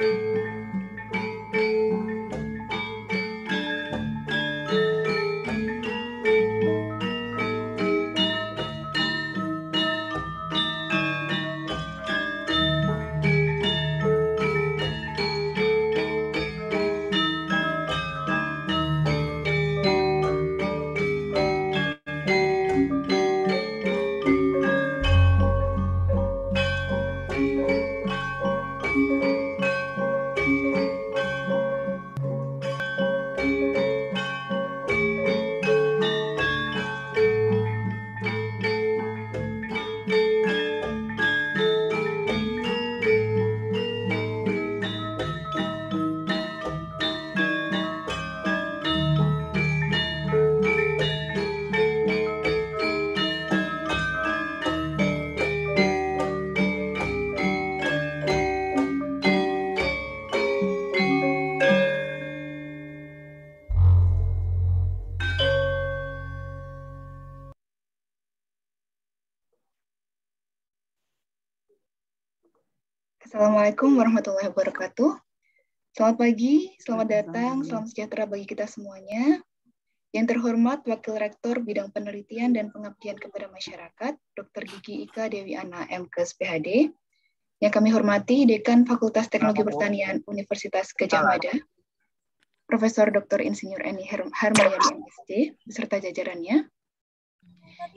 Thank you. Assalamualaikum warahmatullahi wabarakatuh. Selamat pagi, selamat datang, salam sejahtera bagi kita semuanya. Yang terhormat Wakil Rektor Bidang Penelitian dan Pengabdian kepada Masyarakat, Dr. Gigi Ika Dewi Ana MKes PHD. Yang kami hormati Dekan Fakultas Teknologi Pertanian Universitas Gajah Mada, Profesor Dr. Insinyur Eni Harmayan MSD, beserta jajarannya.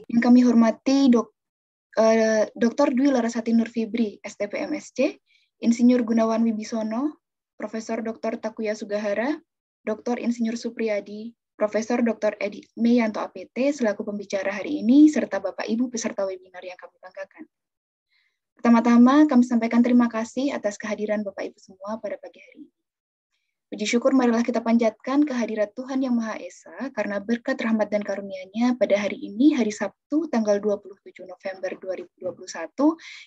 Yang kami hormati Dr. Eh, Dwi Larasati Nurfibri, STP MSC, Insinyur Gunawan Wibisono, Profesor Dr. Takuya Sugahara, Dr. Insinyur Supriyadi, Profesor Dr. Edi Meyanto APT selaku pembicara hari ini, serta Bapak Ibu peserta webinar yang kami banggakan. Pertama-tama, kami sampaikan terima kasih atas kehadiran Bapak Ibu semua pada pagi hari ini. Puji syukur marilah kita panjatkan kehadirat Tuhan Yang Maha Esa karena berkat rahmat dan karunia-Nya pada hari ini hari Sabtu tanggal 27 November 2021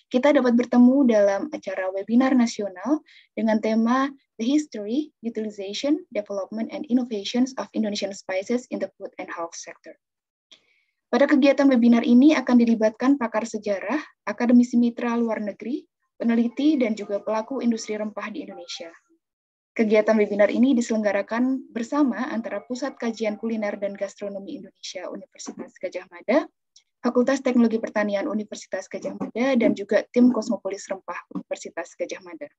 kita dapat bertemu dalam acara webinar nasional dengan tema The History, Utilization, Development and Innovations of Indonesian Spices in the Food and Health Sector. Pada kegiatan webinar ini akan dilibatkan pakar sejarah, akademisi mitra luar negeri, peneliti dan juga pelaku industri rempah di Indonesia. Kegiatan webinar ini diselenggarakan bersama antara Pusat Kajian Kuliner dan Gastronomi Indonesia Universitas Gajah Mada, Fakultas Teknologi Pertanian Universitas Gajah Mada, dan juga tim Kosmopolis Rempah Universitas Gajah Mada.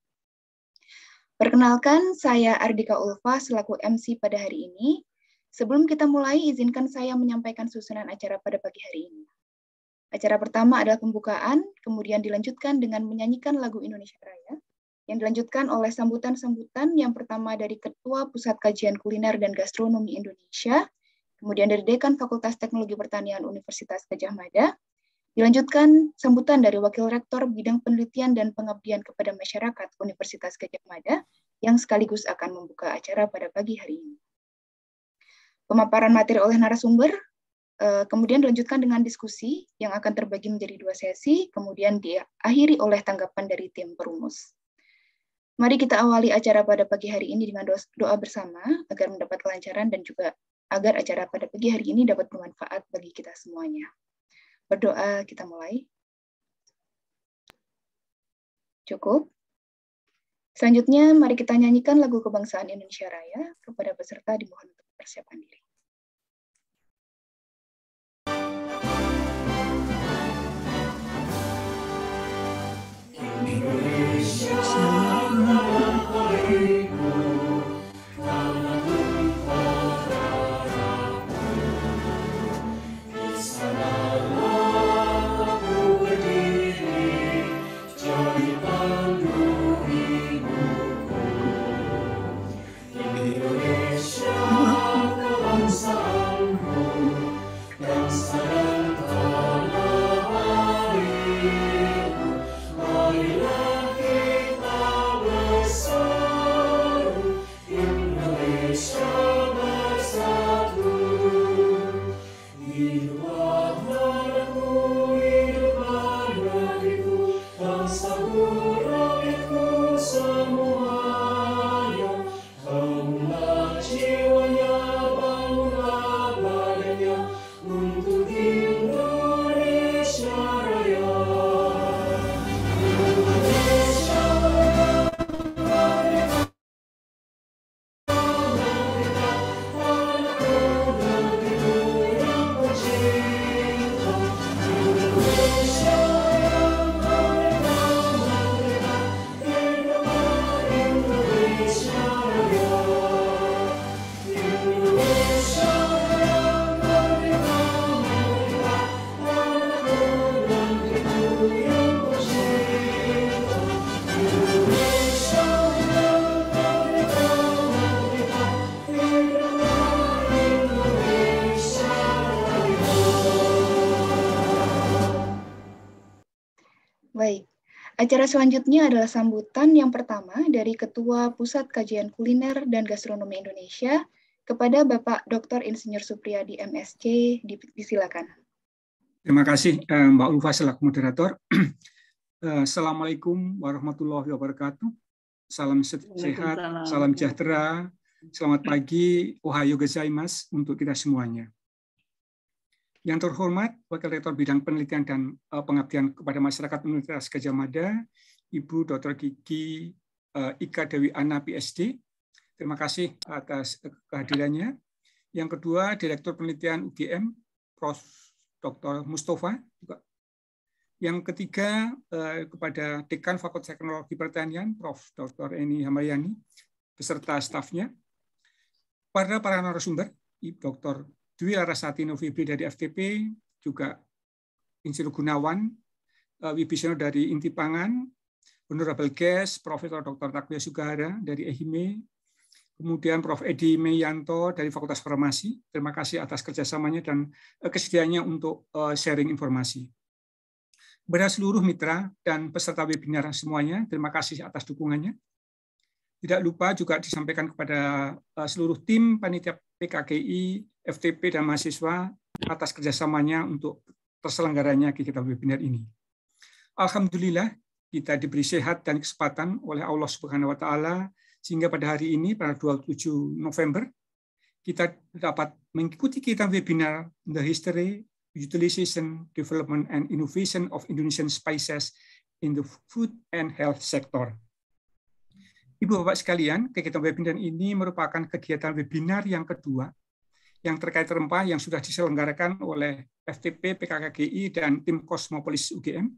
Perkenalkan, saya Ardika Ulfa selaku MC pada hari ini. Sebelum kita mulai, izinkan saya menyampaikan susunan acara pada pagi hari ini. Acara pertama adalah pembukaan, kemudian dilanjutkan dengan menyanyikan lagu Indonesia Raya, yang dilanjutkan oleh sambutan-sambutan yang pertama dari Ketua Pusat Kajian Kuliner dan Gastronomi Indonesia, kemudian dari Dekan Fakultas Teknologi Pertanian Universitas Gajah Mada, dilanjutkan sambutan dari Wakil Rektor Bidang Penelitian dan Pengabdian kepada Masyarakat Universitas Gajah Mada yang sekaligus akan membuka acara pada pagi hari ini. Pemaparan materi oleh narasumber, eh, kemudian dilanjutkan dengan diskusi yang akan terbagi menjadi dua sesi, kemudian diakhiri oleh tanggapan dari tim perumus. Mari kita awali acara pada pagi hari ini dengan doa bersama agar mendapat kelancaran dan juga agar acara pada pagi hari ini dapat bermanfaat bagi kita semuanya. Berdoa kita mulai. Cukup. Selanjutnya, mari kita nyanyikan lagu kebangsaan Indonesia Raya kepada peserta dimohon untuk persiapan diri. Acara selanjutnya adalah sambutan yang pertama dari Ketua Pusat Kajian Kuliner dan Gastronomi Indonesia kepada Bapak Dr. Insinyur Supriyadi MSC. Disilakan. Terima kasih eh, Mbak Ulfa selaku moderator. Eh, Assalamualaikum warahmatullahi wabarakatuh. Salam sehat, salam sejahtera, selamat pagi, ohayo gozaimasu untuk kita semuanya. Yang terhormat Wakil Rektor Bidang Penelitian dan eh, Pengabdian kepada Masyarakat Universitas Gajah Mada, Ibu Dr. Gigi eh, Ika Dewi Ana, PhD. Terima kasih atas kehadirannya. Yang kedua, Direktur Penelitian UGM, Prof. Dr. Mustafa. Juga. Yang ketiga, eh, kepada Dekan Fakultas Teknologi Pertanian, Prof. Dr. Eni Hamayani, beserta stafnya. Pada para narasumber, Dr. Dwi Arasatino Novibri dari FTP, juga Insinyur Gunawan, eh, Wibisono dari Inti Pangan, Honorable Guest, Profesor Dr. Takbir Sugara dari EHIME, kemudian Prof. Edi Meyanto dari Fakultas Farmasi. Terima kasih atas kerjasamanya dan eh, kesediaannya untuk eh, sharing informasi. Kepada seluruh mitra dan peserta webinar semuanya, terima kasih atas dukungannya. Tidak lupa juga disampaikan kepada seluruh tim panitia PKGI FTP dan mahasiswa atas kerjasamanya untuk terselenggaranya kegiatan webinar ini. Alhamdulillah, kita diberi sehat dan kesempatan oleh Allah Subhanahu wa taala sehingga pada hari ini pada 27 November kita dapat mengikuti kegiatan webinar The History, Utilization, Development and Innovation of Indonesian Spices in the Food and Health Sector. Ibu Bapak sekalian, kegiatan webinar ini merupakan kegiatan webinar yang kedua yang terkait rempah yang sudah diselenggarakan oleh FTP, PKKGI, dan tim Kosmopolis UGM,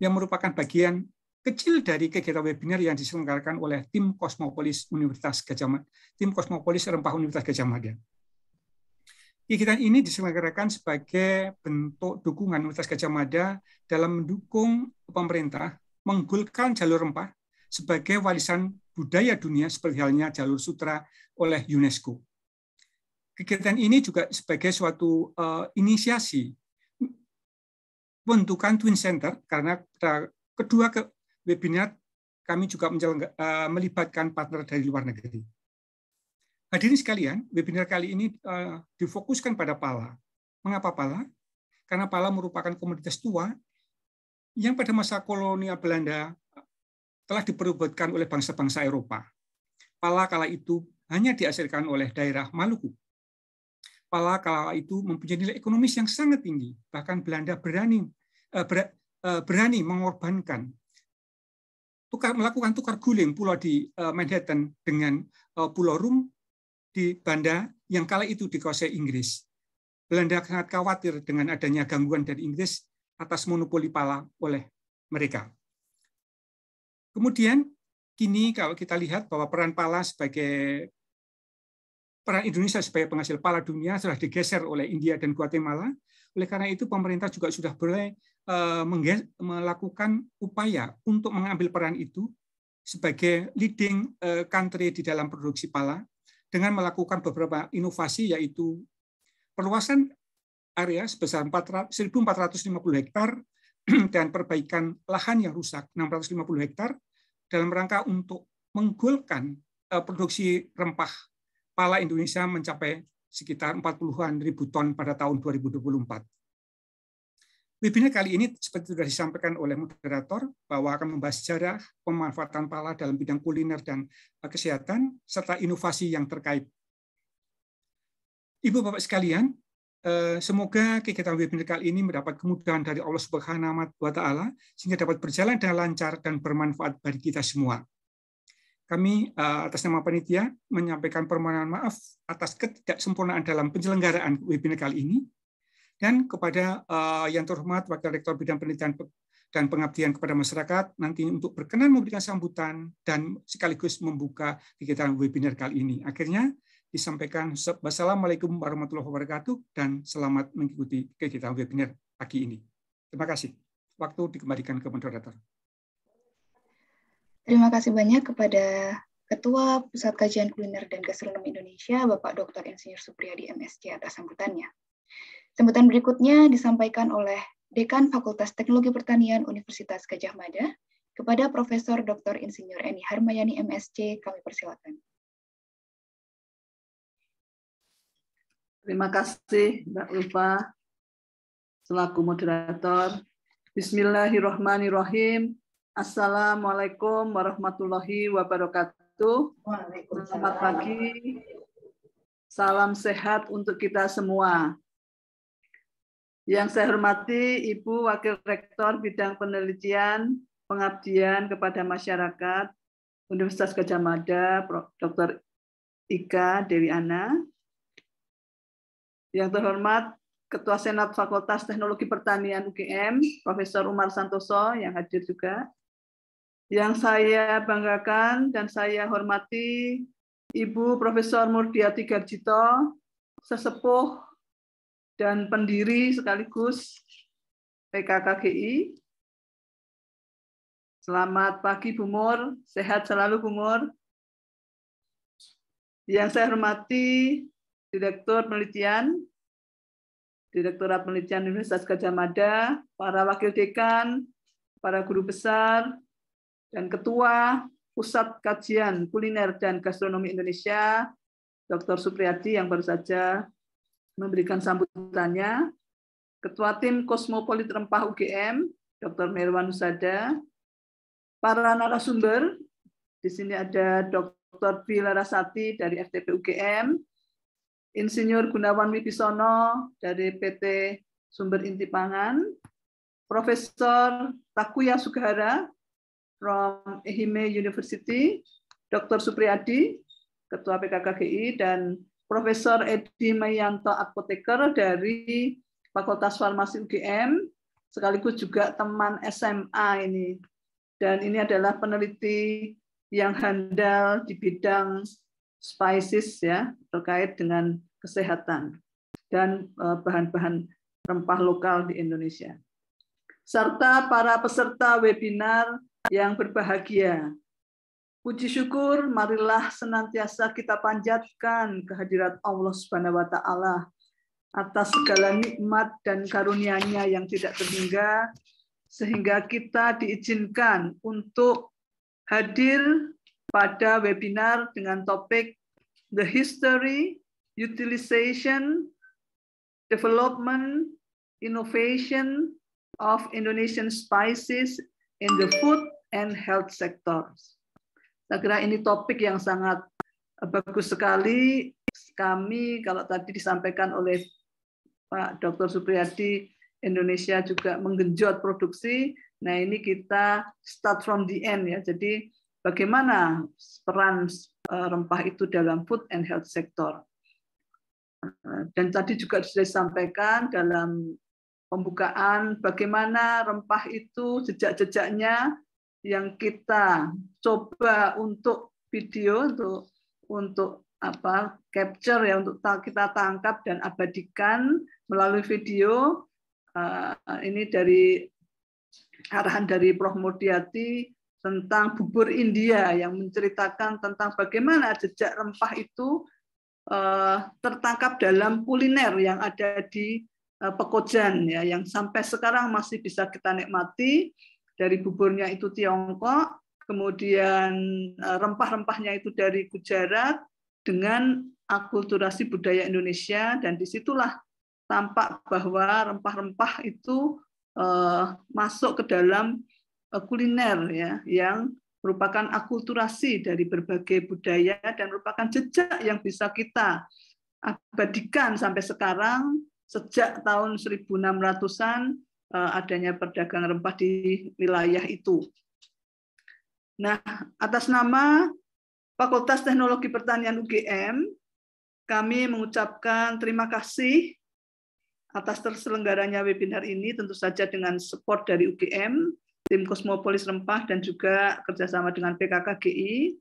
yang merupakan bagian kecil dari kegiatan webinar yang diselenggarakan oleh tim Kosmopolis Universitas Gajah Mada, tim Kosmopolis Rempah Universitas Gajah Mada. Kegiatan ini diselenggarakan sebagai bentuk dukungan Universitas Gajah Mada dalam mendukung pemerintah menggulkan jalur rempah sebagai warisan budaya dunia seperti halnya jalur sutra oleh UNESCO. Kegiatan ini juga sebagai suatu uh, inisiasi pembentukan Twin Center karena kedua ke webinar kami juga uh, melibatkan partner dari luar negeri. Hadirin sekalian, webinar kali ini uh, difokuskan pada Pala. Mengapa Pala? Karena Pala merupakan komoditas tua yang pada masa kolonial Belanda telah diperubahkan oleh bangsa-bangsa Eropa. Pala kala itu hanya dihasilkan oleh daerah Maluku. Pala kala itu mempunyai nilai ekonomis yang sangat tinggi. Bahkan Belanda berani eh, eh, berani mengorbankan tukar melakukan tukar guling pulau di eh, Manhattan dengan pulau Rum di Banda yang kala itu dikuasai Inggris. Belanda sangat khawatir dengan adanya gangguan dari Inggris atas monopoli pala oleh mereka. Kemudian kini kalau kita lihat bahwa peran pala sebagai peran Indonesia sebagai penghasil pala dunia sudah digeser oleh India dan Guatemala. Oleh karena itu, pemerintah juga sudah boleh eh, melakukan upaya untuk mengambil peran itu sebagai leading eh, country di dalam produksi pala dengan melakukan beberapa inovasi yaitu perluasan area sebesar 1.450 hektar dan perbaikan lahan yang rusak 650 hektar dalam rangka untuk menggolkan eh, produksi rempah pala Indonesia mencapai sekitar 40-an ribu ton pada tahun 2024. Webinar kali ini seperti sudah disampaikan oleh moderator bahwa akan membahas sejarah pemanfaatan pala dalam bidang kuliner dan kesehatan serta inovasi yang terkait. Ibu Bapak sekalian, eh, semoga kegiatan webinar kali ini mendapat kemudahan dari Allah Subhanahu wa taala sehingga dapat berjalan dengan lancar dan bermanfaat bagi kita semua kami eh, atas nama panitia menyampaikan permohonan maaf atas ketidaksempurnaan dalam penyelenggaraan webinar kali ini dan kepada eh, yang terhormat Wakil Rektor Bidang Penelitian dan Pengabdian kepada Masyarakat nanti untuk berkenan memberikan sambutan dan sekaligus membuka kegiatan webinar kali ini. Akhirnya disampaikan Wassalamualaikum warahmatullahi wabarakatuh dan selamat mengikuti kegiatan webinar pagi ini. Terima kasih. Waktu dikembalikan ke moderator. Terima kasih banyak kepada Ketua Pusat Kajian Kuliner dan Gastronomi Indonesia, Bapak Dr. Insinyur Supriyadi MSC atas sambutannya. Sambutan berikutnya disampaikan oleh Dekan Fakultas Teknologi Pertanian Universitas Gajah Mada kepada Profesor Dr. Insinyur Eni Harmayani MSC. Kami persilakan. Terima kasih Mbak lupa selaku moderator. Bismillahirrahmanirrahim. Assalamualaikum warahmatullahi wabarakatuh. Selamat pagi. Salam sehat untuk kita semua. Yang saya hormati Ibu Wakil Rektor Bidang Penelitian Pengabdian kepada Masyarakat Universitas Gajah Mada, Dr. Ika Dewi Ana. Yang terhormat Ketua Senat Fakultas Teknologi Pertanian UGM, Profesor Umar Santoso yang hadir juga yang saya banggakan dan saya hormati Ibu Profesor Murdiati Garjito, sesepuh dan pendiri sekaligus PKKGI. Selamat pagi Bu Mur, sehat selalu Bu Mur. Yang saya hormati Direktur Penelitian, Direktorat Penelitian Universitas Gajah Mada, para Wakil Dekan, para Guru Besar, dan Ketua Pusat Kajian Kuliner dan Gastronomi Indonesia, Dr. Supriyadi yang baru saja memberikan sambutannya, Ketua Tim Kosmopolit Rempah UGM, Dr. Merwan Usada, para narasumber, di sini ada Dr. Bila Rasati dari FTP UGM, Insinyur Gunawan Wibisono dari PT Sumber Inti Pangan, Profesor Takuya Sugihara from Ehime University, Dr. Supriyadi, Ketua PKKGI, dan Profesor Edi Mayanto Apoteker dari Fakultas Farmasi UGM, sekaligus juga teman SMA ini. Dan ini adalah peneliti yang handal di bidang spices ya terkait dengan kesehatan dan eh, bahan-bahan rempah lokal di Indonesia. Serta para peserta webinar yang berbahagia. Puji syukur, marilah senantiasa kita panjatkan kehadirat Allah Subhanahu wa taala atas segala nikmat dan karunia-Nya yang tidak terhingga sehingga kita diizinkan untuk hadir pada webinar dengan topik The History, Utilization, Development, Innovation of Indonesian Spices in the Food and health sectors. Saya kira ini topik yang sangat eh, bagus sekali. Kami kalau tadi disampaikan oleh Pak Dr. Supriyadi, Indonesia juga menggenjot produksi. Nah ini kita start from the end ya. Jadi bagaimana peran eh, rempah itu dalam food and health sector. Eh, dan tadi juga sudah disampaikan dalam pembukaan bagaimana rempah itu jejak-jejaknya yang kita coba untuk video untuk untuk apa capture ya untuk kita tangkap dan abadikan melalui video eh, ini dari arahan dari Prof Mudiati tentang bubur India yang menceritakan tentang bagaimana jejak rempah itu eh, tertangkap dalam kuliner yang ada di eh, Pekojan ya yang sampai sekarang masih bisa kita nikmati dari buburnya itu Tiongkok, kemudian e, rempah-rempahnya itu dari Gujarat dengan akulturasi budaya Indonesia dan disitulah tampak bahwa rempah-rempah itu e, masuk ke dalam e, kuliner ya yang merupakan akulturasi dari berbagai budaya dan merupakan jejak yang bisa kita abadikan sampai sekarang sejak tahun 1600-an Eh, adanya perdagangan rempah di wilayah itu. Nah, atas nama Fakultas Teknologi Pertanian UGM, kami mengucapkan terima kasih atas terselenggaranya webinar ini, tentu saja dengan support dari UGM, tim Kosmopolis Rempah, dan juga kerjasama dengan PKKGI,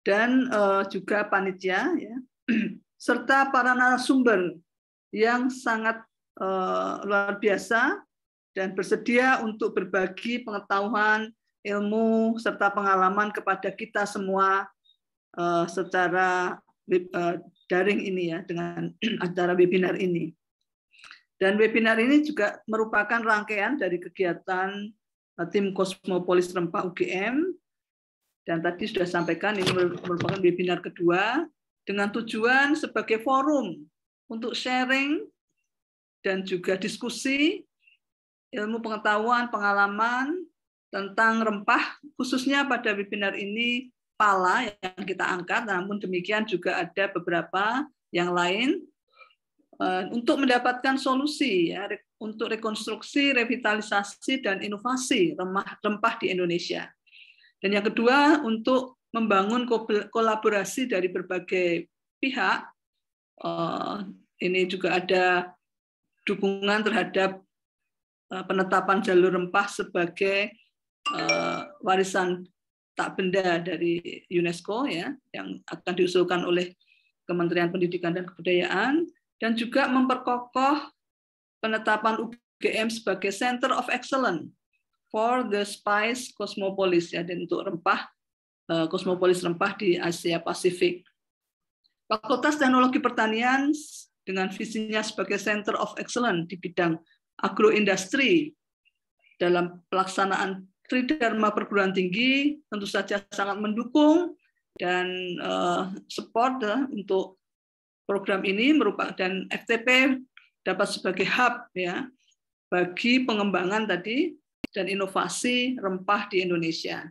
dan eh, juga panitia, ya. serta para narasumber yang sangat Eh, luar biasa dan bersedia untuk berbagi pengetahuan, ilmu, serta pengalaman kepada kita semua eh, secara eh, daring ini ya dengan acara webinar ini. Dan webinar ini juga merupakan rangkaian dari kegiatan tim Kosmopolis Rempah UGM dan tadi sudah sampaikan ini merupakan webinar kedua dengan tujuan sebagai forum untuk sharing dan juga diskusi ilmu pengetahuan, pengalaman tentang rempah, khususnya pada webinar ini pala yang kita angkat, namun demikian juga ada beberapa yang lain eh, untuk mendapatkan solusi ya untuk rekonstruksi, revitalisasi dan inovasi rempah, rempah di Indonesia. Dan yang kedua untuk membangun kolaborasi dari berbagai pihak. Eh, ini juga ada dukungan terhadap eh, penetapan jalur rempah sebagai eh, warisan tak benda dari UNESCO ya yang akan diusulkan oleh Kementerian Pendidikan dan Kebudayaan dan juga memperkokoh penetapan UGM sebagai Center of Excellence for the Spice Cosmopolis ya dan untuk rempah kosmopolis eh, rempah di Asia Pasifik. Fakultas Teknologi Pertanian dengan visinya sebagai Center of Excellence di bidang agroindustri dalam pelaksanaan Tridharma perguruan tinggi tentu saja sangat mendukung dan eh, support eh, untuk program ini merupakan dan FTP dapat sebagai hub ya bagi pengembangan tadi dan inovasi rempah di Indonesia.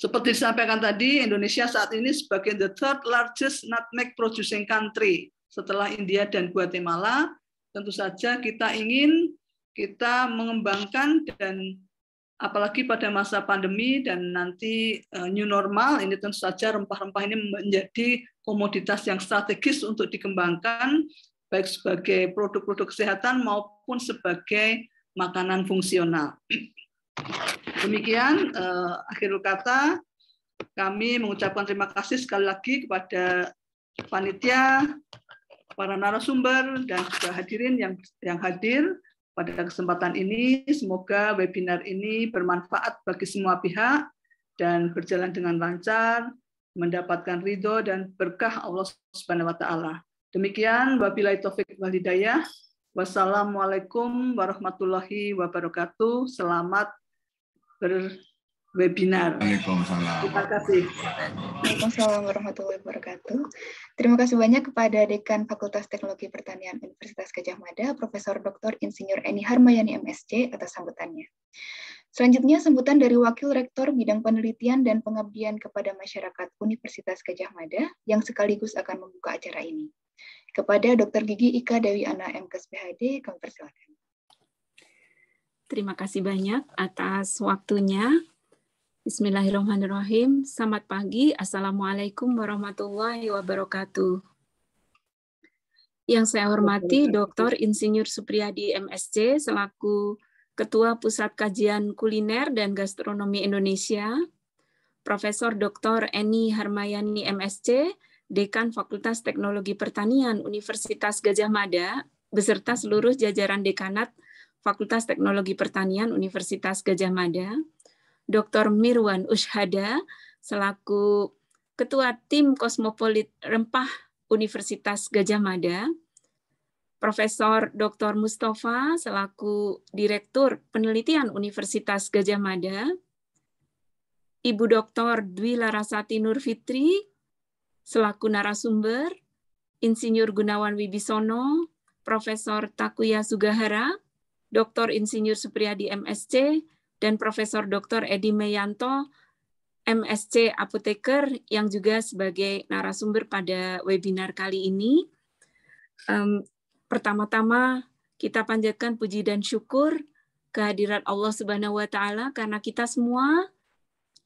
Seperti disampaikan tadi, Indonesia saat ini sebagai the third largest nutmeg producing country setelah India dan Guatemala, tentu saja kita ingin kita mengembangkan dan apalagi pada masa pandemi dan nanti eh, new normal ini tentu saja rempah-rempah ini menjadi komoditas yang strategis untuk dikembangkan baik sebagai produk-produk kesehatan maupun sebagai makanan fungsional. Demikian eh, akhir kata kami mengucapkan terima kasih sekali lagi kepada panitia para narasumber dan juga hadirin yang yang hadir pada kesempatan ini. Semoga webinar ini bermanfaat bagi semua pihak dan berjalan dengan lancar, mendapatkan ridho dan berkah Allah Subhanahu wa taala. Demikian wabillahi taufik wal Wassalamualaikum warahmatullahi wabarakatuh. Selamat ber webinar. Waalaikumsalam. Terima kasih. Waalaikumsalam warahmatullahi wabarakatuh. Terima kasih banyak kepada Dekan Fakultas Teknologi Pertanian Universitas Gajah Mada, Profesor Dr. Insinyur Eni Harmayani MSC atas sambutannya. Selanjutnya, sambutan dari Wakil Rektor Bidang Penelitian dan Pengabdian kepada Masyarakat Universitas Gajah Mada yang sekaligus akan membuka acara ini. Kepada Dr. Gigi Ika Dewi Ana MKS PHD, kami persilakan. Terima kasih banyak atas waktunya Bismillahirrahmanirrahim. Selamat pagi. Assalamualaikum warahmatullahi wabarakatuh. Yang saya hormati Dr. Insinyur Supriyadi MSC selaku Ketua Pusat Kajian Kuliner dan Gastronomi Indonesia, Profesor Dr. Eni Harmayani MSC, Dekan Fakultas Teknologi Pertanian Universitas Gajah Mada, beserta seluruh jajaran dekanat Fakultas Teknologi Pertanian Universitas Gajah Mada, Dr. Mirwan Ushada selaku Ketua Tim Kosmopolit Rempah Universitas Gajah Mada, Profesor Dr. Mustafa selaku Direktur Penelitian Universitas Gajah Mada, Ibu Dr. Dwi Larasati Nurfitri selaku narasumber, Insinyur Gunawan Wibisono, Profesor Takuya Sugahara, Dr. Insinyur Supriyadi MSC, dan Profesor Dr. Edi Meyanto, MSC Apoteker yang juga sebagai narasumber pada webinar kali ini. Um, pertama-tama kita panjatkan puji dan syukur kehadiran Allah Subhanahu wa taala karena kita semua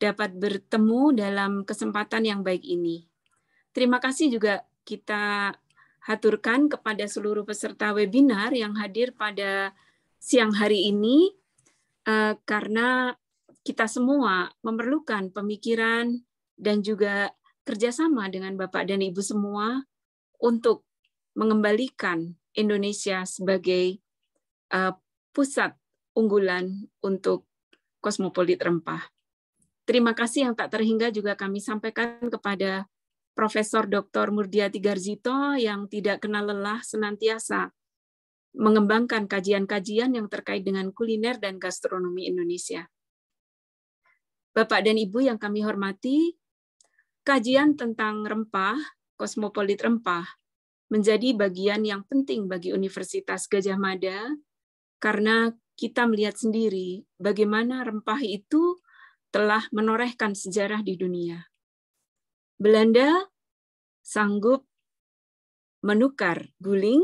dapat bertemu dalam kesempatan yang baik ini. Terima kasih juga kita haturkan kepada seluruh peserta webinar yang hadir pada siang hari ini Eh, karena kita semua memerlukan pemikiran dan juga kerjasama dengan Bapak dan Ibu semua untuk mengembalikan Indonesia sebagai uh, pusat unggulan untuk kosmopolit rempah. Terima kasih yang tak terhingga juga kami sampaikan kepada Profesor Dr. Murdiati Garzito yang tidak kenal lelah senantiasa mengembangkan kajian-kajian yang terkait dengan kuliner dan gastronomi Indonesia. Bapak dan Ibu yang kami hormati, kajian tentang rempah, kosmopolit rempah, menjadi bagian yang penting bagi Universitas Gajah Mada karena kita melihat sendiri bagaimana rempah itu telah menorehkan sejarah di dunia. Belanda sanggup menukar guling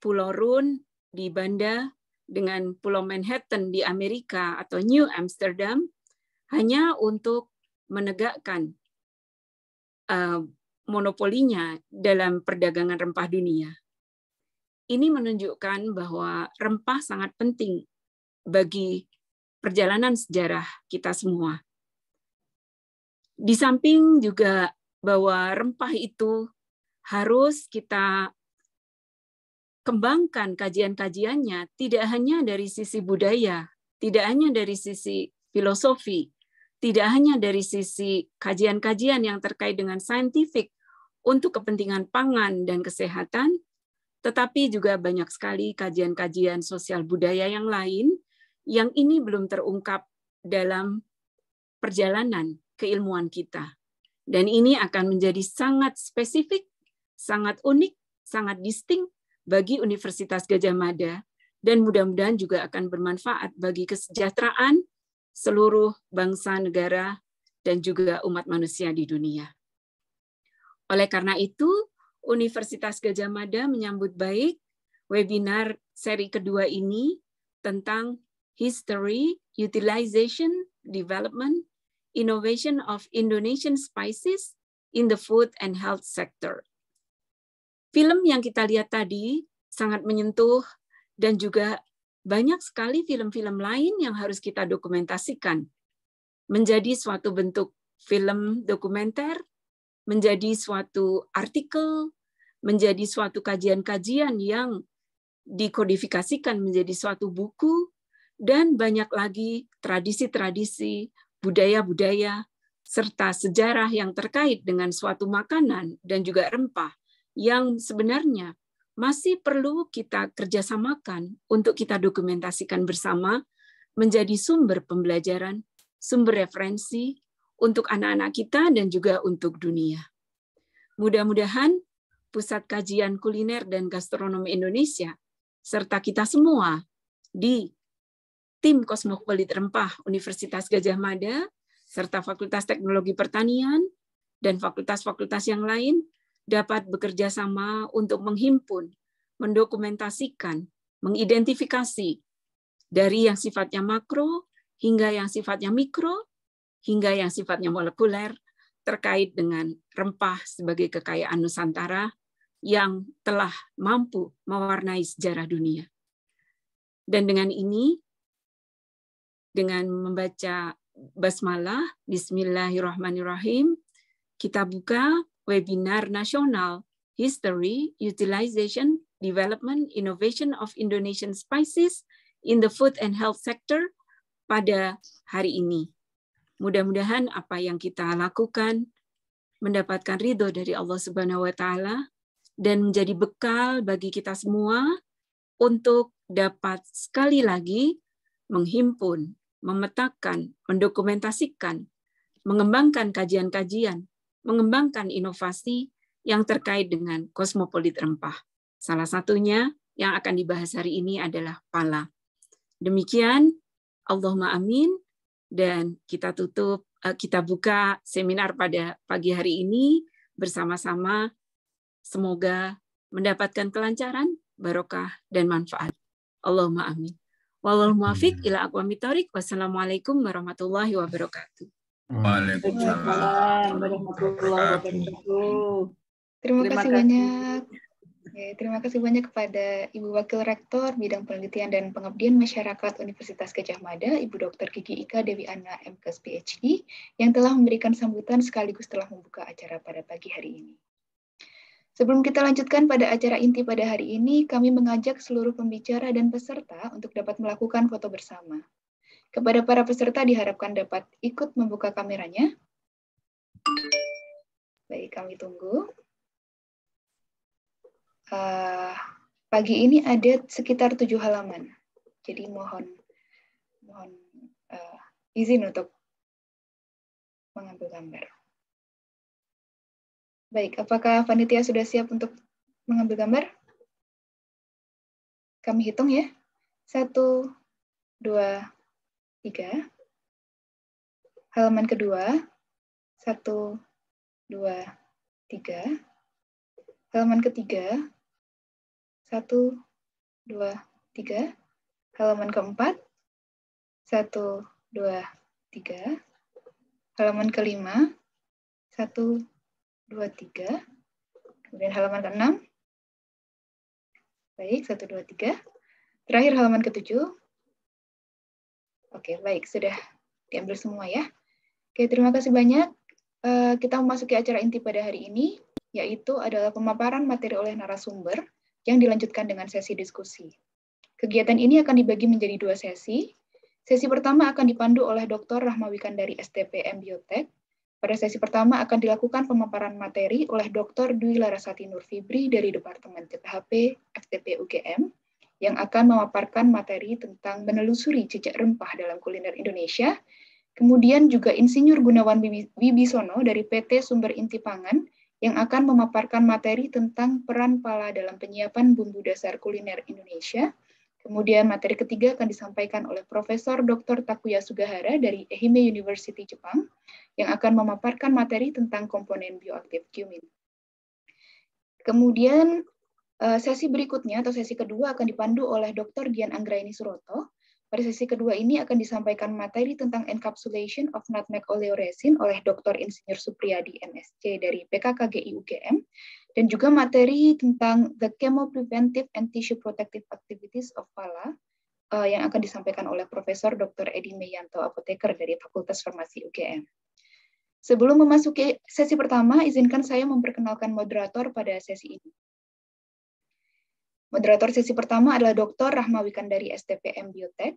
Pulau Run di Banda dengan Pulau Manhattan di Amerika atau New Amsterdam hanya untuk menegakkan uh, monopolinya dalam perdagangan rempah dunia. Ini menunjukkan bahwa rempah sangat penting bagi perjalanan sejarah kita semua. Di samping juga bahwa rempah itu harus kita kembangkan kajian-kajiannya tidak hanya dari sisi budaya, tidak hanya dari sisi filosofi, tidak hanya dari sisi kajian-kajian yang terkait dengan saintifik untuk kepentingan pangan dan kesehatan, tetapi juga banyak sekali kajian-kajian sosial budaya yang lain yang ini belum terungkap dalam perjalanan keilmuan kita. Dan ini akan menjadi sangat spesifik, sangat unik, sangat distinct bagi Universitas Gajah Mada dan mudah-mudahan juga akan bermanfaat bagi kesejahteraan seluruh bangsa negara dan juga umat manusia di dunia. Oleh karena itu, Universitas Gajah Mada menyambut baik webinar seri kedua ini tentang History, Utilization, Development, Innovation of Indonesian Spices in the Food and Health Sector Film yang kita lihat tadi sangat menyentuh dan juga banyak sekali film-film lain yang harus kita dokumentasikan. Menjadi suatu bentuk film dokumenter, menjadi suatu artikel, menjadi suatu kajian-kajian yang dikodifikasikan menjadi suatu buku, dan banyak lagi tradisi-tradisi, budaya-budaya, serta sejarah yang terkait dengan suatu makanan dan juga rempah yang sebenarnya masih perlu kita kerjasamakan untuk kita dokumentasikan bersama menjadi sumber pembelajaran, sumber referensi untuk anak-anak kita dan juga untuk dunia. Mudah-mudahan Pusat Kajian Kuliner dan Gastronomi Indonesia serta kita semua di tim Kosmopolit Rempah Universitas Gajah Mada serta Fakultas Teknologi Pertanian dan fakultas-fakultas yang lain dapat bekerja sama untuk menghimpun, mendokumentasikan, mengidentifikasi dari yang sifatnya makro hingga yang sifatnya mikro, hingga yang sifatnya molekuler terkait dengan rempah sebagai kekayaan Nusantara yang telah mampu mewarnai sejarah dunia. Dan dengan ini, dengan membaca basmalah, bismillahirrahmanirrahim, kita buka webinar nasional History, Utilization, Development, Innovation of Indonesian Spices in the Food and Health Sector pada hari ini. Mudah-mudahan apa yang kita lakukan mendapatkan ridho dari Allah Subhanahu wa taala dan menjadi bekal bagi kita semua untuk dapat sekali lagi menghimpun, memetakan, mendokumentasikan, mengembangkan kajian-kajian mengembangkan inovasi yang terkait dengan kosmopolit rempah. Salah satunya yang akan dibahas hari ini adalah pala. Demikian, Allahumma amin, dan kita tutup, eh, kita buka seminar pada pagi hari ini bersama-sama. Semoga mendapatkan kelancaran, barokah, dan manfaat. Allahumma amin. Wallahul muafiq ila aqwamit Wassalamualaikum warahmatullahi wabarakatuh. Waalaikumsalam. Terima, terima kasih banyak. terima kasih banyak kepada Ibu Wakil Rektor Bidang Penelitian dan Pengabdian Masyarakat Universitas Gajah Mada, Ibu Dr. Gigi Ika Dewi Ana MKes PhD, yang telah memberikan sambutan sekaligus telah membuka acara pada pagi hari ini. Sebelum kita lanjutkan pada acara inti pada hari ini, kami mengajak seluruh pembicara dan peserta untuk dapat melakukan foto bersama. Kepada para peserta diharapkan dapat ikut membuka kameranya. Baik, kami tunggu. Uh, pagi ini ada sekitar tujuh halaman. Jadi mohon mohon uh, izin untuk mengambil gambar. Baik, apakah panitia sudah siap untuk mengambil gambar? Kami hitung ya. Satu, dua, 3. Halaman kedua, satu dua tiga Halaman ketiga, satu dua tiga Halaman keempat, satu dua tiga Halaman kelima, satu dua tiga Kemudian halaman keenam. Baik, satu dua tiga Terakhir halaman ketujuh, Oke, baik. Sudah diambil semua ya. Oke, terima kasih banyak. Eh, kita memasuki acara inti pada hari ini, yaitu adalah pemaparan materi oleh narasumber yang dilanjutkan dengan sesi diskusi. Kegiatan ini akan dibagi menjadi dua sesi. Sesi pertama akan dipandu oleh Dr. Rahmawikan dari STPM Biotek. Pada sesi pertama akan dilakukan pemaparan materi oleh Dr. Dwi Larasati Nurfibri dari Departemen TPHP FTP UGM yang akan memaparkan materi tentang menelusuri jejak rempah dalam kuliner Indonesia. Kemudian juga Insinyur Gunawan Wibisono dari PT Sumber Inti Pangan yang akan memaparkan materi tentang peran pala dalam penyiapan bumbu dasar kuliner Indonesia. Kemudian materi ketiga akan disampaikan oleh Profesor Dr. Takuya Sugahara dari Ehime University Jepang yang akan memaparkan materi tentang komponen bioaktif cumin. Kemudian Eh, sesi berikutnya atau sesi kedua akan dipandu oleh Dr. Gian Anggraini Suroto. Pada sesi kedua ini akan disampaikan materi tentang encapsulation of nutmeg oleoresin oleh Dr. Insinyur Supriyadi MSC dari PKKGI UGM dan juga materi tentang the chemopreventive and tissue protective activities of pala eh, yang akan disampaikan oleh Profesor Dr. Edi Meyanto apoteker dari Fakultas Farmasi UGM. Sebelum memasuki sesi pertama, izinkan saya memperkenalkan moderator pada sesi ini. Moderator sesi pertama adalah Dr. Rahma Wikandari STPM Biotech.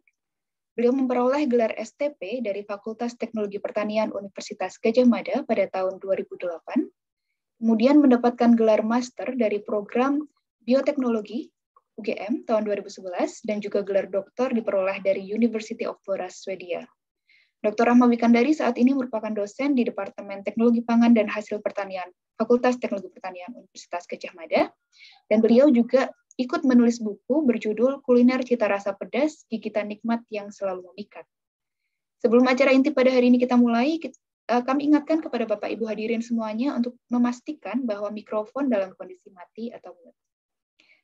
Beliau memperoleh gelar STP dari Fakultas Teknologi Pertanian Universitas Gajah Mada pada tahun 2008, kemudian mendapatkan gelar master dari program Bioteknologi UGM tahun 2011 dan juga gelar doktor diperoleh dari University of Flora, Swedia. Dr. Rahma Wikandari saat ini merupakan dosen di Departemen Teknologi Pangan dan Hasil Pertanian Fakultas Teknologi Pertanian Universitas Gajah Mada dan beliau juga ikut menulis buku berjudul Kuliner Cita Rasa Pedas, Gigitan Nikmat yang Selalu Memikat. Sebelum acara inti pada hari ini kita mulai, eh, kami ingatkan kepada Bapak Ibu hadirin semuanya untuk memastikan bahwa mikrofon dalam kondisi mati atau mute.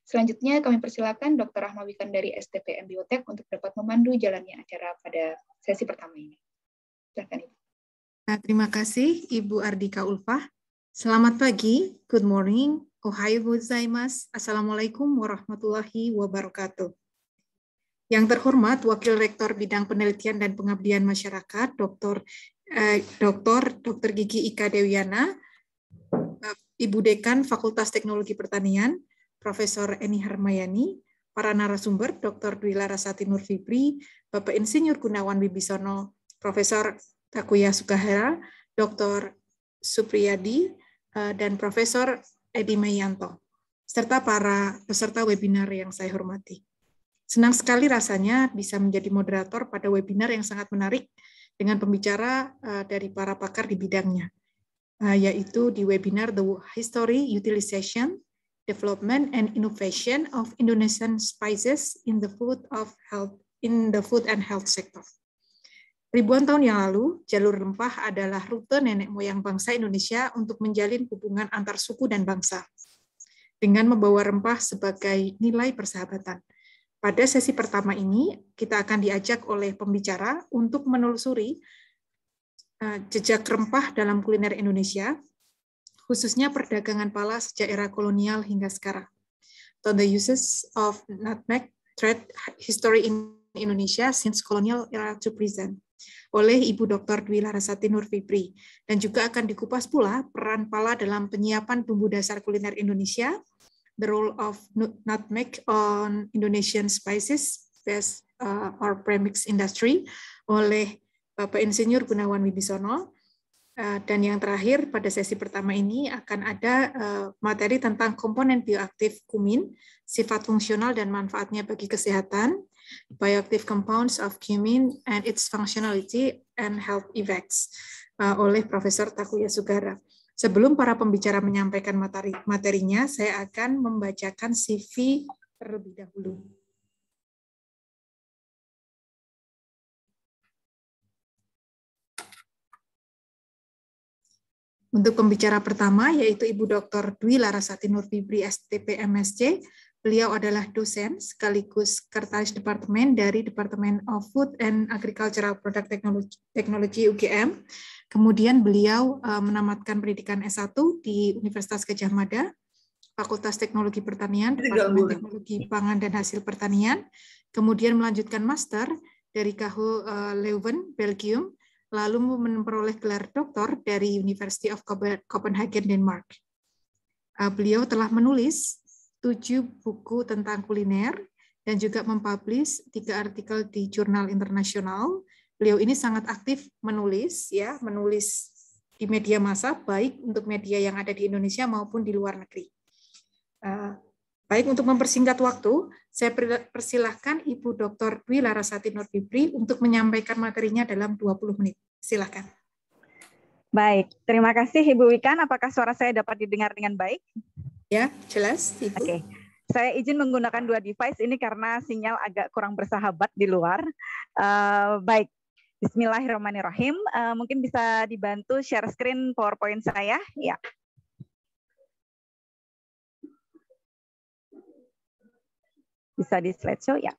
Selanjutnya kami persilakan Dr. Rahma Wikan dari STPM Biotek untuk dapat memandu jalannya acara pada sesi pertama ini. Silakan Ibu. Nah, terima kasih Ibu Ardika Ulfah. Selamat pagi, good morning, Ohayou gozaimasu. Assalamualaikum warahmatullahi wabarakatuh. Yang terhormat Wakil Rektor Bidang Penelitian dan Pengabdian Masyarakat, Dr. Eh, Dr. Dr. Gigi Ika Dewiana, eh, Ibu Dekan Fakultas Teknologi Pertanian, Profesor Eni Harmayani, para narasumber Dr. Dwi Larasati Nurfibri, Bapak Insinyur Gunawan Bibisono, Profesor Takuya Sukahara, Dr. Supriyadi, eh, dan Profesor Edi Mayanto, serta para peserta webinar yang saya hormati. Senang sekali rasanya bisa menjadi moderator pada webinar yang sangat menarik dengan pembicara eh, dari para pakar di bidangnya, eh, yaitu di webinar The History, Utilization, Development, and Innovation of Indonesian Spices in the Food of Health in the Food and Health Sector. Ribuan tahun yang lalu, jalur rempah adalah rute nenek moyang bangsa Indonesia untuk menjalin hubungan antar suku dan bangsa dengan membawa rempah sebagai nilai persahabatan. Pada sesi pertama ini, kita akan diajak oleh pembicara untuk menelusuri eh, jejak rempah dalam kuliner Indonesia, khususnya perdagangan pala sejak era kolonial hingga sekarang. the uses of nutmeg thread history in Indonesia since colonial era to present oleh Ibu Dr. Dwi Larasati Nur Fibri. Dan juga akan dikupas pula peran pala dalam penyiapan bumbu dasar kuliner Indonesia, the role of nutmeg on Indonesian spices best uh, or premix industry oleh Bapak Insinyur Gunawan Wibisono. Uh, dan yang terakhir pada sesi pertama ini akan ada uh, materi tentang komponen bioaktif kumin, sifat fungsional dan manfaatnya bagi kesehatan, bioactive compounds of cumin and its functionality and health effects uh, oleh Profesor Takuya Sugara. Sebelum para pembicara menyampaikan materi materinya, saya akan membacakan CV terlebih dahulu. Untuk pembicara pertama yaitu Ibu Dr. Dwi Larasati Nurfibri STP MSC, Beliau adalah dosen sekaligus kertas departemen dari Departemen of Food and Agricultural Product Technology, Technology UGM. Kemudian beliau eh, menamatkan pendidikan S1 di Universitas Gajah Mada, Fakultas Teknologi Pertanian, Departemen Teknologi Pangan dan Hasil Pertanian. Kemudian melanjutkan master dari KAHU eh, Leuven, Belgium, lalu memperoleh gelar doktor dari University of Copenhagen, Denmark. Eh, beliau telah menulis tujuh buku tentang kuliner, dan juga mempublish tiga artikel di jurnal internasional. Beliau ini sangat aktif menulis, ya, menulis di media massa, baik untuk media yang ada di Indonesia maupun di luar negeri. Eh, baik untuk mempersingkat waktu, saya persilahkan Ibu Dr. Dwi Larasati Nordibri untuk menyampaikan materinya dalam 20 menit. Silakan. Baik, terima kasih Ibu Wikan. Apakah suara saya dapat didengar dengan baik? Ya, jelas. Oke. Okay. Saya izin menggunakan dua device ini karena sinyal agak kurang bersahabat di luar. Uh, baik, Bismillahirrahmanirrahim. Uh, mungkin bisa dibantu share screen PowerPoint saya. Ya. Bisa di slideshow, ya.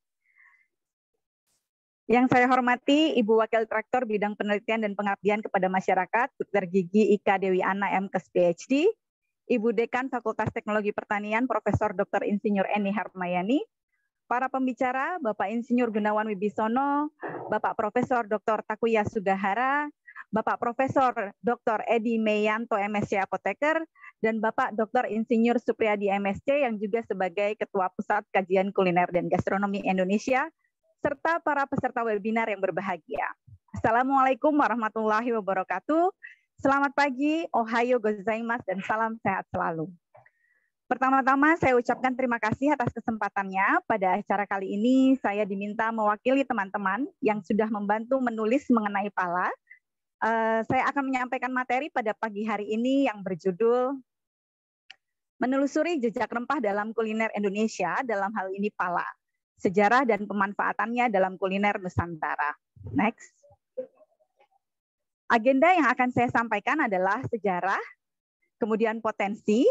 Yang saya hormati Ibu Wakil Traktor Bidang Penelitian dan Pengabdian kepada Masyarakat, Dr. Gigi Ika Dewi Ana M. PhD, Ibu Dekan Fakultas Teknologi Pertanian Profesor Dr. Insinyur Eni Harmayani, para pembicara Bapak Insinyur Gunawan Wibisono, Bapak Profesor Dr. Takuya Sugahara, Bapak Profesor Dr. Edi Meyanto MSc Apoteker, dan Bapak Dr. Insinyur Supriyadi MSc yang juga sebagai Ketua Pusat Kajian Kuliner dan Gastronomi Indonesia, serta para peserta webinar yang berbahagia. Assalamualaikum warahmatullahi wabarakatuh. Selamat pagi, ohayo gozaimasu, dan salam sehat selalu. Pertama-tama saya ucapkan terima kasih atas kesempatannya. Pada acara kali ini saya diminta mewakili teman-teman yang sudah membantu menulis mengenai pala. Uh, saya akan menyampaikan materi pada pagi hari ini yang berjudul Menelusuri Jejak Rempah dalam Kuliner Indonesia, dalam hal ini pala. Sejarah dan pemanfaatannya dalam kuliner Nusantara. Next. Agenda yang akan saya sampaikan adalah sejarah, kemudian potensi,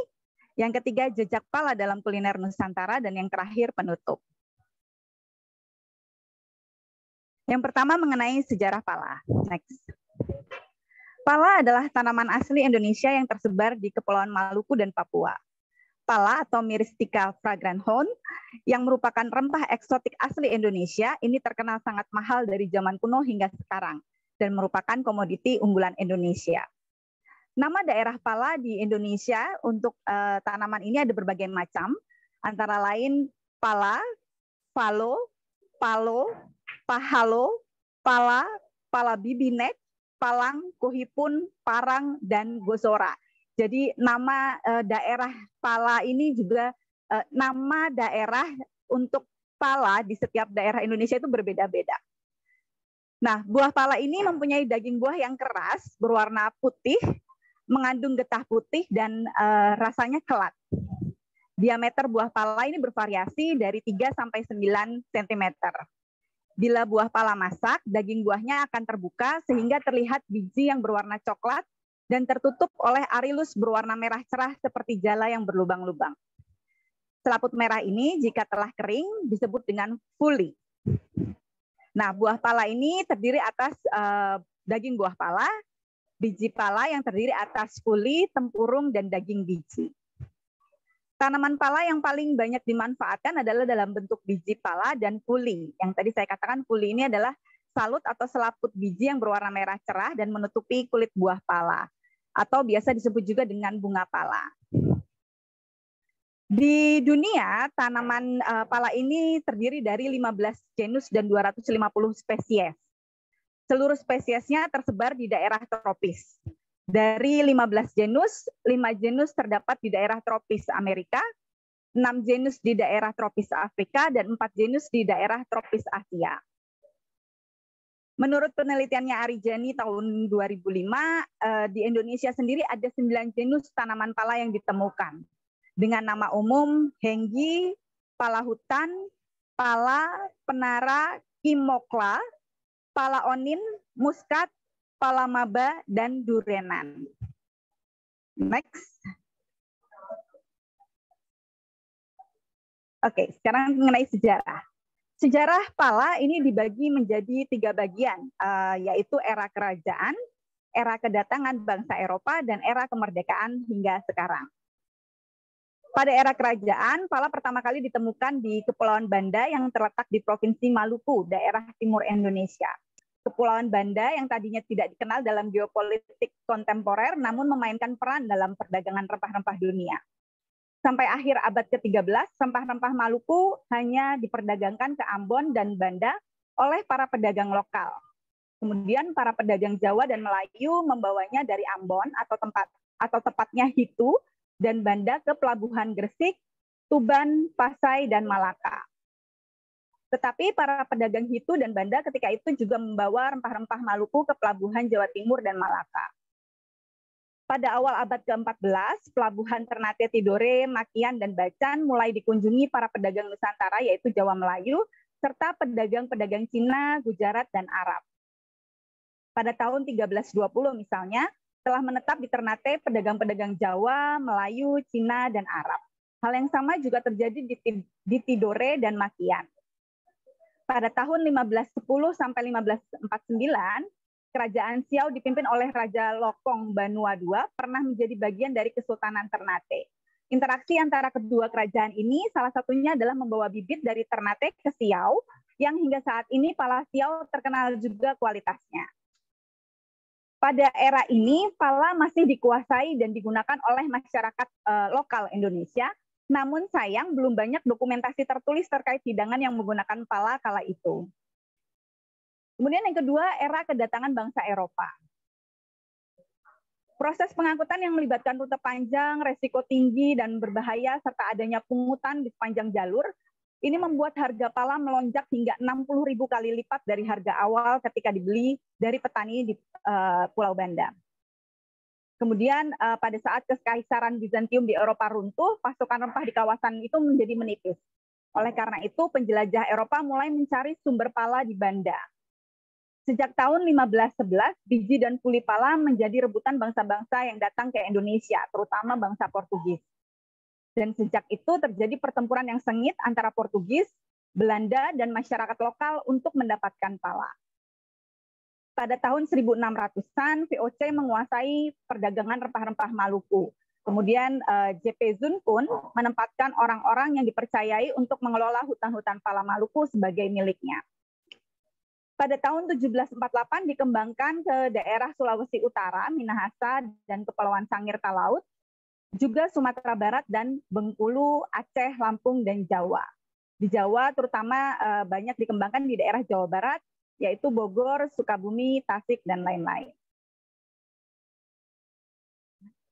yang ketiga jejak pala dalam kuliner Nusantara, dan yang terakhir penutup. Yang pertama mengenai sejarah pala. Next. Pala adalah tanaman asli Indonesia yang tersebar di Kepulauan Maluku dan Papua. Pala atau Myristica horn yang merupakan rempah eksotik asli Indonesia ini terkenal sangat mahal dari zaman kuno hingga sekarang dan merupakan komoditi unggulan Indonesia. Nama daerah pala di Indonesia untuk uh, tanaman ini ada berbagai macam, antara lain pala, palo, palo, pahalo, pala, pala bibinek, palang, kohipun, parang, dan gosora. Jadi nama uh, daerah pala ini juga uh, nama daerah untuk pala di setiap daerah Indonesia itu berbeda-beda. Nah, buah pala ini mempunyai daging buah yang keras, berwarna putih, mengandung getah putih dan e, rasanya kelat. Diameter buah pala ini bervariasi dari 3 sampai 9 cm. Bila buah pala masak, daging buahnya akan terbuka sehingga terlihat biji yang berwarna coklat dan tertutup oleh arilus berwarna merah cerah seperti jala yang berlubang-lubang. Selaput merah ini jika telah kering disebut dengan fuli. Nah, buah pala ini terdiri atas uh, daging buah pala, biji pala yang terdiri atas kulit, tempurung, dan daging biji. Tanaman pala yang paling banyak dimanfaatkan adalah dalam bentuk biji pala dan kuli. Yang tadi saya katakan kuli ini adalah salut atau selaput biji yang berwarna merah cerah dan menutupi kulit buah pala. Atau biasa disebut juga dengan bunga pala. Di dunia, tanaman uh, pala ini terdiri dari 15 genus dan 250 spesies. Seluruh spesiesnya tersebar di daerah tropis. Dari 15 genus, 5 genus terdapat di daerah tropis Amerika, 6 genus di daerah tropis Afrika, dan 4 genus di daerah tropis Asia. Menurut penelitiannya Ari Jani tahun 2005, eh, di Indonesia sendiri ada 9 genus tanaman pala yang ditemukan dengan nama umum Henggi, Palahutan Pala Penara Kimokla, Pala Onin, Muskat, Pala Maba, dan Durenan. Next. Oke, sekarang mengenai sejarah. Sejarah Pala ini dibagi menjadi tiga bagian, eh, yaitu era kerajaan, era kedatangan bangsa Eropa, dan era kemerdekaan hingga sekarang. Pada era kerajaan, pala pertama kali ditemukan di Kepulauan Banda yang terletak di Provinsi Maluku, daerah timur Indonesia. Kepulauan Banda yang tadinya tidak dikenal dalam geopolitik kontemporer namun memainkan peran dalam perdagangan rempah-rempah dunia. Sampai akhir abad ke-13, rempah-rempah Maluku hanya diperdagangkan ke Ambon dan Banda oleh para pedagang lokal. Kemudian para pedagang Jawa dan Melayu membawanya dari Ambon atau tempat atau tepatnya Hitu dan Banda ke pelabuhan Gresik, Tuban, Pasai, dan Malaka. Tetapi para pedagang Hitu dan Banda ketika itu juga membawa rempah-rempah Maluku ke pelabuhan Jawa Timur dan Malaka. Pada awal abad ke-14, pelabuhan Ternate Tidore, Makian, dan Bacan mulai dikunjungi para pedagang Nusantara yaitu Jawa Melayu, serta pedagang-pedagang Cina, Gujarat, dan Arab. Pada tahun 1320 misalnya, telah menetap di Ternate pedagang-pedagang Jawa, Melayu, Cina, dan Arab. Hal yang sama juga terjadi di Tidore dan Makian. Pada tahun 1510 sampai 1549, Kerajaan Siau dipimpin oleh Raja Lokong Banua II pernah menjadi bagian dari Kesultanan Ternate. Interaksi antara kedua kerajaan ini salah satunya adalah membawa bibit dari Ternate ke Siau yang hingga saat ini Palasiau terkenal juga kualitasnya pada era ini pala masih dikuasai dan digunakan oleh masyarakat eh, lokal Indonesia. Namun sayang belum banyak dokumentasi tertulis terkait hidangan yang menggunakan pala kala itu. Kemudian yang kedua, era kedatangan bangsa Eropa. Proses pengangkutan yang melibatkan rute panjang, resiko tinggi, dan berbahaya, serta adanya pungutan di sepanjang jalur ini membuat harga pala melonjak hingga 60.000 kali lipat dari harga awal ketika dibeli dari petani di uh, Pulau Banda. Kemudian uh, pada saat kekaisaran Bizantium di Eropa runtuh, pasokan rempah di kawasan itu menjadi menipis. Oleh karena itu, penjelajah Eropa mulai mencari sumber pala di Banda. Sejak tahun 1511, biji dan puli pala menjadi rebutan bangsa-bangsa yang datang ke Indonesia, terutama bangsa Portugis dan sejak itu terjadi pertempuran yang sengit antara Portugis, Belanda, dan masyarakat lokal untuk mendapatkan pala. Pada tahun 1600-an, VOC menguasai perdagangan rempah-rempah Maluku. Kemudian eh, JP Zun pun menempatkan orang-orang yang dipercayai untuk mengelola hutan-hutan pala Maluku sebagai miliknya. Pada tahun 1748 dikembangkan ke daerah Sulawesi Utara, Minahasa, dan Kepulauan Sangir Talaut juga Sumatera Barat dan Bengkulu, Aceh, Lampung, dan Jawa. Di Jawa terutama eh, banyak dikembangkan di daerah Jawa Barat, yaitu Bogor, Sukabumi, Tasik, dan lain-lain.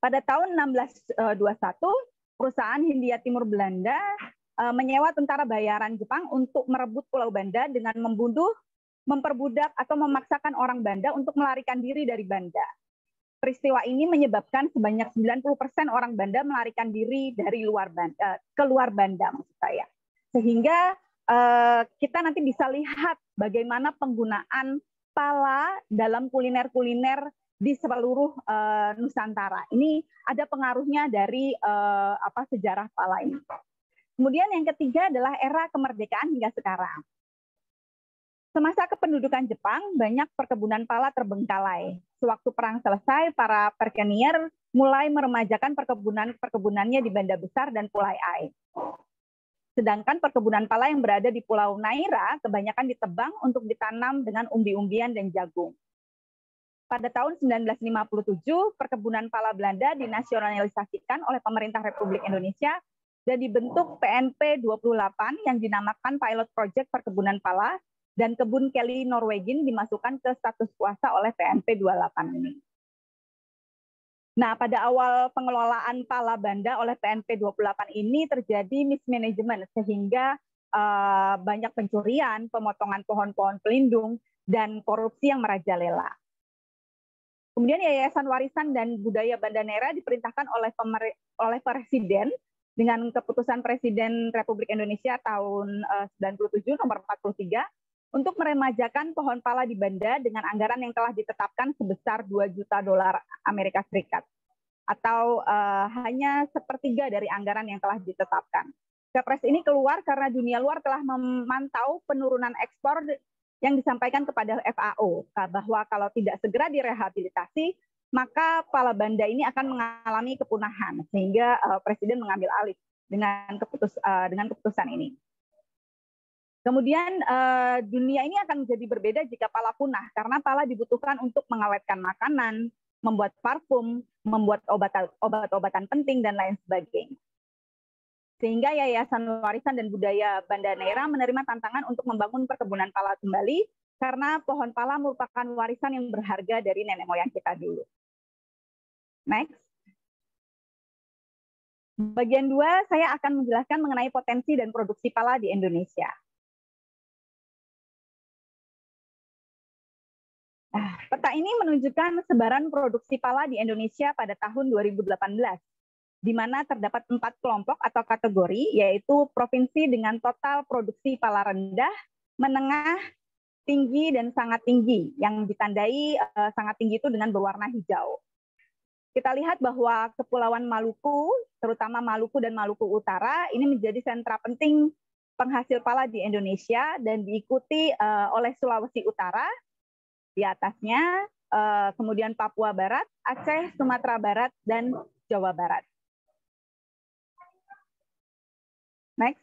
Pada tahun 1621, eh, perusahaan Hindia Timur Belanda eh, menyewa tentara bayaran Jepang untuk merebut Pulau Banda dengan membunuh, memperbudak, atau memaksakan orang Banda untuk melarikan diri dari Banda Peristiwa ini menyebabkan sebanyak 90% orang Banda melarikan diri dari luar Banda, eh, keluar Banda maksud saya. Sehingga eh, kita nanti bisa lihat bagaimana penggunaan pala dalam kuliner-kuliner di seluruh uh, Nusantara. Ini ada pengaruhnya dari uh, apa sejarah pala ini. Kemudian yang ketiga adalah era kemerdekaan hingga sekarang. Semasa kependudukan Jepang, banyak perkebunan pala terbengkalai. Sewaktu perang selesai, para perkenier mulai meremajakan perkebunan-perkebunannya di Banda Besar dan Pulai Ai. Sedangkan perkebunan pala yang berada di Pulau Naira kebanyakan ditebang untuk ditanam dengan umbi-umbian dan jagung. Pada tahun 1957, perkebunan pala Belanda dinasionalisasikan oleh pemerintah Republik Indonesia dan dibentuk PNP 28 yang dinamakan Pilot Project Perkebunan Pala dan kebun Kelly Norwegin dimasukkan ke status kuasa oleh PNP 28 ini. Nah, pada awal pengelolaan Pala Banda oleh PNP 28 ini terjadi mismanagement sehingga uh, banyak pencurian, pemotongan pohon-pohon pelindung dan korupsi yang merajalela. Kemudian Yayasan Warisan dan Budaya Banda Nera diperintahkan oleh oleh presiden dengan keputusan Presiden Republik Indonesia tahun eh, uh, 97 nomor 43 untuk meremajakan pohon pala di Banda dengan anggaran yang telah ditetapkan sebesar 2 juta dolar Amerika Serikat atau uh, hanya sepertiga dari anggaran yang telah ditetapkan. Kepres ini keluar karena dunia luar telah memantau penurunan ekspor yang disampaikan kepada FAO nah, bahwa kalau tidak segera direhabilitasi maka pala banda ini akan mengalami kepunahan sehingga uh, presiden mengambil alih dengan keputus uh, dengan keputusan ini. Kemudian uh, dunia ini akan menjadi berbeda jika pala punah karena pala dibutuhkan untuk mengawetkan makanan, membuat parfum, membuat obat obatan penting dan lain sebagainya. Sehingga Yayasan Warisan dan Budaya Banda Neira menerima tantangan untuk membangun perkebunan pala kembali karena pohon pala merupakan warisan yang berharga dari nenek moyang kita dulu. Next. Bagian dua, saya akan menjelaskan mengenai potensi dan produksi pala di Indonesia. Ah, peta ini menunjukkan sebaran produksi pala di Indonesia pada tahun 2018, di mana terdapat empat kelompok atau kategori, yaitu provinsi dengan total produksi pala rendah, menengah, tinggi, dan sangat tinggi, yang ditandai uh, sangat tinggi itu dengan berwarna hijau. Kita lihat bahwa Kepulauan Maluku, terutama Maluku dan Maluku Utara, ini menjadi sentra penting penghasil pala di Indonesia dan diikuti uh, oleh Sulawesi Utara, di atasnya eh, kemudian Papua Barat, Aceh, Sumatera Barat, dan Jawa Barat. Next.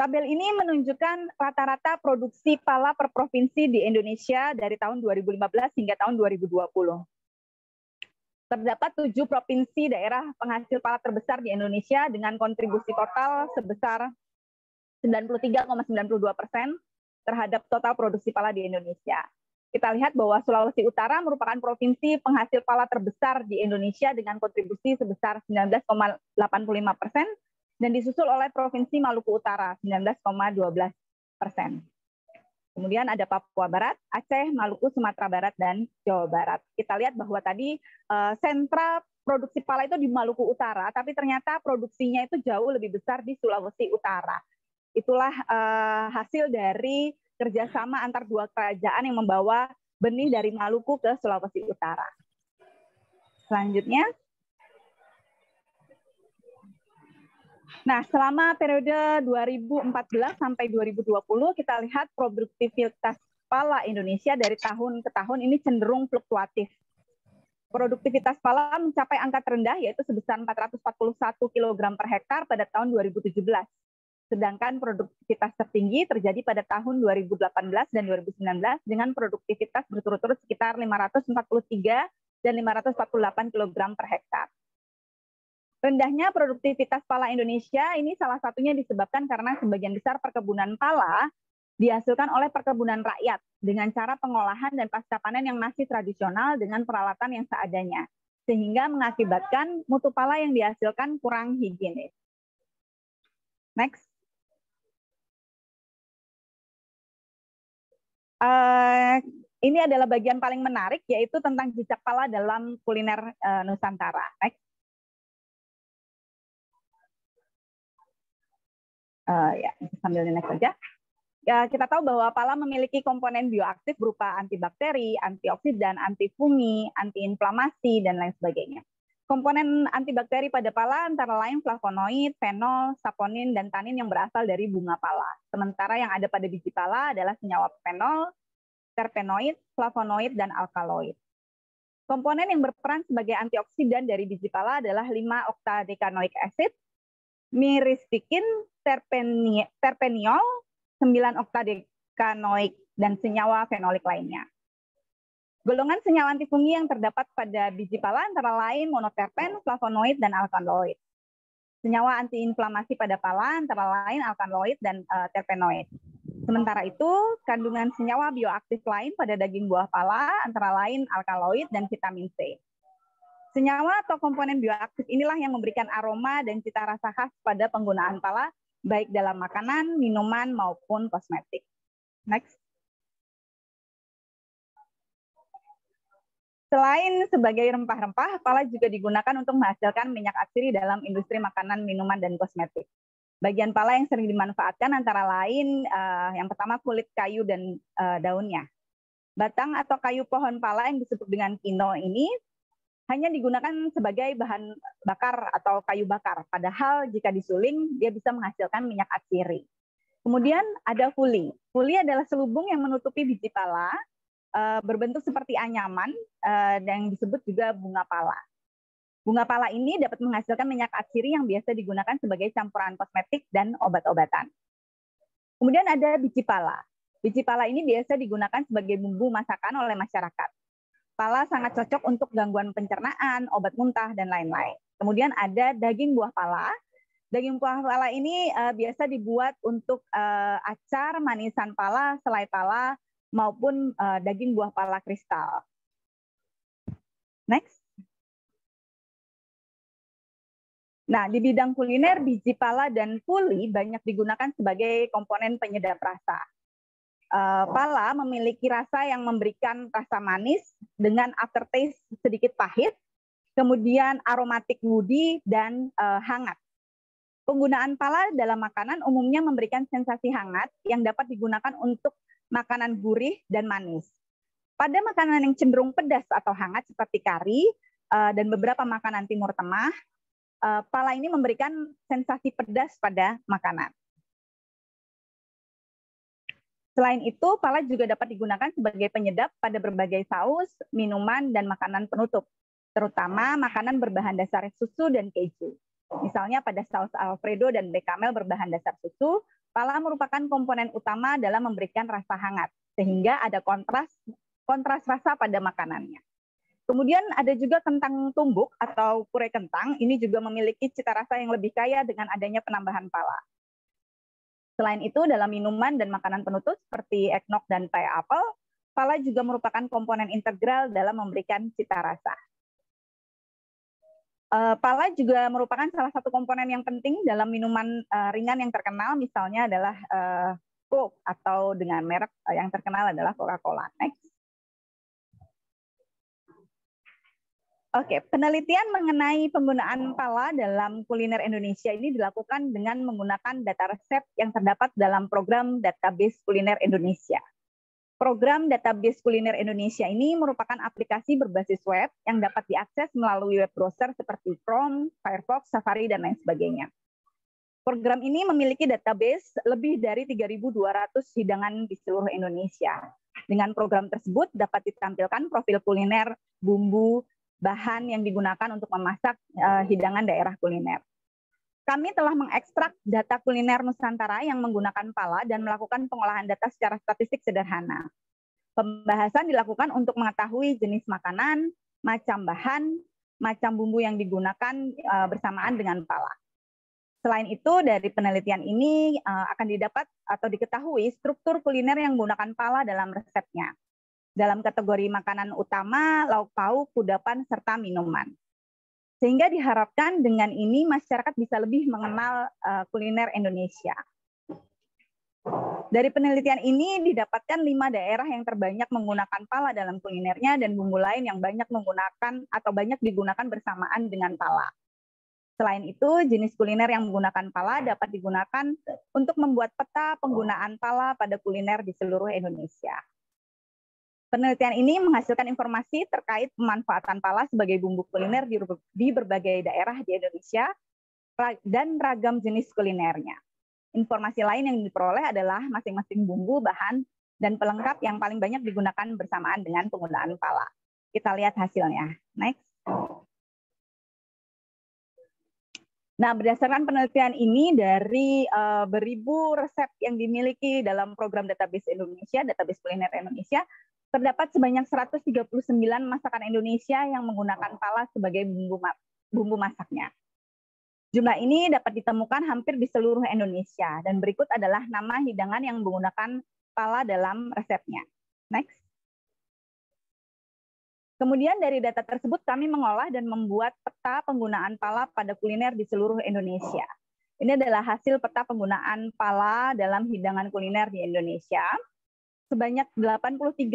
Tabel ini menunjukkan rata-rata produksi pala per provinsi di Indonesia dari tahun 2015 hingga tahun 2020. Terdapat tujuh provinsi daerah penghasil pala terbesar di Indonesia dengan kontribusi total sebesar 93,92 persen, terhadap total produksi pala di Indonesia. Kita lihat bahwa Sulawesi Utara merupakan provinsi penghasil pala terbesar di Indonesia dengan kontribusi sebesar 19,85 persen dan disusul oleh Provinsi Maluku Utara 19,12 persen. Kemudian ada Papua Barat, Aceh, Maluku, Sumatera Barat, dan Jawa Barat. Kita lihat bahwa tadi eh, sentra produksi pala itu di Maluku Utara, tapi ternyata produksinya itu jauh lebih besar di Sulawesi Utara itulah uh, hasil dari kerjasama antar dua kerajaan yang membawa benih dari Maluku ke Sulawesi Utara. Selanjutnya. Nah, selama periode 2014 sampai 2020 kita lihat produktivitas pala Indonesia dari tahun ke tahun ini cenderung fluktuatif. Produktivitas pala mencapai angka terendah yaitu sebesar 441 kg per hektar pada tahun 2017 Sedangkan produktivitas tertinggi terjadi pada tahun 2018 dan 2019 dengan produktivitas berturut-turut sekitar 543 dan 548 kg per hektar. Rendahnya produktivitas pala Indonesia ini salah satunya disebabkan karena sebagian besar perkebunan pala dihasilkan oleh perkebunan rakyat dengan cara pengolahan dan pasca panen yang masih tradisional dengan peralatan yang seadanya, sehingga mengakibatkan mutu pala yang dihasilkan kurang higienis. Next. uh, ini adalah bagian paling menarik yaitu tentang jejak pala dalam kuliner uh, Nusantara. Next. Uh, ya, sambil next saja. Ya, kita tahu bahwa pala memiliki komponen bioaktif berupa antibakteri, antioksidan, antifungi, antiinflamasi, dan lain sebagainya. Komponen antibakteri pada pala antara lain flavonoid, fenol, saponin, dan tanin yang berasal dari bunga pala. Sementara yang ada pada biji pala adalah senyawa fenol, terpenoid, flavonoid, dan alkaloid. Komponen yang berperan sebagai antioksidan dari biji pala adalah 5-octadecanoic acid, miristikin, terpeniol, 9-octadecanoic, dan senyawa fenolik lainnya. Golongan senyawa antifungi yang terdapat pada biji pala antara lain monoterpen, flavonoid, dan alkaloid. Senyawa antiinflamasi pada pala antara lain alkaloid dan uh, terpenoid. Sementara itu, kandungan senyawa bioaktif lain pada daging buah pala antara lain alkaloid dan vitamin C. Senyawa atau komponen bioaktif inilah yang memberikan aroma dan cita rasa khas pada penggunaan pala, baik dalam makanan, minuman, maupun kosmetik. Next. Selain sebagai rempah-rempah, pala juga digunakan untuk menghasilkan minyak atsiri dalam industri makanan, minuman, dan kosmetik. Bagian pala yang sering dimanfaatkan antara lain uh, yang pertama kulit kayu dan uh, daunnya. Batang atau kayu pohon pala yang disebut dengan kino ini hanya digunakan sebagai bahan bakar atau kayu bakar. Padahal jika disuling, dia bisa menghasilkan minyak atsiri. Kemudian ada fuli. Fuli adalah selubung yang menutupi biji pala uh, berbentuk seperti anyaman uh, eh, yang disebut juga bunga pala. Bunga pala ini dapat menghasilkan minyak atsiri yang biasa digunakan sebagai campuran kosmetik dan obat-obatan. Kemudian ada biji pala. Biji pala ini biasa digunakan sebagai bumbu masakan oleh masyarakat. Pala sangat cocok untuk gangguan pencernaan, obat muntah, dan lain-lain. Kemudian ada daging buah pala. Daging buah pala ini uh, biasa dibuat untuk uh, acar, manisan pala, selai pala, maupun uh, daging buah pala kristal. Next. Nah, di bidang kuliner, biji pala dan puli banyak digunakan sebagai komponen penyedap rasa. Uh, pala memiliki rasa yang memberikan rasa manis dengan aftertaste sedikit pahit, kemudian aromatik woody dan uh, hangat. Penggunaan pala dalam makanan umumnya memberikan sensasi hangat yang dapat digunakan untuk makanan gurih dan manis. Pada makanan yang cenderung pedas atau hangat seperti kari eh, dan beberapa makanan timur tengah, eh, pala ini memberikan sensasi pedas pada makanan. Selain itu, pala juga dapat digunakan sebagai penyedap pada berbagai saus, minuman, dan makanan penutup, terutama makanan berbahan dasar susu dan keju. Misalnya pada saus Alfredo dan bechamel berbahan dasar susu, pala merupakan komponen utama dalam memberikan rasa hangat, sehingga ada kontras kontras rasa pada makanannya. Kemudian ada juga kentang tumbuk atau pure kentang, ini juga memiliki cita rasa yang lebih kaya dengan adanya penambahan pala. Selain itu, dalam minuman dan makanan penutup seperti eggnog dan pie apple, pala juga merupakan komponen integral dalam memberikan cita rasa. Eh, pala juga merupakan salah satu komponen yang penting dalam minuman eh, ringan yang terkenal, misalnya adalah eh, Coke atau dengan merek yang terkenal adalah Coca-Cola. Next. Oke, okay. penelitian mengenai penggunaan pala dalam kuliner Indonesia ini dilakukan dengan menggunakan data resep yang terdapat dalam program database kuliner Indonesia. Program Database Kuliner Indonesia ini merupakan aplikasi berbasis web yang dapat diakses melalui web browser seperti Chrome, Firefox, Safari, dan lain sebagainya. Program ini memiliki database lebih dari 3.200 hidangan di seluruh Indonesia. Dengan program tersebut dapat ditampilkan profil kuliner, bumbu, bahan yang digunakan untuk memasak eh, hidangan daerah kuliner. Kami telah mengekstrak data kuliner Nusantara yang menggunakan pala dan melakukan pengolahan data secara statistik sederhana. Pembahasan dilakukan untuk mengetahui jenis makanan, macam bahan, macam bumbu yang digunakan eh, bersamaan dengan pala. Selain itu, dari penelitian ini eh, akan didapat atau diketahui struktur kuliner yang menggunakan pala dalam resepnya. Dalam kategori makanan utama, lauk pauk, kudapan, serta minuman. Sehingga diharapkan dengan ini masyarakat bisa lebih mengenal uh, kuliner Indonesia. Dari penelitian ini didapatkan lima daerah yang terbanyak menggunakan pala dalam kulinernya dan bumbu lain yang banyak menggunakan atau banyak digunakan bersamaan dengan pala. Selain itu, jenis kuliner yang menggunakan pala dapat digunakan untuk membuat peta penggunaan pala pada kuliner di seluruh Indonesia. Penelitian ini menghasilkan informasi terkait pemanfaatan pala sebagai bumbu kuliner di, berbagai daerah di Indonesia dan ragam jenis kulinernya. Informasi lain yang diperoleh adalah masing-masing bumbu, bahan, dan pelengkap yang paling banyak digunakan bersamaan dengan penggunaan pala. Kita lihat hasilnya. Next. Nah, berdasarkan penelitian ini dari uh, beribu resep yang dimiliki dalam program database Indonesia, database kuliner Indonesia, Terdapat sebanyak 139 masakan Indonesia yang menggunakan pala sebagai bumbu, ma bumbu masaknya. Jumlah ini dapat ditemukan hampir di seluruh Indonesia dan berikut adalah nama hidangan yang menggunakan pala dalam resepnya. Next. Kemudian dari data tersebut kami mengolah dan membuat peta penggunaan pala pada kuliner di seluruh Indonesia. Ini adalah hasil peta penggunaan pala dalam hidangan kuliner di Indonesia sebanyak 83,85,3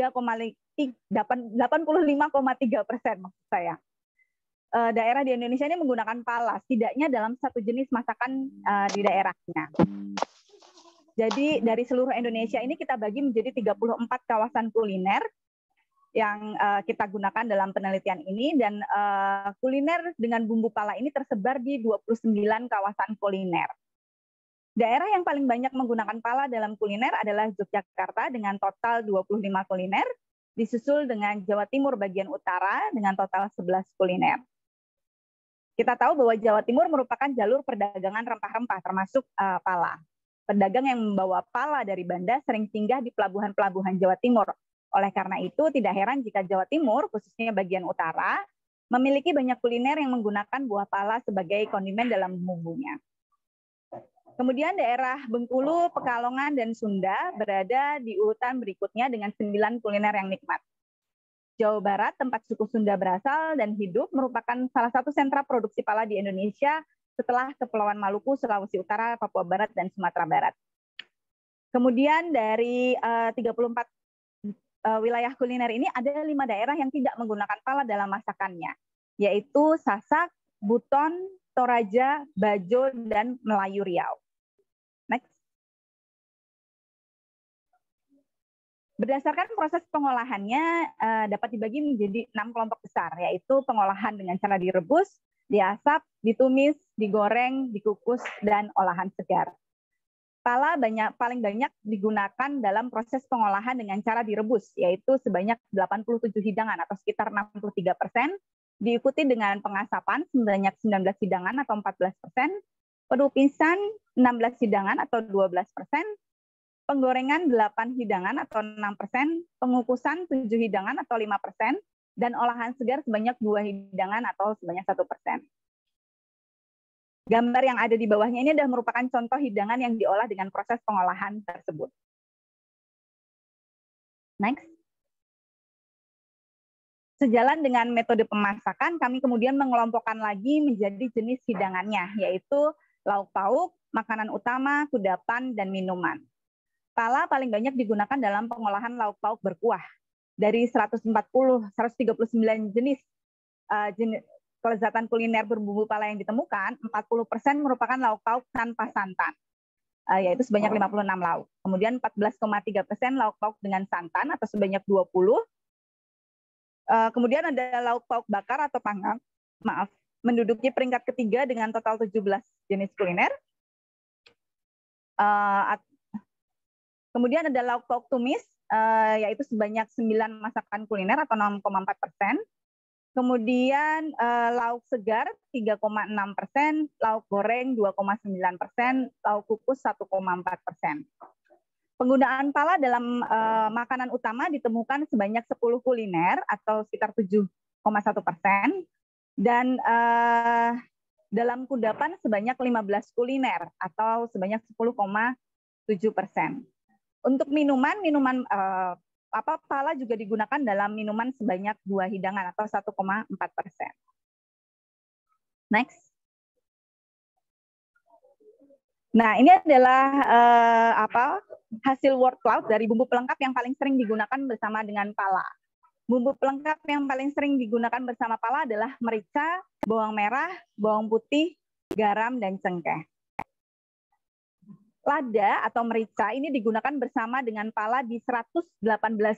persen maksud saya. Eh, daerah di Indonesia ini menggunakan pala, setidaknya dalam satu jenis masakan eh, di daerahnya. Jadi dari seluruh Indonesia ini kita bagi menjadi 34 kawasan kuliner yang eh, kita gunakan dalam penelitian ini dan kuliner dengan bumbu pala ini tersebar di 29 kawasan kuliner. Daerah yang paling banyak menggunakan pala dalam kuliner adalah Yogyakarta dengan total 25 kuliner, disusul dengan Jawa Timur bagian utara dengan total 11 kuliner. Kita tahu bahwa Jawa Timur merupakan jalur perdagangan rempah-rempah termasuk uh, pala. Pedagang yang membawa pala dari Banda sering singgah di pelabuhan-pelabuhan Jawa Timur. Oleh karena itu, tidak heran jika Jawa Timur, khususnya bagian utara, memiliki banyak kuliner yang menggunakan buah pala sebagai kondimen dalam bumbunya. Kemudian daerah Bengkulu, Pekalongan, dan Sunda berada di urutan berikutnya dengan sembilan kuliner yang nikmat. Jawa Barat, tempat suku Sunda berasal dan hidup, merupakan salah satu sentra produksi pala di Indonesia setelah Kepulauan Maluku, Sulawesi Utara, Papua Barat, dan Sumatera Barat. Kemudian dari uh, 34 uh, wilayah kuliner ini ada lima daerah yang tidak menggunakan pala dalam masakannya, yaitu Sasak, Buton, Toraja, Bajo, dan Melayu Riau. Berdasarkan proses pengolahannya uh, dapat dibagi menjadi enam kelompok besar, yaitu pengolahan dengan cara direbus, diasap, ditumis, digoreng, dikukus, dan olahan segar. Pala banyak, paling banyak digunakan dalam proses pengolahan dengan cara direbus, yaitu sebanyak 87 hidangan atau sekitar 63 persen, diikuti dengan pengasapan sebanyak 19 hidangan atau 14 persen, perupisan 16 hidangan atau 12 persen, penggorengan 8 hidangan atau 6 persen, pengukusan 7 hidangan atau 5 persen, dan olahan segar sebanyak 2 hidangan atau sebanyak 1 persen. Gambar yang ada di bawahnya ini adalah merupakan contoh hidangan yang diolah dengan proses pengolahan tersebut. Next. Sejalan dengan metode pemasakan, kami kemudian mengelompokkan lagi menjadi jenis hidangannya, yaitu lauk pauk, makanan utama, kudapan, dan minuman pala paling banyak digunakan dalam pengolahan lauk pauk berkuah dari 140 139 jenis uh, eh, jenis kelezatan kuliner berbumbu pala yang ditemukan, 40% persen merupakan lauk pauk tanpa santan, eh, yaitu sebanyak 56 lauk. Kemudian 14,3% persen lauk pauk dengan santan atau sebanyak 20. Eh, kemudian ada lauk pauk bakar atau panggang, maaf, menduduki peringkat ketiga dengan total 17 jenis kuliner. Kemudian ada lauk pauk tumis, uh, yaitu sebanyak 9 masakan kuliner atau 6,4 persen. Kemudian uh, lauk segar 3,6 persen, lauk goreng 2,9 persen, lauk kukus 1,4 persen. Penggunaan pala dalam uh, makanan utama ditemukan sebanyak 10 kuliner atau sekitar 7,1 persen. Dan uh, dalam kudapan sebanyak 15 kuliner atau sebanyak 10,7 persen. Untuk minuman, minuman uh, apa pala juga digunakan dalam minuman sebanyak dua hidangan atau 1,4 persen. Next. Nah, ini adalah uh, apa hasil word cloud dari bumbu pelengkap yang paling sering digunakan bersama dengan pala. Bumbu pelengkap yang paling sering digunakan bersama pala adalah merica, bawang merah, bawang putih, garam, dan cengkeh. Lada atau merica ini digunakan bersama dengan pala di 118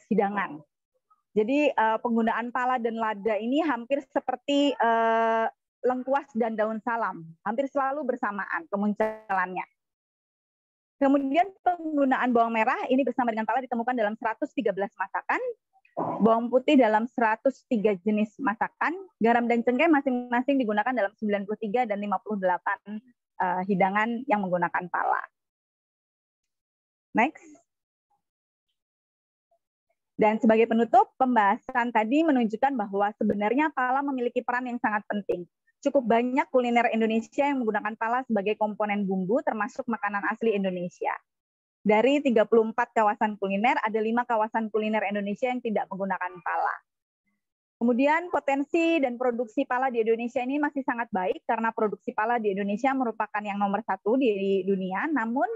hidangan. Jadi uh, penggunaan pala dan lada ini hampir seperti uh, lengkuas dan daun salam, hampir selalu bersamaan kemunculannya. Kemudian penggunaan bawang merah ini bersama dengan pala ditemukan dalam 113 masakan, bawang putih dalam 103 jenis masakan, garam dan cengkeh masing-masing digunakan dalam 93 dan 58 uh, eh, hidangan yang menggunakan pala. Next. Dan sebagai penutup, pembahasan tadi menunjukkan bahwa sebenarnya pala memiliki peran yang sangat penting. Cukup banyak kuliner Indonesia yang menggunakan pala sebagai komponen bumbu, termasuk makanan asli Indonesia. Dari 34 kawasan kuliner, ada lima kawasan kuliner Indonesia yang tidak menggunakan pala. Kemudian potensi dan produksi pala di Indonesia ini masih sangat baik karena produksi pala di Indonesia merupakan yang nomor satu di dunia. Namun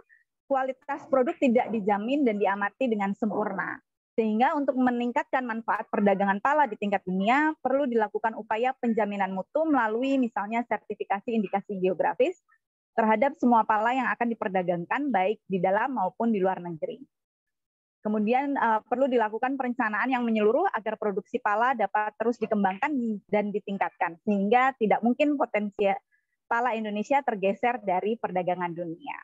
kualitas produk tidak dijamin dan diamati dengan sempurna. Sehingga untuk meningkatkan manfaat perdagangan pala di tingkat dunia, perlu dilakukan upaya penjaminan mutu melalui misalnya sertifikasi indikasi geografis terhadap semua pala yang akan diperdagangkan baik di dalam maupun di luar negeri. Kemudian uh, perlu dilakukan perencanaan yang menyeluruh agar produksi pala dapat terus dikembangkan dan ditingkatkan sehingga tidak mungkin potensi pala Indonesia tergeser dari perdagangan dunia.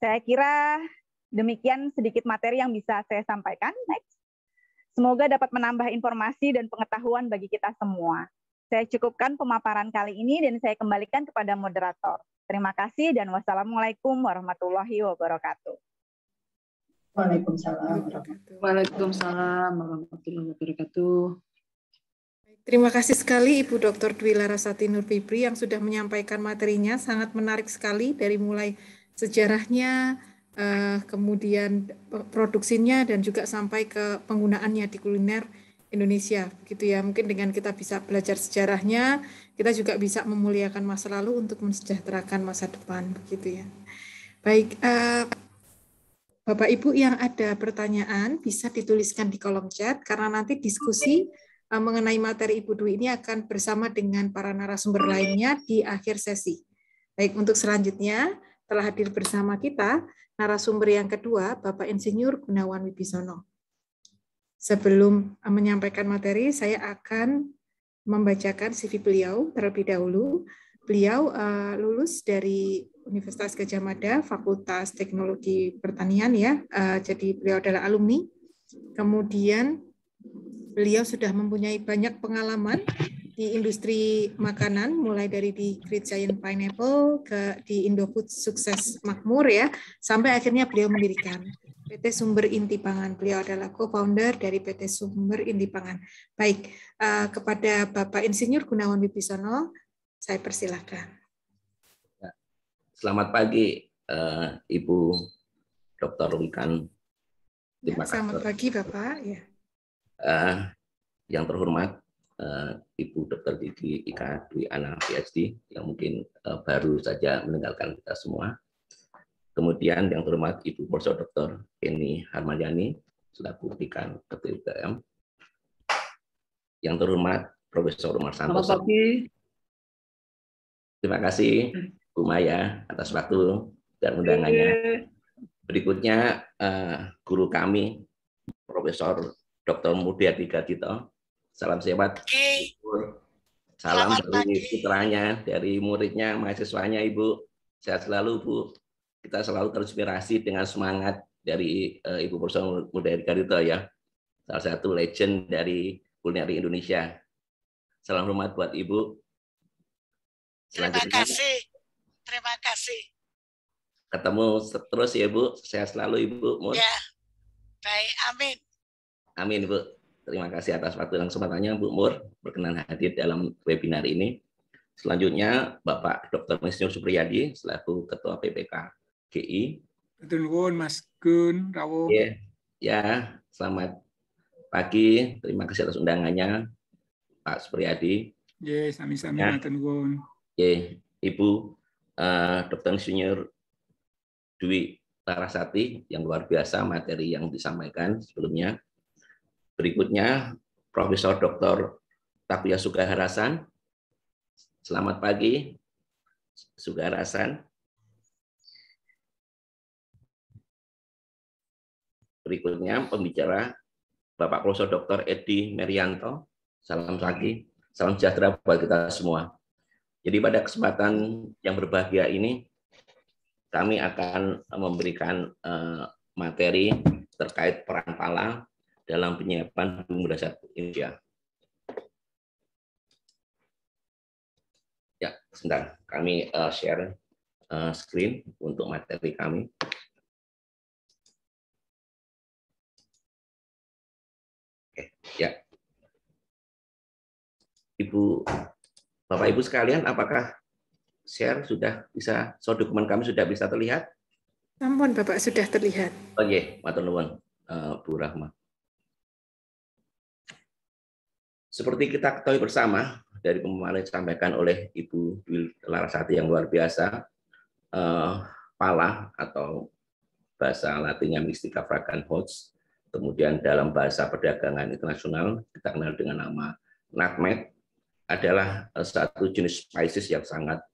Saya kira demikian sedikit materi yang bisa saya sampaikan. Next. Semoga dapat menambah informasi dan pengetahuan bagi kita semua. Saya cukupkan pemaparan kali ini dan saya kembalikan kepada moderator. Terima kasih dan wassalamualaikum warahmatullahi wabarakatuh. Waalaikumsalam. Waalaikumsalam warahmatullahi wabarakatuh. Terima kasih sekali Ibu Dr. Dwi Larasati Nurfibri yang sudah menyampaikan materinya, sangat menarik sekali dari mulai sejarahnya, eh, kemudian produksinya dan juga sampai ke penggunaannya di kuliner Indonesia. Begitu ya. Mungkin dengan kita bisa belajar sejarahnya, kita juga bisa memuliakan masa lalu untuk mensejahterakan masa depan. Begitu ya. Baik, eh, Bapak Ibu yang ada pertanyaan bisa dituliskan di kolom chat karena nanti diskusi eh, mengenai materi Ibu Dwi ini akan bersama dengan para narasumber lainnya di akhir sesi. Baik, untuk selanjutnya telah hadir bersama kita narasumber yang kedua, Bapak Insinyur Gunawan Wibisono. Sebelum menyampaikan materi, saya akan membacakan CV beliau terlebih dahulu. Beliau uh, lulus dari Universitas Gajah Mada, Fakultas Teknologi Pertanian ya. Uh, jadi beliau adalah alumni. Kemudian beliau sudah mempunyai banyak pengalaman di industri makanan, mulai dari di Great Giant Pineapple ke di Indofood Sukses Makmur ya, sampai akhirnya beliau mendirikan PT Sumber Inti Pangan. Beliau adalah co-founder dari PT Sumber Inti Pangan. Baik, uh, kepada Bapak Insinyur Gunawan Wibisono, saya persilahkan. Ya. Selamat pagi, uh, Ibu Dr. Wikan. Terima ya, kasih. Selamat pagi, Bapak. Ya. Uh, yang terhormat, uh, Ibu Dr. Didi Ika Dwi Ana PhD yang mungkin uh, baru saja meninggalkan kita semua. Kemudian yang terhormat Ibu Profesor Dr. Eni Harmajani selaku dekan UGM. Yang terhormat Profesor Umar Santoso. Terima kasih Bu Maya atas waktu dan undangannya. Berikutnya uh, guru kami Profesor Dr. Mudia Tiga Tito Salam sehat. Oke. Salam Selamat dari putranya, dari muridnya, mahasiswanya Ibu. Sehat selalu Bu. Kita selalu terinspirasi dengan semangat dari uh, Ibu Profesor Muda Erika ya. Salah satu legend dari kuliner Indonesia. Salam hormat buat Ibu. Terima kasih. Terima kasih. Ketemu terus ya Bu. Sehat selalu Ibu. Mur. Ya. Baik, amin. Amin, Bu. Terima kasih atas waktu dan kesempatannya Bu Mur berkenan hadir dalam webinar ini. Selanjutnya Bapak Dr. Insinyur Supriyadi selaku Ketua PPK GI. Betul Mas Gun Rawo. Ya, ya, selamat pagi. Terima kasih atas undangannya Pak Supriyadi. Ya, sami-sami ya. Gun. Ya, Ibu uh, eh, Dr. Insinyur Dwi Larasati yang luar biasa materi yang disampaikan sebelumnya. Berikutnya Profesor Dr. Takuya Sugaharasan. Selamat pagi, Sugaharasan. Berikutnya pembicara Bapak Profesor Dr. Edi Merianto. Salam pagi, salam sejahtera buat kita semua. Jadi pada kesempatan yang berbahagia ini, kami akan memberikan eh, materi terkait peran pala dalam penyiapan bumbu dasar Indonesia. Ya, sebentar. Kami uh, share uh, screen untuk materi kami. Oke, ya. Ibu, Bapak Ibu sekalian, apakah share sudah bisa, so dokumen kami sudah bisa terlihat? Ampun, Bapak sudah terlihat. Oke, oh, okay. Iya. matur nuwun, uh, Bu Rahma. Seperti kita ketahui bersama dari pemahaman yang disampaikan oleh Ibu Dwi Larasati yang luar biasa, uh, pala atau bahasa latinnya Mystica Fragan Hots, kemudian dalam bahasa perdagangan internasional kita kenal dengan nama nutmeg, adalah eh, satu jenis spices yang sangat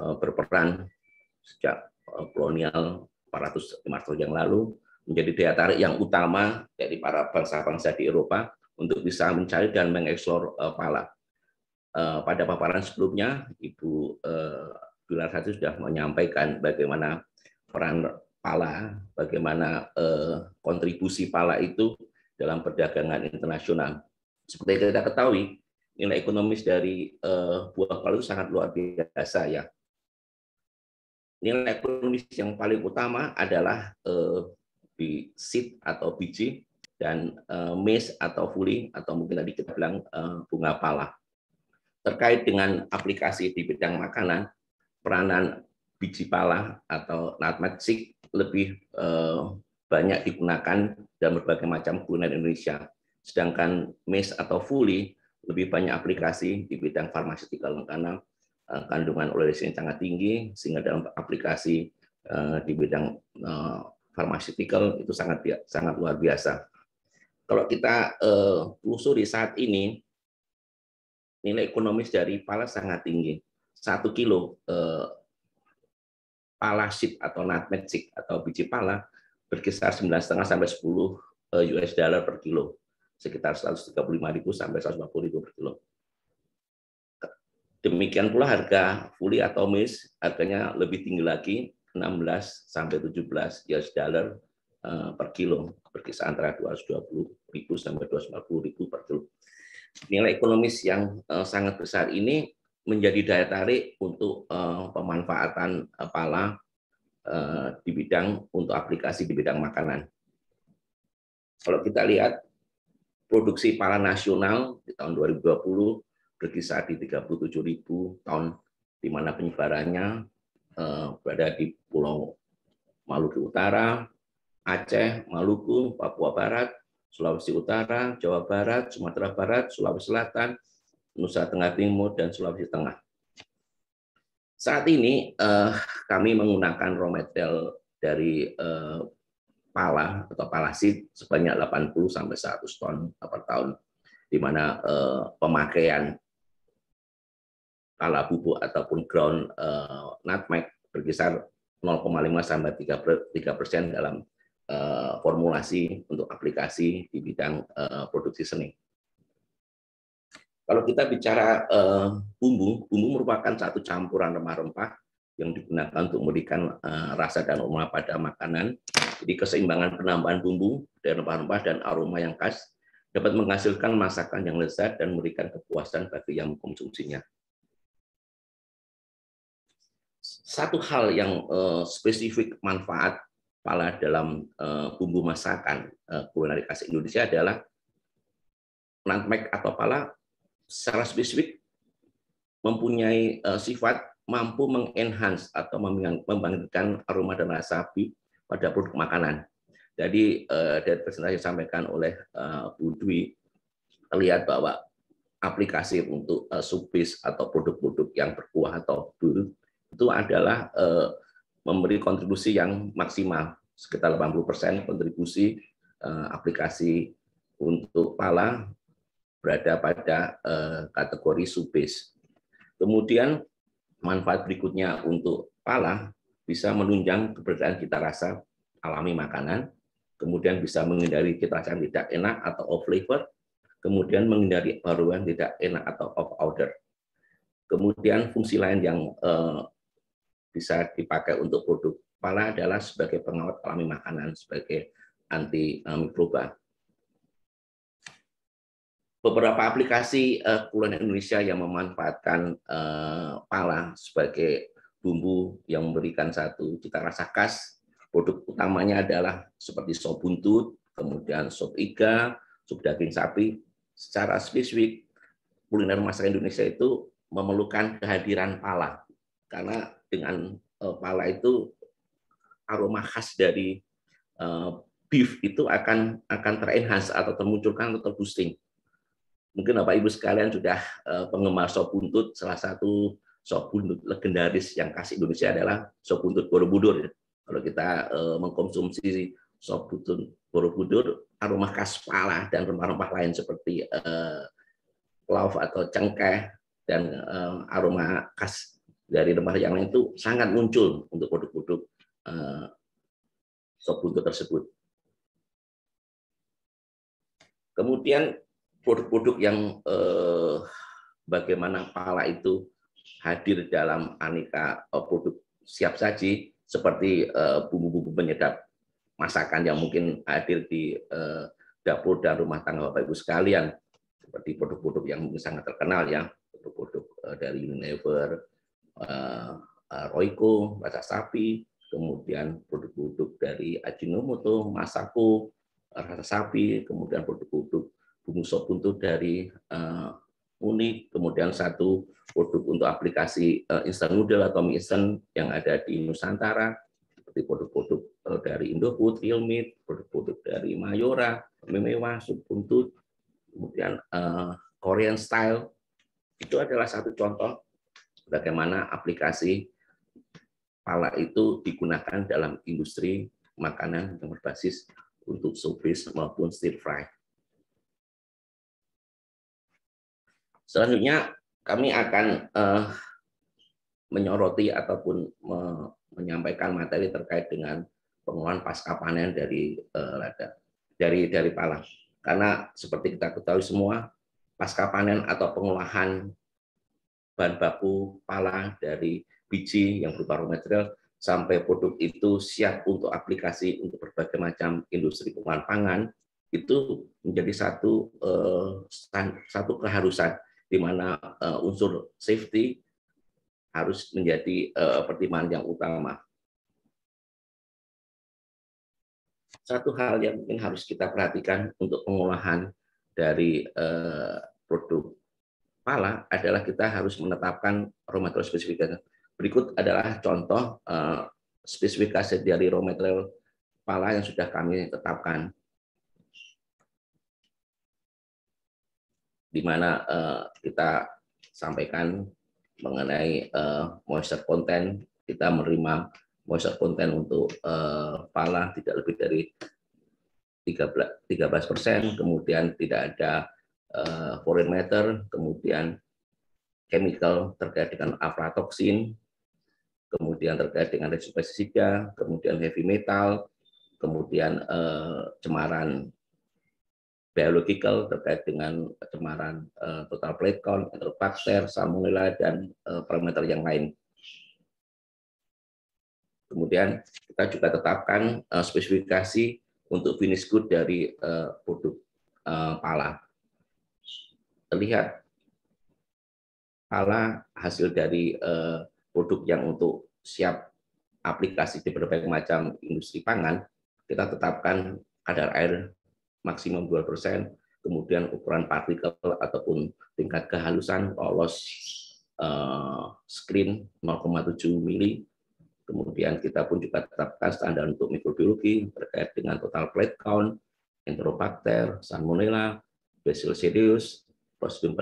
eh, berperan sejak kolonial 400 tahun yang lalu menjadi daya tarik yang utama dari para bangsa-bangsa di Eropa untuk bisa mencari dan mengeksplor uh, pala. Uh, pada paparan sebelumnya, Ibu Bilar eh, uh, Satu sudah menyampaikan bagaimana peran pala, bagaimana uh, kontribusi pala itu dalam perdagangan internasional. Seperti kita ketahui, nilai ekonomis dari uh, buah pala itu sangat luar biasa ya. Nilai ekonomis yang paling utama adalah uh, di seed atau biji dan uh, atau fully atau mungkin tadi kita bilang uh, bunga pala. Terkait dengan aplikasi di bidang makanan, peranan biji pala atau nutmeg seed lebih uh, banyak digunakan dalam berbagai macam kuliner Indonesia. Sedangkan miss atau fully lebih banyak aplikasi di bidang farmasetikal karena uh, kandungan yang sangat tinggi sehingga dalam aplikasi uh, di bidang uh, farmasetikal itu sangat sangat luar biasa. Kalau kita eh, telusuri saat ini, nilai ekonomis dari pala sangat tinggi. Satu kilo eh, pala chip atau nutmeg atau biji pala berkisar 9,5 sampai 10 eh, US dollar per kilo, sekitar 135.000 sampai 150.000 per kilo. Demikian pula harga fully atomis harganya lebih tinggi lagi 16 sampai 17 US dollar per kilo, berkisar antara 220 ribu sampai 250 ribu per kilo. Nilai ekonomis yang uh, sangat besar ini menjadi daya tarik untuk uh, pemanfaatan uh, pala uh, di bidang untuk aplikasi di bidang makanan. Kalau kita lihat produksi pala nasional di tahun 2020 berkisar di 37.000 ton di mana penyebarannya uh, berada di Pulau Maluku Utara, Aceh, Maluku, Papua Barat, Sulawesi Utara, Jawa Barat, Sumatera Barat, Sulawesi Selatan, Nusa Tenggara Timur, dan Sulawesi Tengah. Saat ini eh, kami menggunakan raw material dari eh, pala atau palasit sebanyak 80 sampai 100 ton per tahun di mana eh, pemakaian pala bubuk ataupun ground eh, nutmeg berkisar 0,5 sampai 3 persen dalam Eh, formulasi untuk aplikasi di bidang eh, produksi seni. Kalau kita bicara eh, bumbu, bumbu merupakan satu campuran rempah-rempah yang digunakan untuk memberikan rasa dan aroma pada makanan. Jadi keseimbangan penambahan bumbu dan rempah-rempah dan aroma yang khas dapat menghasilkan masakan yang lezat dan memberikan kepuasan bagi yang mengkonsumsinya. Satu hal yang spesifik manfaat pala dalam eh, bumbu masakan uh, kuliner khas Indonesia adalah nutmeg atau pala secara spesifik mempunyai eh, sifat mampu mengenhance atau membangkitkan aroma dan rasa api pada produk makanan. Jadi dari presentasi yang disampaikan oleh uh, Bu Dwi terlihat bahwa aplikasi untuk uh, atau produk-produk yang berkuah atau bulut itu adalah memberi kontribusi yang maksimal sekitar 80% persen kontribusi uh, aplikasi untuk pala berada pada uh, kategori subbase. Kemudian manfaat berikutnya untuk pala bisa menunjang keberadaan kita rasa alami makanan, kemudian bisa menghindari cita rasa tidak enak atau off flavor, kemudian menghindari baruan tidak enak atau off order. Kemudian fungsi lain yang uh, bisa dipakai untuk produk. Pala adalah sebagai pengawet alami makanan, sebagai anti eh, mikroba. Beberapa aplikasi uh, kuliner Indonesia yang memanfaatkan uh, pala sebagai bumbu yang memberikan satu cita rasa khas. Produk utamanya adalah seperti sop buntut, kemudian sop iga, sup daging sapi. Secara spesifik, kuliner masakan Indonesia itu memerlukan kehadiran pala. Karena dengan uh, pala itu aroma khas dari uh, beef itu akan akan terenhance atau termunculkan atau terboosting. Mungkin Bapak Ibu sekalian sudah uh, penggemar sop buntut, salah satu sop buntut legendaris yang kasih Indonesia adalah sop buntut Borobudur. Kalau kita uh, mengkonsumsi sop buntut Borobudur, aroma khas pala dan rempah-rempah lain seperti uh, lauf atau cengkeh dan uh, aroma khas dari rempah yang lain itu sangat muncul untuk produk-produk eh, sop buntut tersebut. Kemudian produk-produk yang eh, bagaimana pala itu hadir dalam aneka eh, produk siap saji seperti eh, bumbu-bumbu eh, penyedap masakan yang mungkin hadir di eh, dapur dan rumah tangga Bapak Ibu sekalian seperti produk-produk yang sangat terkenal ya produk-produk eh, dari Unilever, Eh, eh, Royco, batas sapi, kemudian produk-produk dari Ajinomoto, Masako, rasa sapi, kemudian produk-produk bumbu sop untuk dari eh, unik, kemudian satu produk untuk aplikasi instant noodle atau mie instant yang ada di Nusantara, seperti produk-produk dari Indofood, Realmeat, produk-produk dari Mayora, Memewa, Subbuntut, kemudian Korean Style. Itu adalah satu contoh bagaimana aplikasi pala itu digunakan dalam industri makanan yang berbasis untuk soufflé maupun stir fry. Selanjutnya kami akan uh, menyoroti ataupun me menyampaikan materi terkait dengan pengolahan pasca panen dari uh, lada dari dari pala. Karena seperti kita ketahui semua pasca panen atau pengolahan bahan baku pala dari biji yang berupa raw material sampai produk itu siap untuk aplikasi untuk berbagai macam industri pengolahan pangan itu menjadi satu uh, satu keharusan di mana uh, unsur safety harus menjadi uh, pertimbangan yang utama. Satu hal yang mungkin harus kita perhatikan untuk pengolahan dari uh, produk kepala adalah kita harus menetapkan raw material spesifikasi. Berikut adalah contoh eh, spesifikasi dari raw material kepala yang sudah kami tetapkan. Di mana eh, kita sampaikan mengenai eh, moisture content, kita menerima moisture content untuk kepala tidak lebih dari 13 persen, kemudian tidak ada Eh, foreign matter, kemudian chemical terkait dengan aflatoxin, kemudian terkait dengan residu kemudian heavy metal, kemudian uh, cemaran biological terkait dengan cemaran uh, total plate count, enterobacter, salmonella dan uh, parameter yang lain. Kemudian kita juga tetapkan uh, spesifikasi untuk finish good dari uh, produk uh, pala terlihat ala hasil dari uh, produk yang untuk siap aplikasi di berbagai macam industri pangan, kita tetapkan kadar air maksimum 2%, kemudian ukuran partikel ataupun tingkat kehalusan lolos uh, screen 0,7 mili, kemudian kita pun juga tetapkan standar untuk mikrobiologi terkait dengan total plate count, enterobacter, salmonella, basil serius, postum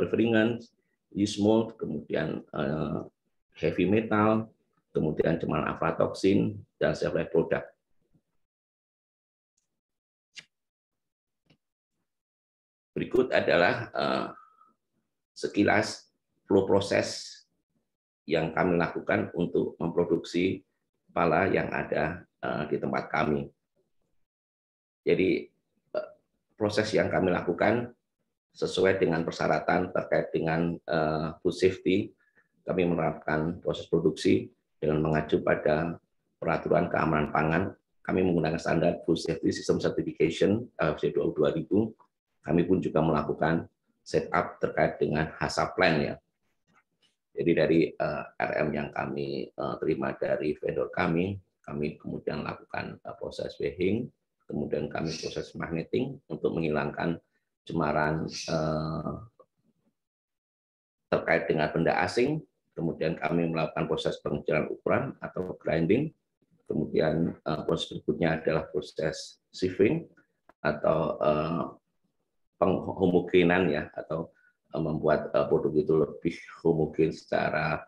use mold, kemudian uh, heavy metal, kemudian cemaran aflatoksin, dan several produk. Berikut adalah uh, sekilas flow proses yang kami lakukan untuk memproduksi pala yang ada uh, di tempat kami. Jadi proses yang kami lakukan sesuai dengan persyaratan terkait dengan uh, food safety, kami menerapkan proses produksi dengan mengacu pada peraturan keamanan pangan. Kami menggunakan standar Food Safety System Certification eh, fc 2000. Kami pun juga melakukan setup terkait dengan HASA plan ya. Jadi dari uh, eh, RM yang kami uh, terima dari vendor kami, kami kemudian lakukan uh, proses weighing, kemudian kami proses magneting untuk menghilangkan cemaran eh, terkait dengan benda asing, kemudian kami melakukan proses pengecilan ukuran atau grinding, kemudian eh, proses berikutnya adalah proses sieving atau eh, penghomogenan ya atau eh, membuat eh, produk itu lebih homogen secara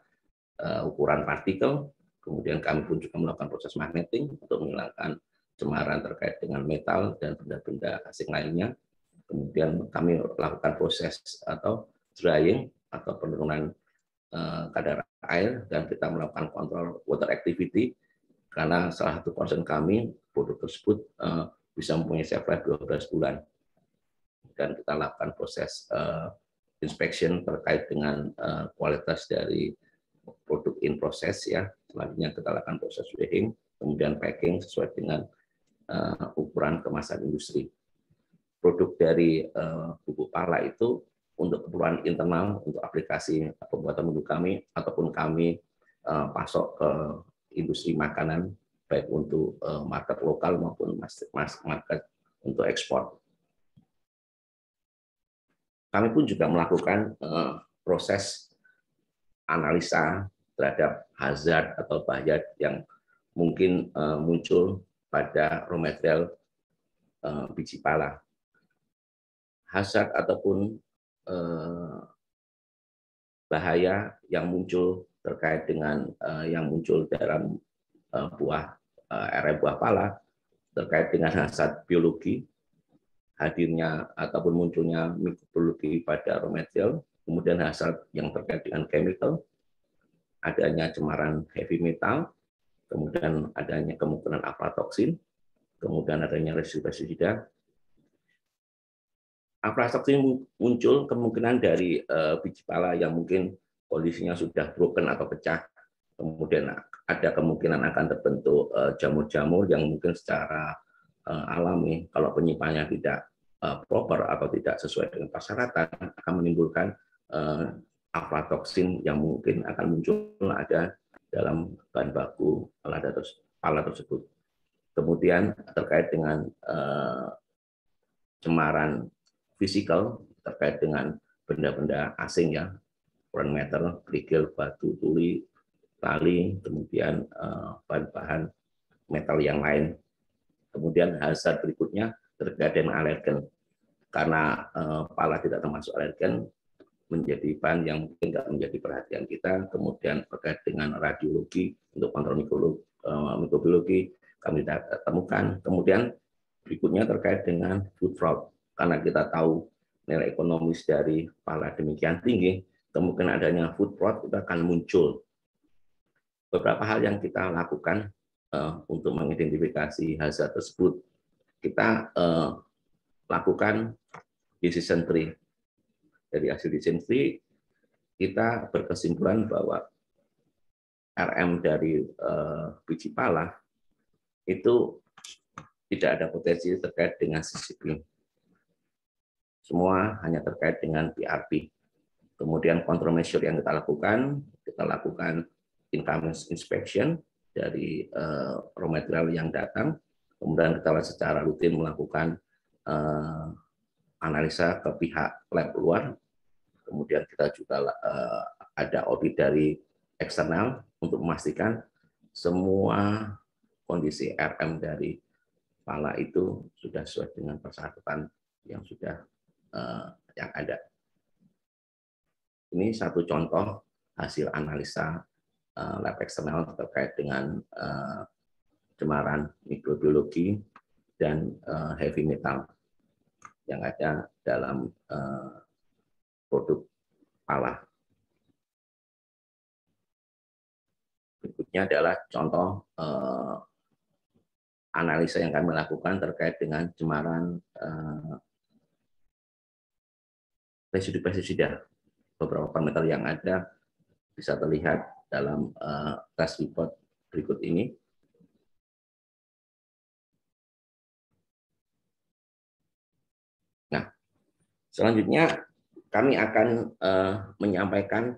ukuran partikel. Kemudian kami pun juga melakukan proses magneting untuk menghilangkan cemaran terkait dengan metal dan benda-benda asing lainnya kemudian kami lakukan proses atau drying hmm. atau penurunan eh, kadar air dan kita melakukan kontrol water activity karena salah satu concern kami produk tersebut eh, bisa mempunyai shelf life 12 bulan dan kita lakukan proses eh, inspection terkait dengan kualitas dari produk in process ya selanjutnya kita lakukan proses weighing kemudian packing sesuai dengan ukuran kemasan industri produk dari uh, eh, buku Parla itu untuk keperluan internal untuk aplikasi pembuatan menu kami ataupun kami uh, pasok ke industri makanan baik untuk uh, market lokal maupun market untuk ekspor. Kami pun juga melakukan uh, proses analisa terhadap hazard atau bahaya yang mungkin uh, muncul pada raw material uh, biji pala hasad ataupun eh, bahaya yang muncul terkait dengan eh, yang muncul dalam eh, buah eh, area buah pala terkait dengan hasad biologi hadirnya ataupun munculnya mikrobiologi pada rometil, kemudian hasad yang terkait dengan chemical, adanya cemaran heavy metal, kemudian adanya kemungkinan aflatoxin kemudian adanya residu pestisida, Afrastruktur ini muncul kemungkinan dari uh, biji pala yang mungkin kondisinya sudah broken atau pecah, kemudian ada kemungkinan akan terbentuk eh, jamur-jamur uh, yang mungkin secara uh, alami kalau penyimpanannya tidak uh, proper atau tidak sesuai dengan persyaratan akan menimbulkan uh, aflatoksin yang mungkin akan muncul ada dalam bahan baku alat tersebut. Kemudian terkait dengan uh, cemaran fisikal terkait dengan benda-benda asing ya, foreign meter, kerikil, batu, tuli, tali, kemudian eh, bahan-bahan metal yang lain. Kemudian hazard berikutnya terkait dengan alergen. Karena eh, pala tidak termasuk alergen, menjadi bahan yang mungkin tidak menjadi perhatian kita. Kemudian terkait dengan radiologi untuk kontrol eh, mikrobiologi kami tidak temukan. Kemudian berikutnya terkait dengan food fraud karena kita tahu nilai ekonomis dari pala demikian tinggi, kemungkinan adanya food fraud itu akan muncul. Beberapa hal yang kita lakukan uh, untuk mengidentifikasi hazard tersebut, kita uh, lakukan decision tree. Dari hasil decision tree, kita berkesimpulan bahwa RM dari uh, biji pala itu tidak ada potensi terkait dengan sisi semua hanya terkait dengan PRP. Kemudian control measure yang kita lakukan, kita lakukan income inspection dari uh, raw material yang datang. Kemudian kita secara rutin melakukan uh, analisa ke pihak lab luar. Kemudian kita juga uh, ada audit dari eksternal untuk memastikan semua kondisi RM dari pala itu sudah sesuai dengan persyaratan yang sudah Eh, yang ada. Ini satu contoh hasil analisa eh, lab eksternal terkait dengan eh, cemaran mikrobiologi dan heavy metal yang ada dalam produk pala. Berikutnya adalah contoh analisa yang kami lakukan terkait dengan cemaran residu-pestisida. Beberapa parameter yang ada bisa terlihat dalam uh, eh, tes report berikut ini. Nah, selanjutnya kami akan uh, menyampaikan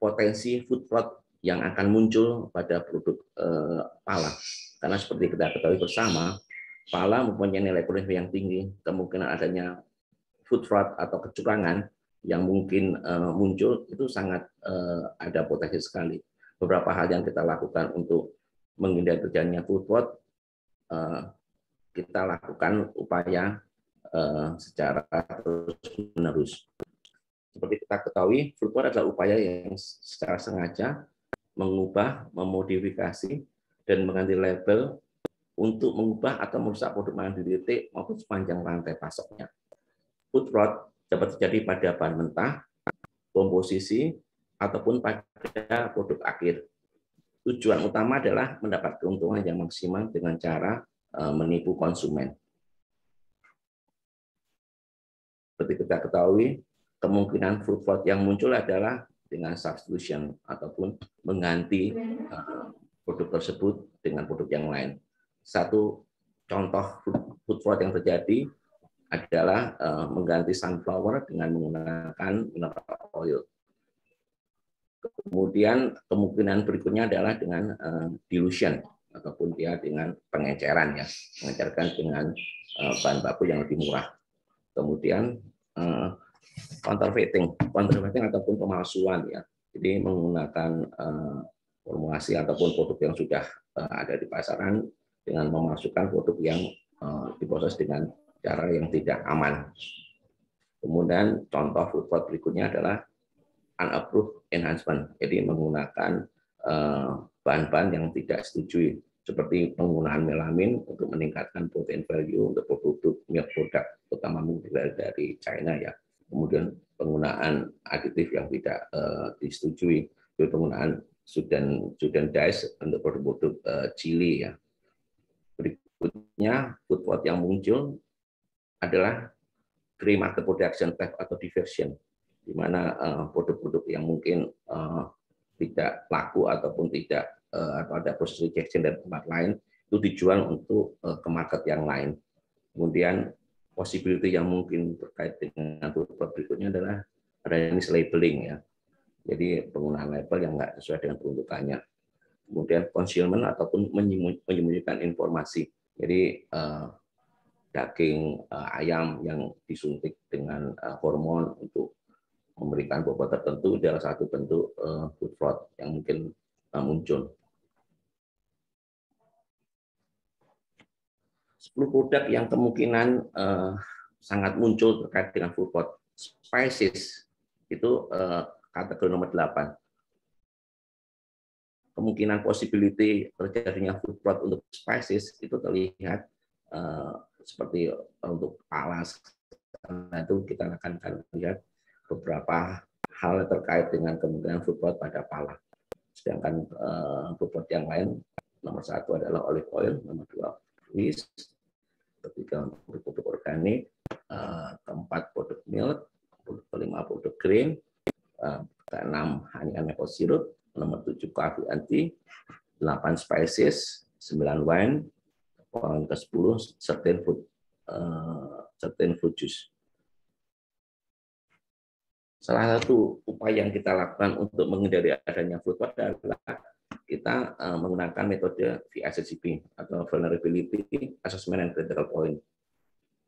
potensi food plot yang akan muncul pada produk uh, pala. Karena seperti kita ketahui bersama, pala mempunyai nilai ekonomi yang tinggi, kemungkinan adanya food fraud atau kecurangan yang mungkin uh, muncul itu sangat uh, ada potensi sekali. Beberapa hal yang kita lakukan untuk menghindari terjadinya food fraud, uh, eh, kita lakukan upaya uh, secara terus-menerus. Seperti kita ketahui, food fraud adalah upaya yang secara sengaja mengubah, memodifikasi, dan mengganti label untuk mengubah atau merusak produk makanan di titik maupun sepanjang rantai pasoknya food rot dapat terjadi pada bahan mentah, komposisi, ataupun pada produk akhir. Tujuan utama adalah mendapat keuntungan yang maksimal dengan cara eh, menipu konsumen. Seperti kita ketahui, kemungkinan food fraud yang muncul adalah dengan substitution ataupun mengganti eh, produk tersebut dengan produk yang lain. Satu contoh food fraud yang terjadi adalah uh, mengganti sunflower dengan menggunakan mineral oil. Kemudian kemungkinan berikutnya adalah dengan uh, dilution ataupun dia dengan pengeceran ya, mengecerkan dengan uh, bahan baku yang lebih murah. Kemudian uh, counterfeiting, counterfeiting ataupun pemalsuan ya. Jadi menggunakan uh, formulasi ataupun produk yang sudah uh, ada di pasaran dengan memasukkan produk yang uh, diproses dengan cara yang tidak aman. Kemudian contoh report berikutnya adalah unapproved enhancement, jadi menggunakan eh, bahan-bahan yang tidak setuju seperti penggunaan melamin untuk meningkatkan protein value untuk produk milk produk terutama mungkin dari China ya kemudian penggunaan aditif yang tidak uh, disetujui itu penggunaan sudan sudan dice untuk produk-produk uh, chili ya berikutnya food plot yang muncul adalah free market production theft atau diversion, di mana eh, produk-produk yang mungkin eh, tidak laku ataupun tidak eh, atau ada proses rejection dari tempat lain itu dijual untuk ke market yang lain. Kemudian possibility yang mungkin terkait dengan produk berikutnya adalah range labeling ya. Jadi penggunaan label yang nggak sesuai dengan peruntukannya. Kemudian concealment ataupun menyembunyikan informasi. Jadi daging eh, ayam yang disuntik dengan eh, hormon untuk memberikan bobot tertentu adalah satu bentuk food eh, fraud yang mungkin muncul. 10 produk yang kemungkinan uh, sangat muncul terkait dengan food fraud. Spices itu uh, kategori nomor 8. Kemungkinan possibility terjadinya food fraud untuk spices itu terlihat seperti eh, untuk alas nah itu kita akan, lihat beberapa hal terkait dengan kemungkinan fibroid pada pala. Sedangkan uh, yang lain nomor satu adalah olive oil, nomor dua fluid, ketiga produk-produk organik, uh, keempat produk milk, kelima produk cream, uh, keenam hanya maple syrup, nomor tujuh coffee anti, delapan spices, sembilan wine, orang ke-10 certain food uh, certain food juice. Salah satu upaya yang kita lakukan untuk menghindari adanya food adalah kita uh, menggunakan metode VSCP atau Vulnerability Assessment and Critical Point.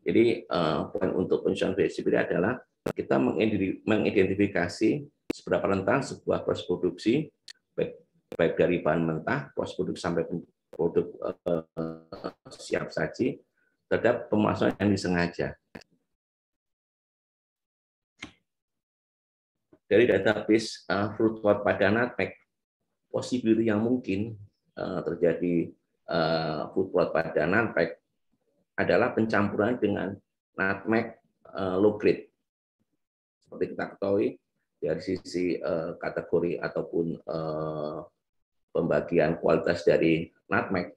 Jadi uh, eh, poin untuk penyusunan VSCP adalah kita mengidentifikasi seberapa rentan sebuah proses produksi baik, baik dari bahan mentah, proses produksi sampai produk uh, siap saji terhadap pemasok yang disengaja. Dari database uh, fruit pot pada NATPEC, possibility yang mungkin uh, terjadi uh, fruit pot pada adalah pencampuran dengan nutmeg uh, low grade. Seperti kita ketahui, dari sisi uh, kategori ataupun uh, pembagian kualitas dari nutmeg.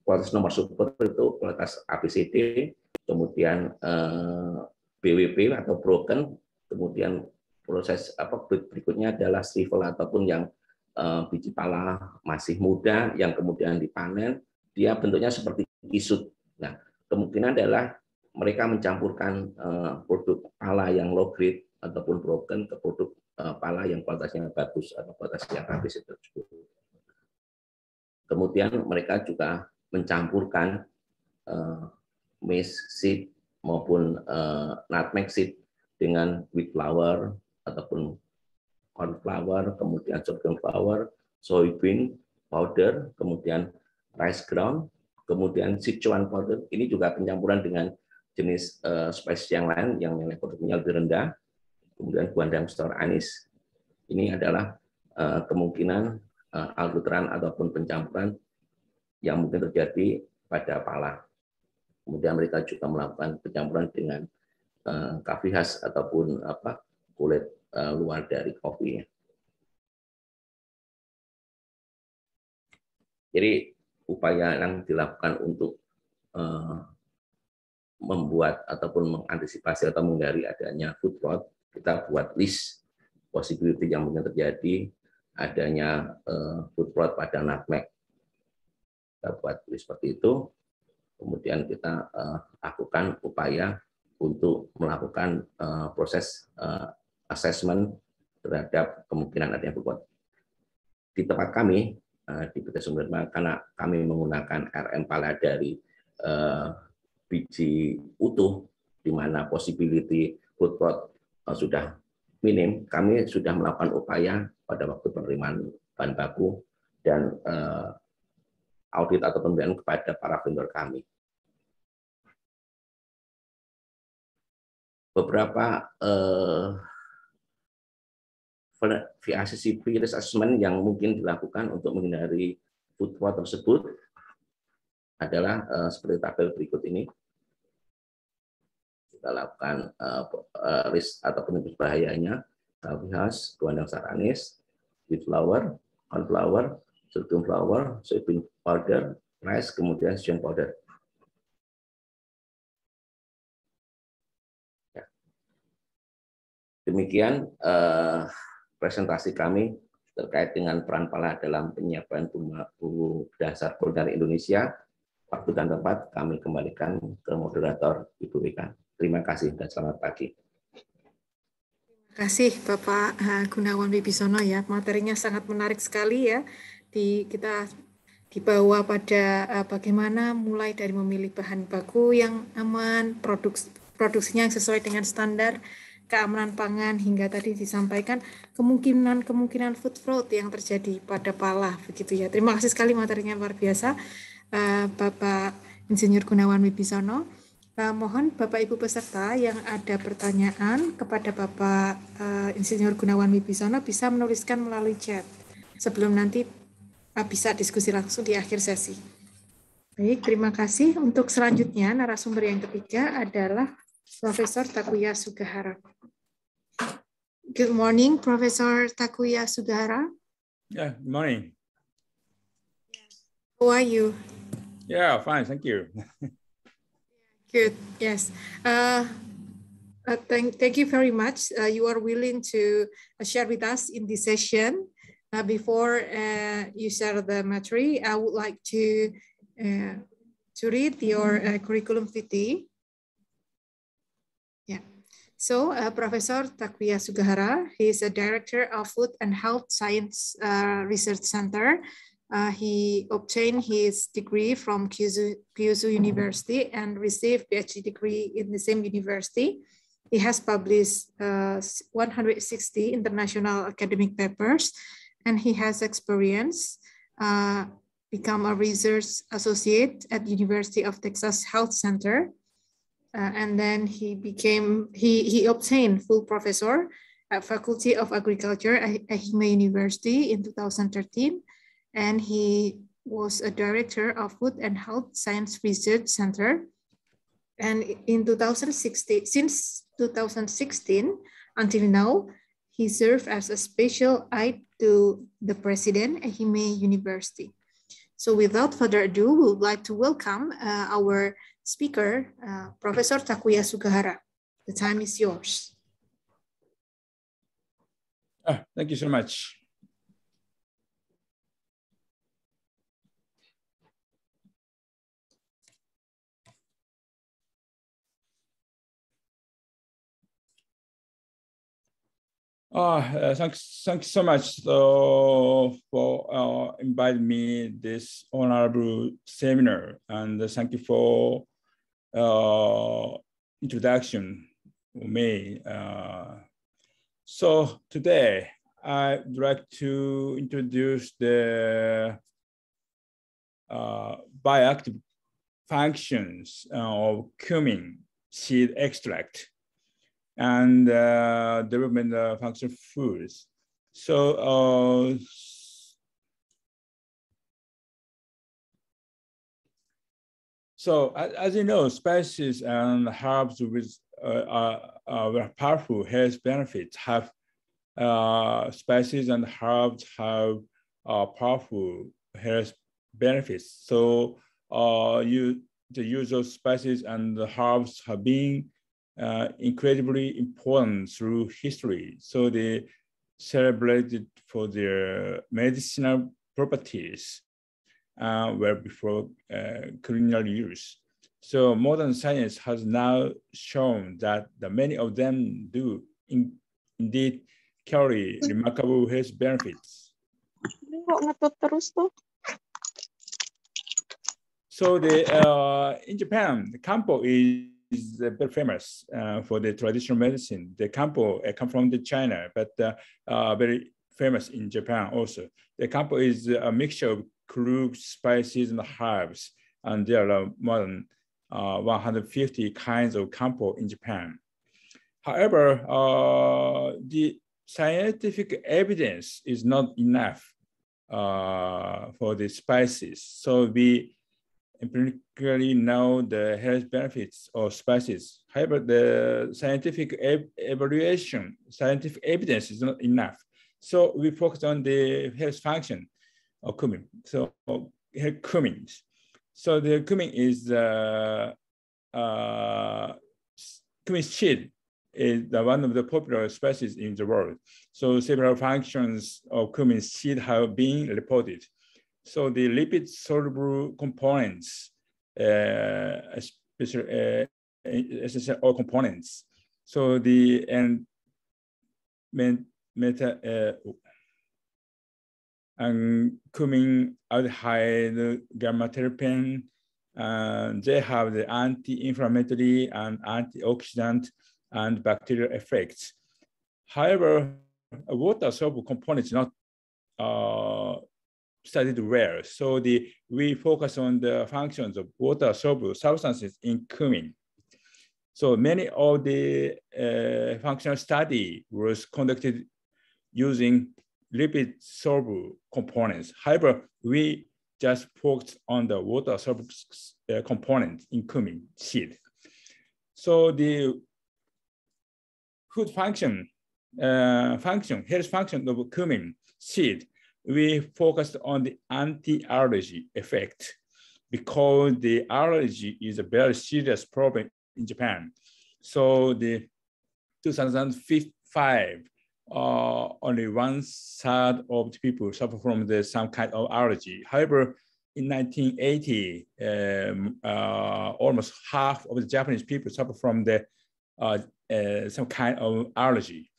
Kualitas nomor super itu kualitas ABCD, kemudian eh, BWP atau broken, kemudian proses apa berikutnya adalah shrivel ataupun yang eh, biji pala masih muda yang kemudian dipanen, dia bentuknya seperti kisut. Nah, kemungkinan adalah mereka mencampurkan eh, produk pala yang low grade ataupun broken ke produk eh, pala yang kualitasnya bagus atau kualitas yang habis itu tersebut. Kemudian mereka juga mencampurkan uh, maize seed maupun uh, nutmeg seed dengan wheat flour ataupun corn flour, kemudian sorghum flour, soybean powder, kemudian rice ground, kemudian Sichuan powder. Ini juga pencampuran dengan jenis uh, spice yang lain yang nilai produknya lebih rendah. Kemudian guandang store anis. Ini adalah uh, kemungkinan Eh, angguteran ataupun pencampuran yang mungkin terjadi pada pala. Kemudian mereka juga melakukan pencampuran dengan eh, kafi khas ataupun apa kulit eh, luar dari kopi. Jadi upaya yang dilakukan untuk membuat ataupun mengantisipasi atau menghindari adanya food fraud, kita buat list possibility yang mungkin terjadi adanya eh, food plot pada nutmeg. Kita buat seperti itu, kemudian kita eh, lakukan upaya untuk melakukan eh, proses assessment terhadap kemungkinan adanya food plot. Di tempat kami, di PT Sumber karena kami menggunakan RM pala dari biji utuh, di mana possibility food plot sudah minim, kami sudah melakukan upaya pada waktu penerimaan bahan baku dan uh, audit atau pembiayaan kepada para vendor kami. Beberapa eh, VACCP risk assessment yang mungkin dilakukan untuk menghindari fatwa tersebut adalah uh, seperti tabel berikut ini kita lakukan uh, uh, risk atau penebus bahayanya sawi khas, gandang saranis, wheat flour, corn flour, sorghum flour, soybean powder, rice, kemudian sorghum powder. Ya. Demikian eh, presentasi kami terkait dengan peran pala dalam penyiapan bumbu dasar kuliner Indonesia. Waktu dan tempat kami kembalikan ke moderator Ibu Wika. Terima kasih dan selamat pagi. Terima kasih Bapak eh, Gunawan Wibisono ya. Materinya sangat menarik sekali ya. Di kita dibawa pada eh, bagaimana mulai dari memilih bahan baku yang aman, produk produksinya yang sesuai dengan standar keamanan pangan hingga tadi disampaikan kemungkinan-kemungkinan food fraud yang terjadi pada pala begitu ya. Terima kasih sekali materinya luar biasa eh, Bapak Insinyur Gunawan Wibisono. Nah, mohon Bapak Ibu peserta yang ada pertanyaan kepada Bapak uh, Insinyur Gunawan Wibisono bisa menuliskan melalui chat sebelum nanti uh, bisa diskusi langsung di akhir sesi. Baik, terima kasih. Untuk selanjutnya narasumber yang ketiga adalah Profesor Takuya Sugahara. Good morning, Profesor Takuya Sugahara. Yeah, good morning. How are you? Yeah, fine, thank you. Good. Yes. Uh, uh, thank, thank you very much. Uh, you are willing to uh, share with us in this session. Uh, before uh, you share the material, I would like to to read your curriculum vitae. Yeah. So Professor Takuya Sugahara, he is a director of Food and Health Science Research Center uh, he obtained his degree from Kyushu, University and received PhD degree in the same university. He has published uh, 160 international academic papers, and he has experience uh, become a research associate at University of Texas Health Center. Uh, and then he became, he, he obtained full professor at Faculty of Agriculture at Hime University in 2013 and he was a director of Food and Health Science Research Center. And in 2016, since 2016 until now, he served as a special aide to the president at Hime University. So without further ado, we would like to welcome uh, our speaker, uh, Professor Takuya Sugahara. The time is yours. Ah, thank you so much. Oh, uh, thanks, thanks so much for uh, inviting me this honorable seminar, and thank you for uh, introduction me. Uh, so today I would like to introduce the uh, bioactive functions of cumin seed extract and uh, development of function foods. So, uh, so as you know, spices and herbs with uh, powerful health benefits have uh, spices and herbs have uh, powerful health benefits. So uh, you, the use of spices and herbs have been uh, incredibly important through history. So they celebrated for their medicinal properties uh, well before uh, colonial use. So modern science has now shown that the many of them do in, indeed carry remarkable health benefits. So the, uh, in Japan, the kampo is is uh, very famous uh, for the traditional medicine. The Kampo uh, come from the China, but uh, very famous in Japan also. The Kampo is a mixture of crude spices and herbs, and there are more than 150 kinds of Kampo in Japan. However, the scientific evidence is not enough uh, for the spices. So we particularly now, the health benefits of spices. However, the scientific evaluation, scientific evidence is not enough. So we focus on the health function of cumin. So cumin. So the cumin is uh, uh, cumin seed is the, one of the popular spices in the world. So several functions of cumin seed have been reported. So the lipid soluble components, uh, especially uh, all components. So the and meta uh, and cumin aldehyde, gamma terpen, they have the anti-inflammatory and antioxidant and bacterial effects. However, water soluble components not uh, studied well. So the, we focus on the functions of water soluble substances in cumin. So many of the uh, functional study was conducted using lipid soluble components. However, we just focused on the water soluble uh, components in cumin seed. So the food function, uh, function, health function of cumin seed we focused on the anti-allergy effect because the allergy is a very serious problem in Japan. So the 2005, uh, only one third of the people suffer from the, some kind of allergy. However, in 1980, um, uh, almost half of the Japanese people suffer from the uh, uh some kind of allergy.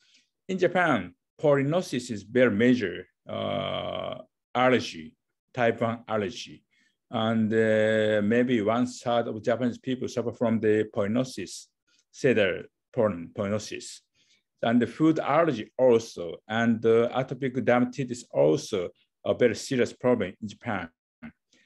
In Japan, polygnosis is very major uh, allergy, type 1 allergy. And uh, maybe one third of Japanese people suffer from the poinosis, cedar pollen poinosis. And the food allergy also, and atopic dermatitis also a very serious problem in Japan.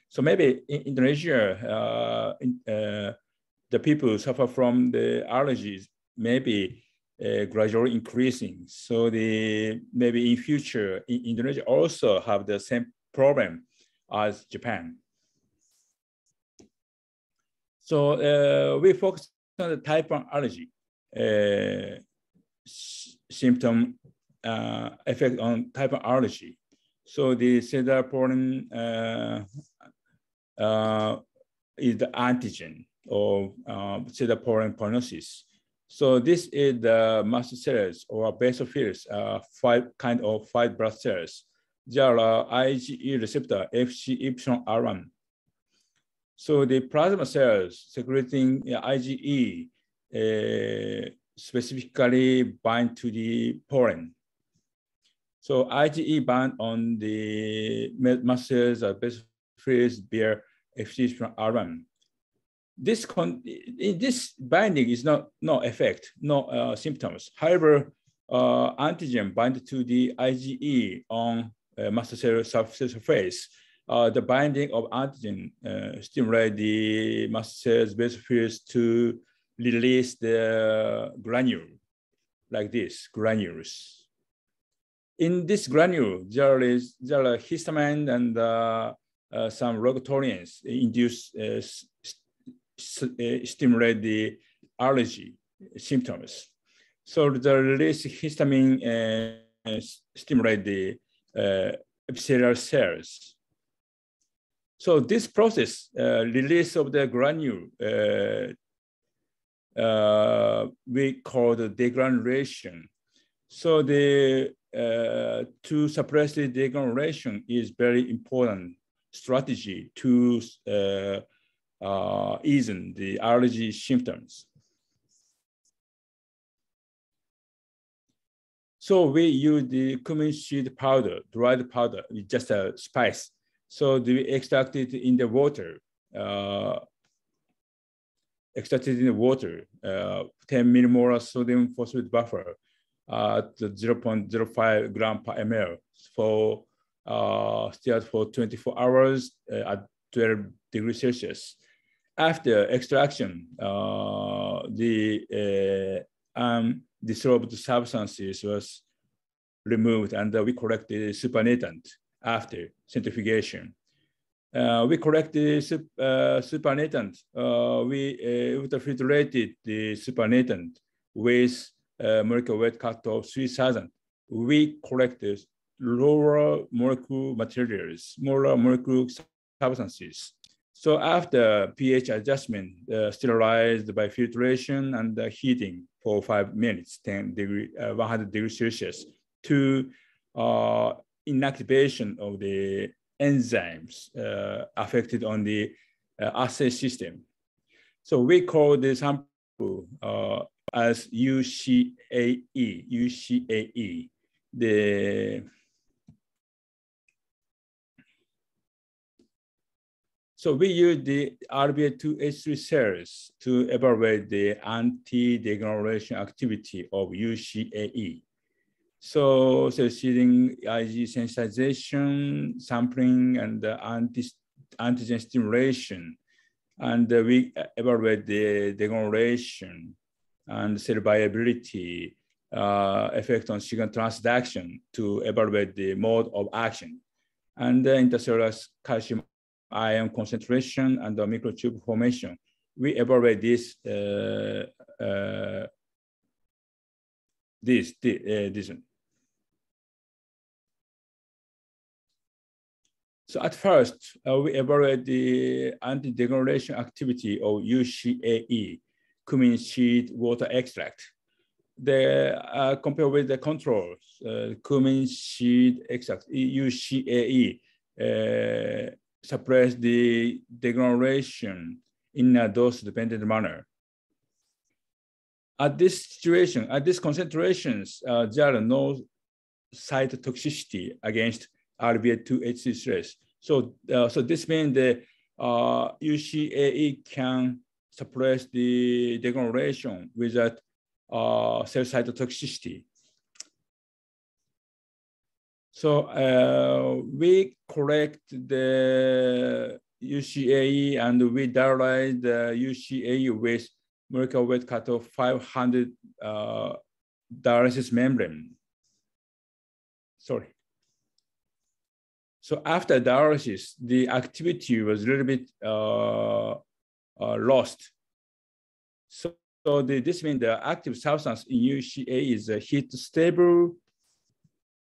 So maybe in Indonesia, uh, in, the people suffer from the allergies maybe uh, gradually increasing. So the maybe in future, in Indonesia also have the same problem as Japan. So uh, we focus on the type 1 allergy uh, symptom uh, effect on type 1 allergy. So the pollen uh, uh, is the antigen of uh, pollen pernicious. So this is the mast cells or basophils, uh, five kind of five blood cells. There are IgE receptor, FC epsilon R1. So the plasma cells secreting IgE uh, specifically bind to the pollen. So IgE bind on the mast cells or basophils bear FC epsilon R1 this con this binding is not no effect, no uh, symptoms. However, uh, antigen bind to the IgE on uh, cell surface. Uh, the binding of antigen uh, stimulate the mast cells basophils to release the granule, like this granules. In this granule, there is there are histamine and uh, some rogatorins induce uh, stimulate the allergy symptoms. So the release histamine uh, stimulate the uh, epithelial cells. So this process, uh, release of the granule, uh, uh, we call the degranulation. So the to suppress the degranulation is very important strategy to uh, easing the allergy symptoms. So we use the cumin seed powder, dried powder, it's just a spice. So we extract it in the water, uh, extracted in the water, uh, 10 millimolar sodium phosphate buffer at 0.05 gram per ml for uh, stirred for 24 hours uh, at 12 degrees Celsius after extraction, uh, the undissolved uh, substances was removed and we collected supernatant after centrifugation. Uh, we collected uh, supernatant. Uh, we uh, filtrated the supernatant with uh, molecular weight cut of 3000. We collected lower molecule materials, smaller molecule substances so after pH adjustment, uh, sterilized by filtration and uh, heating for five minutes, 10 degree, uh, 100 degrees Celsius to uh, inactivation of the enzymes uh, affected on the uh, assay system. So we call the sample as UCAE, UCAE, the So we use the RBA2H3 series to evaluate the anti degeneration activity of UCAE. So, so seeding IG sensitization, sampling, and anti antigen stimulation. And uh, we evaluate the degeneration and cell viability uh, effect on signal transduction to evaluate the mode of action. And the intercellular calcium ion concentration and the microtube formation. We evaluate this uh, uh, this this, uh, this one. So at first, uh, we evaluate the anti-degradation activity of UCAE, cumin seed water extract. They uh, compare with the controls, uh, cumin seed extract, UCAE, suppress the degradation in a dose-dependent manner. At this situation, at these concentrations, uh, there are no cytotoxicity against RBA2HC stress. So, uh, so this means that uh, UCAE can suppress the degradation without uh, cell cytotoxicity so uh, we collect the UCAE and we dialyze the UCAE with molecular weight cutoff 500 uh, dialysis membrane. Sorry. So after dialysis, the activity was a little bit uh, uh, lost. So, so the, this means the active substance in UCA is heat stable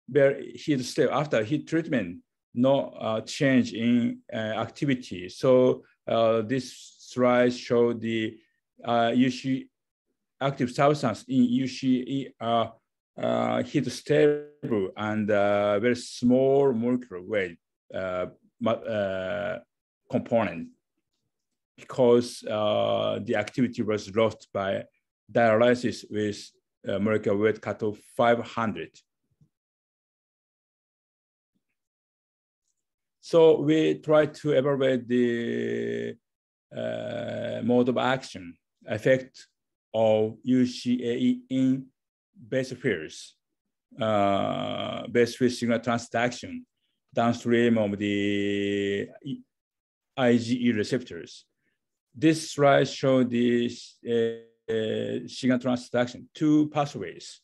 where his sleep after heat treatment, no uh, change in uh, activity. So uh, this slide show the UC uh, active substance in UCE are uh, uh, heat stable and very small molecular weight component because the activity was lost by dialysis with molecular weight cutoff 500. So we try to evaluate the uh, mode of action effect of UCAE in base fields, uh, base field signal transaction downstream of the IgE receptors. This slide shows the uh, uh, signal transaction, two pathways.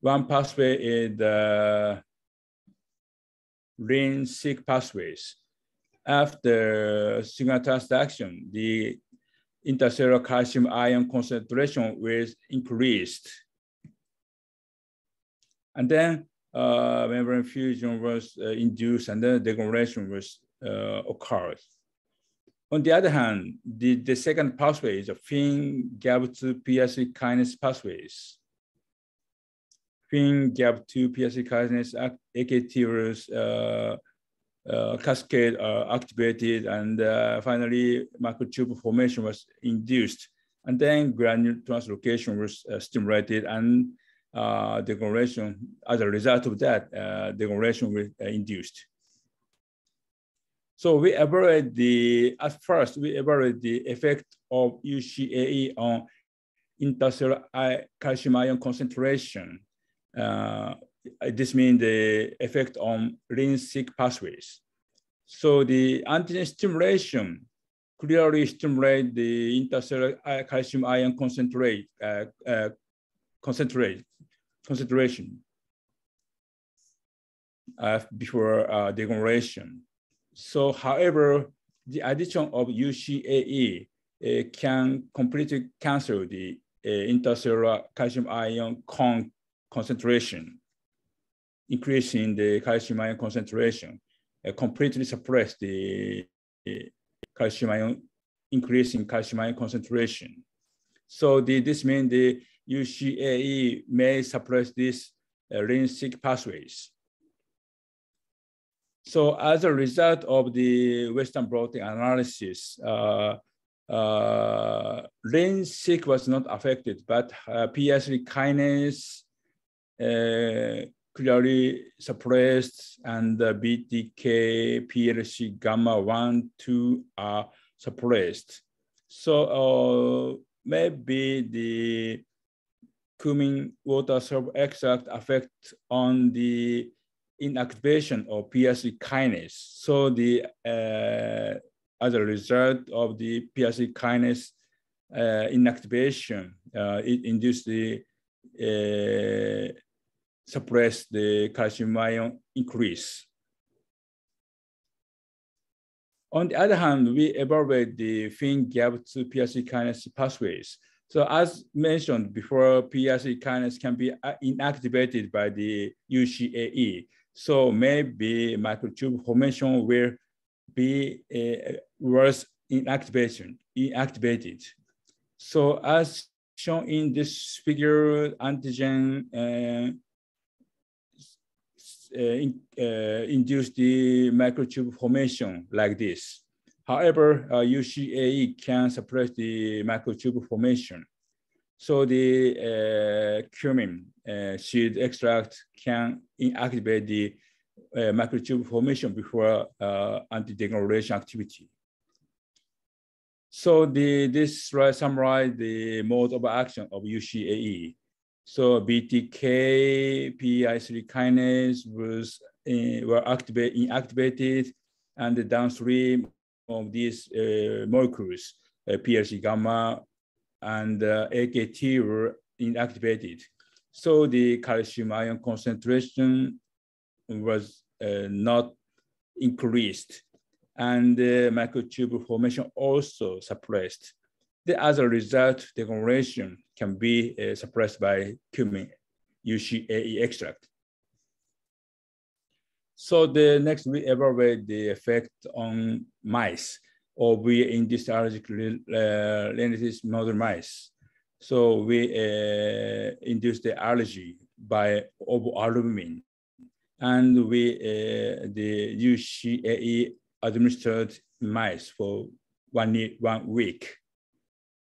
One pathway is the RAIN-seq pathways. After signal transduction, the intercellular calcium ion concentration was increased. And then uh, membrane fusion was uh, induced and then degradation was uh, occurred. On the other hand, the, the second pathway is a fin GAB2 PSC kinase pathways. GAP2 PSC kinase AKT uh, cascade are uh, activated, and uh, finally microtube formation was induced. And then granule translocation was uh, stimulated, and uh, as a result of that, uh, degeneration was uh, induced. So we evaluate the, at first, we evaluate the effect of UCAE on intercellular calcium ion concentration uh, this means the effect on RIN6 pathways. So the antigen stimulation clearly stimulate the intercellular uh, calcium ion concentrate, uh, uh, concentrate concentration uh, before uh, degeneration. So however, the addition of UCAE can completely cancel the intercellular calcium ion con concentration, increase in the calcium ion concentration, uh, completely suppress the calcium ion, increase in calcium ion concentration. So the, this means the UCAE may suppress these uh, sec seq pathways. So as a result of the Western blotting analysis, uh, uh, seq was not affected, but uh, PS3 kinase uh, clearly suppressed and BTK, PLC gamma 1, 2 are suppressed. So uh, maybe the cumin water salt extract affect on the inactivation of PRC kinase. So the uh, as a result of the PRC kinase uh, inactivation, uh, it induces the uh, suppress the calcium ion increase. On the other hand, we evaluate the fin gap to PRC kinase pathways. So as mentioned before, PRC kinase can be uh, inactivated by the UCAE. So maybe microtube formation will be a uh, worse inactivation, inactivated. So as shown in this figure, antigen uh, uh, in, uh, induce the microtube formation like this. However, UCAE uh, can suppress the microtube formation. So the uh, cumin uh, seed extract can inactivate the uh, microtube formation before uh, anti degeneration activity. So the, this slide the mode of action of UCAE. So BTK, PI3 kinase was uh, were activate, inactivated and the downstream of these uh, molecules, uh, eh, PLC gamma and uh, AKT were inactivated. So the calcium ion concentration was not increased and the microtubule formation also suppressed. The, as a result, degeneration can be uh, suppressed by cumin UCAE extract. So the next we evaluate the effect on mice or we in this allergic uh, rhinitis model mice. So we uh, induce the allergy by ovalbumin and we uh, the UCAE administered mice for one, one week.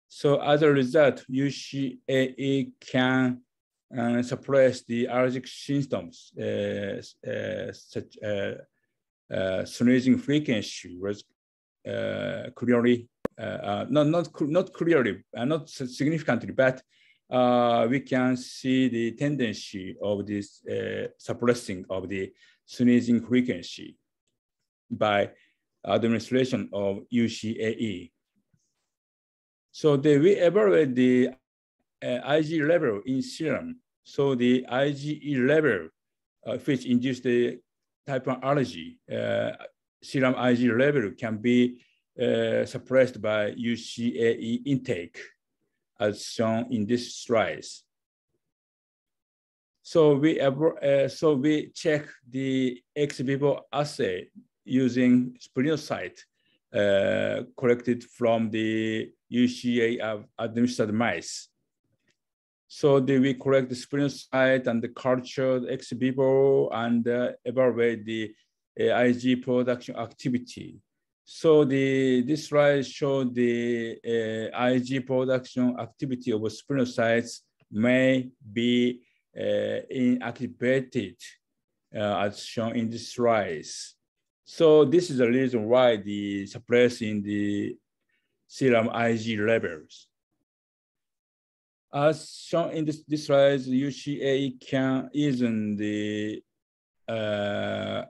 So as a result, UCAE can uh, suppress the allergic symptoms, uh, uh, such uh, uh, sneezing frequency was uh, clearly, not, not, not clearly, not significantly, but we can see the tendency of this suppressing of the sneezing frequency by administration of UCAE. So they, we evaluate the uh, Ig level in serum. So the IgE level, uh, which induces the type 1 allergy, uh, serum Ig level can be uh, suppressed by UCAE intake, as shown in this slides. So we, uh, so we check the ex vivo assay using splenocyte uh, collected from the UCA administered mice. So they, we collect the spleen site and the culture ex vivo and uh, evaluate the uh, IG production activity. So the, this slide showed the uh, IG production activity of splenocytes may be uh, inactivated uh, as shown in this slide. So this is the reason why the suppressing the serum Ig levels. As shown in this, this slide, UCA can ease the uh,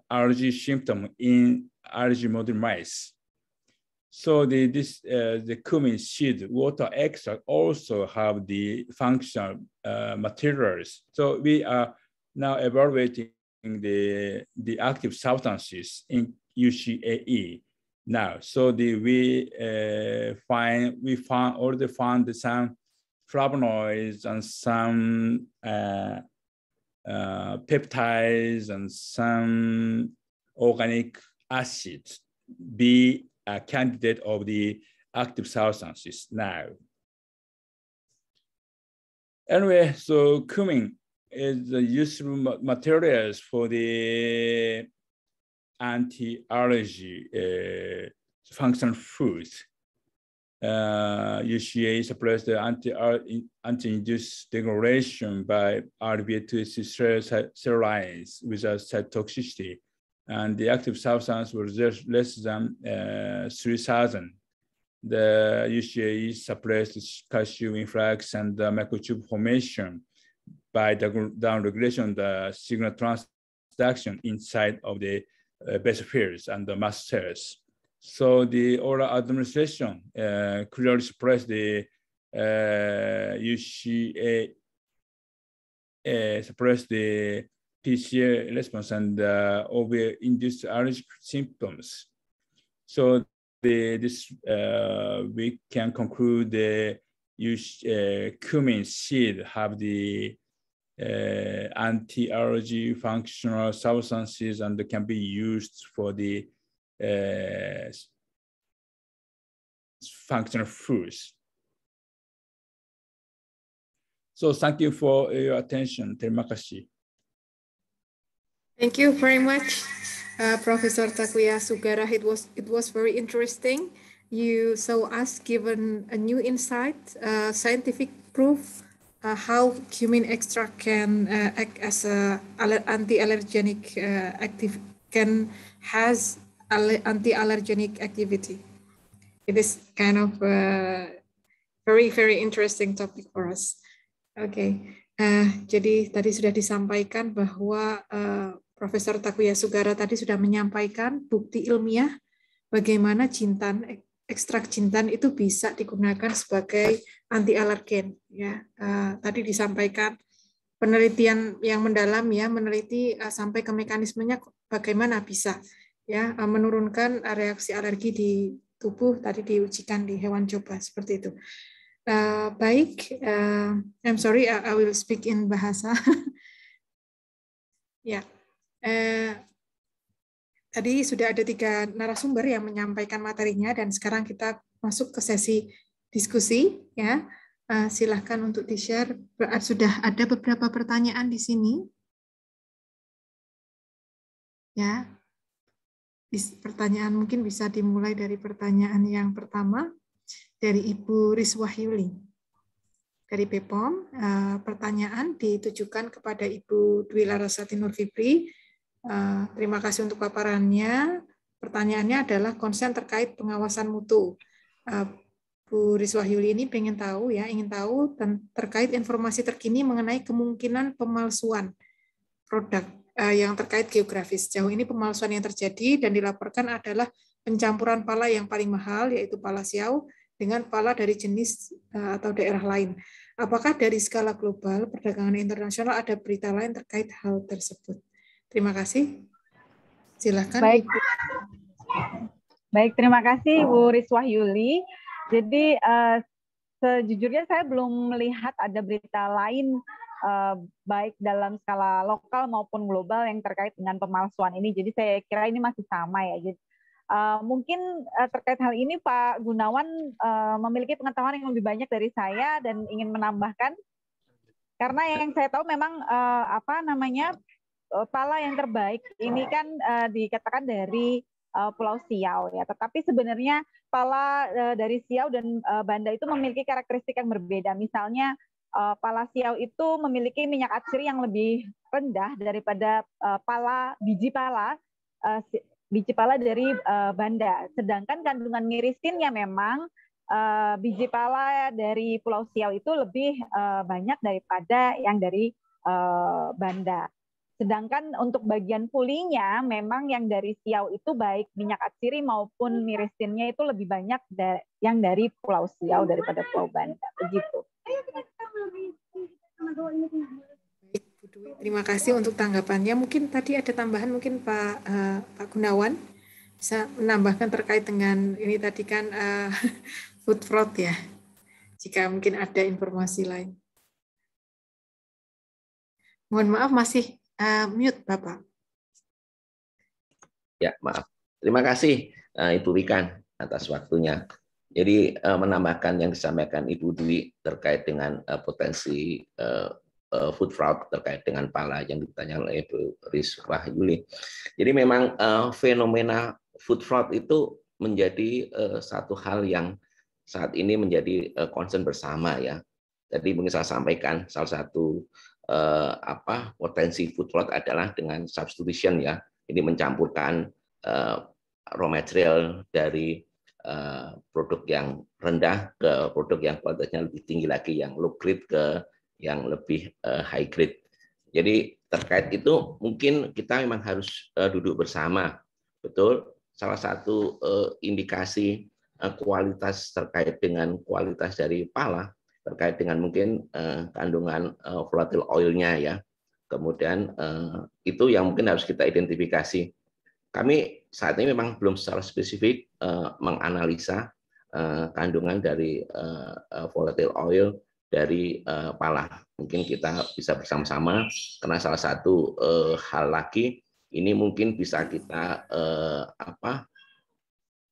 symptom in allergic model mice. So the, this, uh, the cumin seed water extract also have the functional uh, materials. So we are now evaluating the, the active substances in UCAE now. So the, we uh, find we found already found some flavonoids and some uh, uh, peptides and some organic acids be a candidate of the active substances now. Anyway, so cumin is the useful materials for the anti-allergy uh, functional foods. UCA uh, suppresses the anti-induced anti degradation by RBA2C with lines without cytotoxicity. And the active substance was less than uh, 3,000 the UCA suppressed calcium influx and the microtube formation by the downregulation the signal transduction inside of the uh, basophils and the mast cells. So the oral administration uh, clearly suppress the UCA uh, suppress the PCA response and uh, induced allergic symptoms. So the, this uh, we can conclude the uh, cumin seed have the uh, anti-allergy functional substances and can be used for the uh, functional foods. So thank you for your attention. Terima kasih. Thank you very much, uh, Professor Takuya Sugara. It was it was very interesting. You saw us given a new insight, uh, scientific proof uh, how cumin extract can uh, act as a anti-allergenic uh, active can has anti-allergenic activity. It is kind of a uh, very very interesting topic for us. Okay, uh, jadi tadi sudah disampaikan bahwa uh, Profesor Takuya Sugara tadi sudah menyampaikan bukti ilmiah bagaimana jintan ekstrak jintan itu bisa digunakan sebagai anti alergen ya eh, tadi disampaikan penelitian yang mendalam ya meneliti eh, sampai ke mekanismenya bagaimana bisa ya eh, menurunkan reaksi alergi di tubuh tadi diujikan di hewan coba seperti itu uh, baik uh, I'm sorry I, I will speak in bahasa ya yeah. Tadi sudah ada tiga narasumber yang menyampaikan materinya dan sekarang kita masuk ke sesi diskusi ya. Uh, silahkan untuk di-share. Ah, sudah ada beberapa pertanyaan di sini. Ya. Pertanyaan mungkin bisa dimulai dari pertanyaan yang pertama dari Ibu Yuli dari BPOM. Eh, pertanyaan ditujukan kepada Ibu Dwi Larasati Nurfibri Eh, terima kasih untuk paparannya. Pertanyaannya adalah konsen terkait pengawasan mutu. Eh, Bu Riswah Yuli ini ingin tahu ya, ingin tahu terkait informasi terkini mengenai kemungkinan pemalsuan produk eh, yang terkait geografis. Jauh ini pemalsuan yang terjadi dan dilaporkan adalah pencampuran pala yang paling mahal, yaitu pala siau, dengan pala dari jenis atau daerah lain. Apakah dari skala global perdagangan internasional ada berita lain terkait hal tersebut? Terima kasih. Silakan. Baik. Baik, terima kasih Bu Riswah Yuli. Jadi uh, sejujurnya saya belum melihat ada berita lain uh, baik dalam skala lokal maupun global yang terkait dengan pemalsuan ini. Jadi saya kira ini masih sama ya. Jadi uh, mungkin uh, terkait hal ini Pak Gunawan uh, memiliki pengetahuan yang lebih banyak dari saya dan ingin menambahkan karena yang saya tahu memang uh, apa namanya Eh, pala yang terbaik ini kan uh, dikatakan dari uh, Pulau Siau ya. Tetapi sebenarnya pala uh, dari Siau dan uh, Banda itu memiliki karakteristik yang berbeda. Misalnya uh, pala Siau itu memiliki minyak atsiri yang lebih rendah daripada uh, pala biji pala uh, biji pala dari uh, Banda. Sedangkan kandungan mirisinnya memang uh, biji pala dari Pulau Siau itu lebih uh, banyak daripada yang dari uh, Banda. Sedangkan untuk bagian pulinya memang yang dari Siau itu baik minyak atsiri maupun hmm. miristinnya itu lebih banyak da yang dari Pulau Siau daripada Pulau Banda begitu. Iya, terima kasih untuk tanggapannya. Mungkin tadi ada tambahan mungkin Pak uh, Pak Gunawan bisa menambahkan terkait dengan ini tadi kan uh, food fraud ya. Jika mungkin ada informasi lain. Mohon maaf masih uh, mute Bapak. Ya, maaf. Terima kasih uh, Ibu Wikan atas waktunya. Jadi uh, menambahkan yang disampaikan Ibu Dwi terkait dengan uh, potensi uh, food fraud terkait dengan pala yang ditanya oleh Ibu Riz Wahyuli. Jadi memang uh, fenomena food fraud itu menjadi uh, satu hal yang saat ini menjadi uh, concern bersama ya. Jadi mungkin saya sampaikan salah satu eh, apa potensi food fraud adalah dengan substitution ya. Ini mencampurkan eh, raw material dari eh, produk yang rendah ke produk yang kualitasnya lebih tinggi lagi, yang low grade ke yang lebih eh, high grade. Jadi terkait itu mungkin kita memang harus eh, duduk bersama. Betul. Salah satu eh, indikasi eh, kualitas terkait dengan kualitas dari pala terkait dengan mungkin uh, kandungan uh, volatile oilnya ya. Kemudian uh, itu yang mungkin harus kita identifikasi. Kami saat ini memang belum secara spesifik uh, menganalisa uh, kandungan dari uh, volatile oil dari uh, pala. Mungkin kita bisa bersama-sama karena salah satu uh, hal lagi ini mungkin bisa kita uh, apa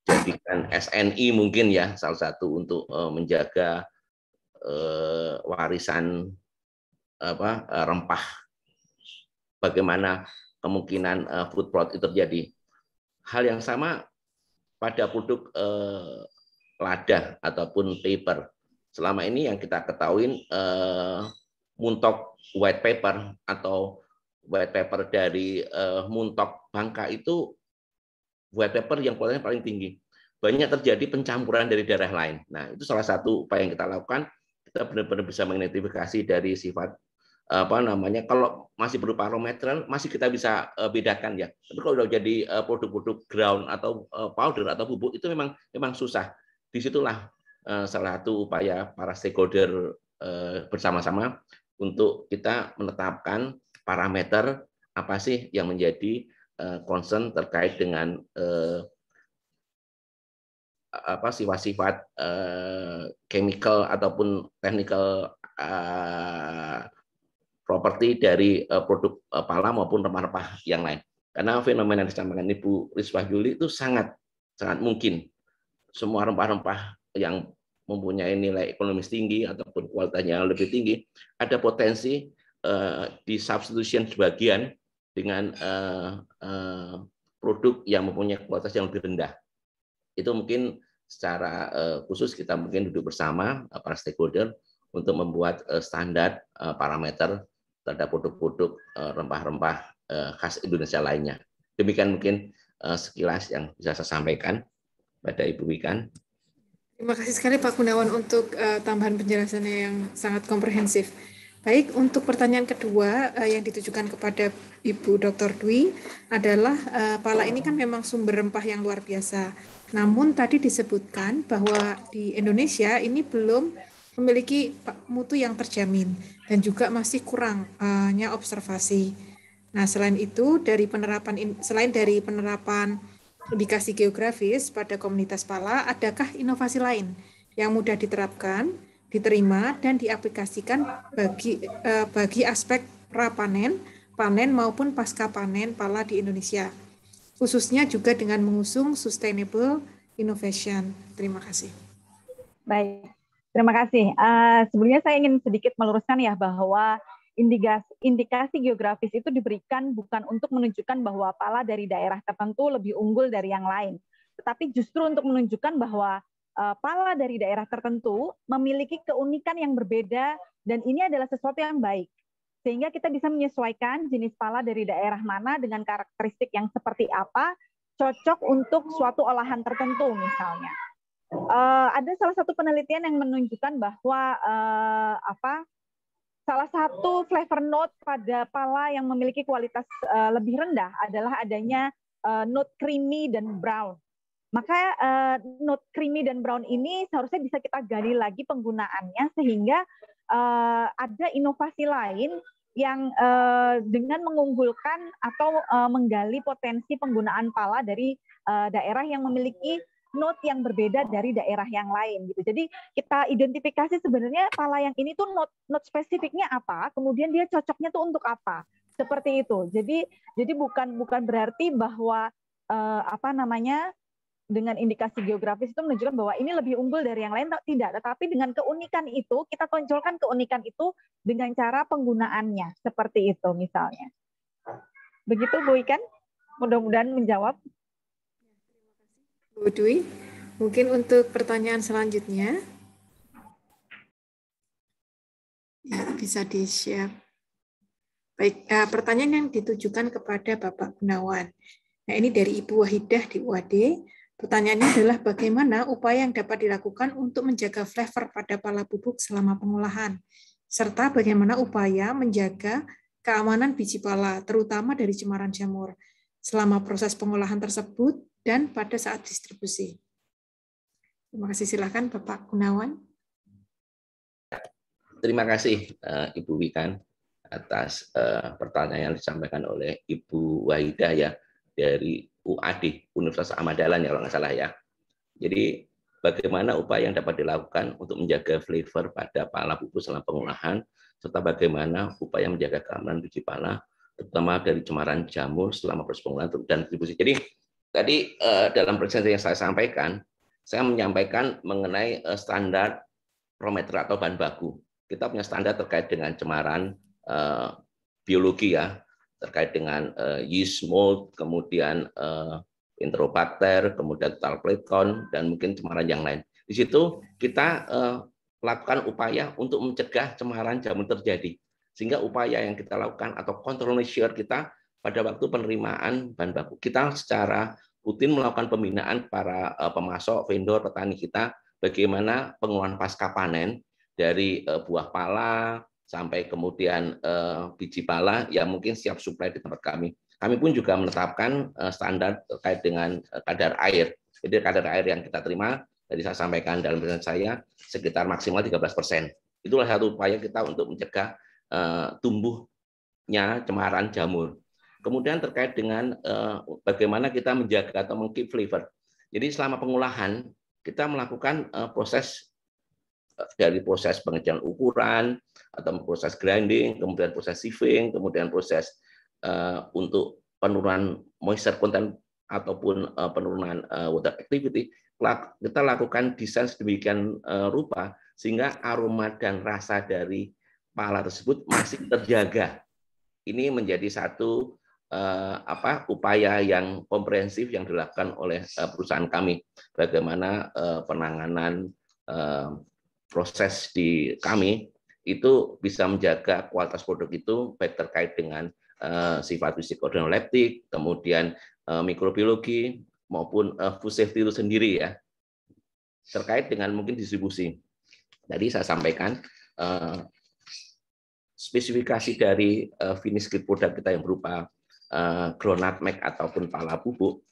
jadikan SNI mungkin ya salah satu untuk uh, menjaga Eh, warisan apa eh, rempah bagaimana kemungkinan eh, food plot itu terjadi hal yang sama pada produk eh, lada ataupun paper selama ini yang kita ketahui eh, muntok white paper atau white paper dari eh, muntok bangka itu white paper yang kualitasnya paling tinggi banyak terjadi pencampuran dari daerah lain. Nah, itu salah satu upaya yang kita lakukan kita benar-benar bisa mengidentifikasi dari sifat apa namanya kalau masih berupa raw material masih kita bisa eh, bedakan ya tapi kalau sudah jadi eh, produk-produk ground atau eh, powder atau bubuk itu memang memang susah disitulah salah satu upaya para stakeholder bersama-sama untuk kita menetapkan parameter apa sih yang menjadi concern terkait dengan apa sifat-sifat uh, chemical ataupun technical uh, eh, properti dari uh, produk uh, pala maupun rempah-rempah yang lain. Karena fenomena yang disampaikan Ibu Riswah Yuli itu sangat sangat mungkin semua rempah-rempah yang mempunyai nilai ekonomis tinggi ataupun kualitasnya lebih tinggi ada potensi uh, di substitution sebagian dengan uh, uh, produk yang mempunyai kualitas yang lebih rendah. Itu mungkin secara eh, khusus kita mungkin duduk bersama eh, para stakeholder untuk membuat eh, standar parameter terhadap produk-produk rempah-rempah khas Indonesia lainnya. Demikian mungkin sekilas yang bisa saya sampaikan pada Ibu Wikan. Terima kasih sekali Pak Gunawan untuk tambahan penjelasannya yang sangat komprehensif. Baik, untuk pertanyaan kedua yang ditujukan kepada Ibu Dr. Dwi adalah pala ini kan memang sumber rempah yang luar biasa. Namun tadi disebutkan bahwa di Indonesia ini belum memiliki mutu yang terjamin dan juga masih kurangnya observasi. Nah, selain itu dari penerapan selain dari penerapan indikasi geografis pada komunitas pala, adakah inovasi lain yang mudah diterapkan, diterima dan diaplikasikan bagi eh, bagi aspek prapanen, panen maupun pasca panen pala di Indonesia? khususnya juga dengan mengusung sustainable innovation. Terima kasih. Baik, terima kasih. Uh, sebelumnya saya ingin sedikit meluruskan ya bahwa indikasi, indikasi geografis itu diberikan bukan untuk menunjukkan bahwa pala dari daerah tertentu lebih unggul dari yang lain, tetapi justru untuk menunjukkan bahwa uh, pala dari daerah tertentu memiliki keunikan yang berbeda dan ini adalah sesuatu yang baik sehingga kita bisa menyesuaikan jenis pala dari daerah mana dengan karakteristik yang seperti apa cocok untuk suatu olahan tertentu misalnya. Uh, ada salah satu penelitian yang menunjukkan bahwa uh, apa salah satu flavor note pada pala yang memiliki kualitas uh, lebih rendah adalah adanya uh, note creamy dan brown. Maka uh, note creamy dan brown ini seharusnya bisa kita gali lagi penggunaannya sehingga uh, ada inovasi lain yang uh, dengan mengunggulkan atau uh, menggali potensi penggunaan pala dari uh, daerah yang memiliki note yang berbeda dari daerah yang lain gitu. Jadi kita identifikasi sebenarnya pala yang ini tuh note note spesifiknya apa, kemudian dia cocoknya tuh untuk apa. Seperti itu. Jadi jadi bukan bukan berarti bahwa uh, apa namanya dengan indikasi geografis itu menunjukkan bahwa ini lebih unggul dari yang lain tidak tetapi dengan keunikan itu kita tonjolkan keunikan itu dengan cara penggunaannya seperti itu misalnya begitu Bu Ikan mudah-mudahan menjawab ya, Bu Dwi mungkin untuk pertanyaan selanjutnya ya, bisa di share baik eh, pertanyaan yang ditujukan kepada Bapak Gunawan nah ini dari Ibu Wahidah di UAD Pertanyaannya adalah bagaimana upaya yang dapat dilakukan untuk menjaga flavor pada pala bubuk selama pengolahan, serta bagaimana upaya menjaga keamanan biji pala, terutama dari cemaran jamur, selama proses pengolahan tersebut dan pada saat distribusi. Terima kasih. silakan Bapak Gunawan. Terima kasih eh, Ibu Wikan atas eh, pertanyaan yang disampaikan oleh Ibu Wahidah ya dari UAD, Universitas Amadalan, ya kalau nggak salah ya. Jadi bagaimana upaya yang dapat dilakukan untuk menjaga flavor pada pala pupus dalam pengolahan, serta bagaimana upaya menjaga keamanan biji pala, terutama dari cemaran jamur selama proses pengolahan dan distribusi. Jadi tadi eh, dalam presentasi yang saya sampaikan, saya menyampaikan mengenai eh, standar prometer atau bahan baku. Kita punya standar terkait dengan cemaran eh, biologi ya, terkait dengan uh, yeast mold, kemudian uh, eh, enterobacter, kemudian talpleton dan mungkin cemaran yang lain. Di situ kita uh, lakukan upaya untuk mencegah cemaran jamur terjadi. Sehingga upaya yang kita lakukan atau kontrol measure kita pada waktu penerimaan bahan baku. Kita secara rutin melakukan pembinaan para uh, pemasok, vendor, petani kita bagaimana pengelolaan pasca panen dari uh, buah pala, sampai kemudian uh, biji pala ya mungkin siap suplai di tempat kami. Kami pun juga menetapkan uh, standar terkait dengan uh, kadar air. Jadi kadar air yang kita terima tadi saya sampaikan dalam pesan saya sekitar maksimal 13 persen. Itulah satu upaya kita untuk mencegah uh, tumbuhnya cemaran jamur. Kemudian terkait dengan uh, bagaimana kita menjaga atau mengkeep flavor. Jadi selama pengolahan kita melakukan uh, proses dari proses pengecilan ukuran atau proses grinding, kemudian proses sieving, kemudian proses uh, untuk penurunan moisture content ataupun uh, penurunan uh, water activity, kita lakukan desain sedemikian uh, rupa sehingga aroma dan rasa dari pala tersebut masih terjaga. Ini menjadi satu uh, apa upaya yang komprehensif yang dilakukan oleh uh, perusahaan kami bagaimana uh, penanganan proses di kami itu bisa menjaga kualitas produk itu baik terkait dengan uh, sifat fisik organoleptik, kemudian uh, mikrobiologi maupun uh, food safety itu sendiri ya terkait dengan mungkin distribusi. Tadi saya sampaikan uh, spesifikasi dari uh, finish grade produk kita yang berupa uh, groundnut mac ataupun pala bubuk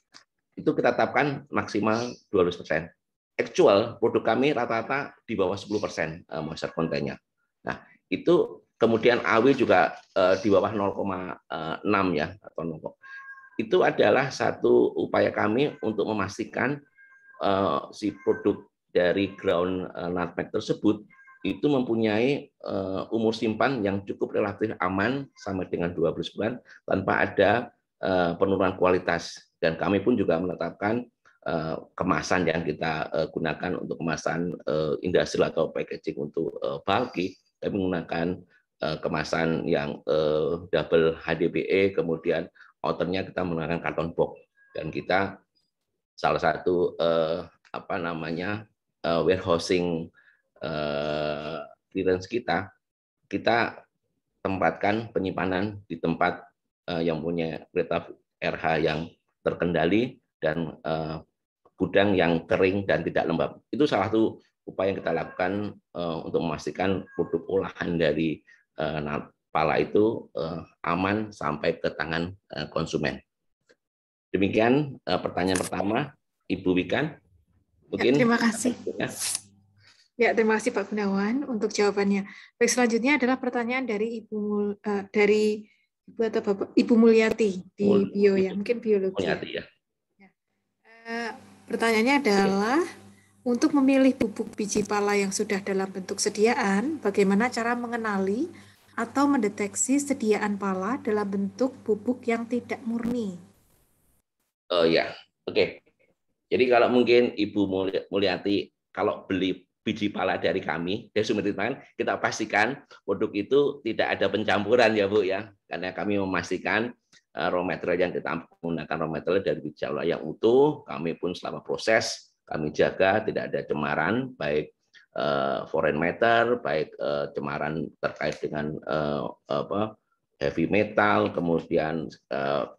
itu kita tetapkan maksimal 200 persen actual produk kami rata-rata di bawah 10% eh, moisture kontennya. Nah, itu kemudian AW juga eh, di bawah 0,6 ya atau 0. Itu adalah satu upaya kami untuk memastikan eh, si produk dari ground nutmeg tersebut itu mempunyai umur simpan yang cukup relatif aman sama dengan belas bulan tanpa ada penurunan kualitas dan kami pun juga menetapkan Eh, kemasan yang kita eh, gunakan untuk kemasan eh, industri atau packaging untuk bulky, tapi menggunakan kemasan yang double HDPE, kemudian outernya kita menggunakan karton box dan kita salah satu apa namanya warehousing clearance kita, kita tempatkan penyimpanan di tempat yang punya kereta RH yang terkendali dan gudang yang kering dan tidak lembab. Itu salah satu upaya yang kita lakukan eh, untuk memastikan produk olahan dari eh, pala itu eh, aman sampai ke tangan konsumen. Demikian pertanyaan pertama, Ibu Wikan. Ya, mungkin ya, terima kasih. Ya. Ya, terima kasih Pak Gunawan untuk jawabannya. Baik, selanjutnya adalah pertanyaan dari Ibu uh, dari Ibu atau Bapak Ibu Mulyati di Mul, Bio ya, mungkin biologi. Mulyati ya. ya. Uh, Pertanyaannya adalah untuk memilih bubuk biji pala yang sudah dalam bentuk sediaan, bagaimana cara mengenali atau mendeteksi sediaan pala dalam bentuk bubuk yang tidak murni? Oh ya, oke. Okay. Jadi kalau mungkin Ibu Mulyati kalau beli biji pala dari kami dari sumber tangan, kita pastikan produk itu tidak ada pencampuran ya Bu ya, karena kami memastikan Eh, raw material yang kita menggunakan raw material dari biji yang utuh. Kami pun selama proses kami jaga tidak ada cemaran baik eh, foreign matter, baik eh, cemaran terkait dengan apa heavy metal, kemudian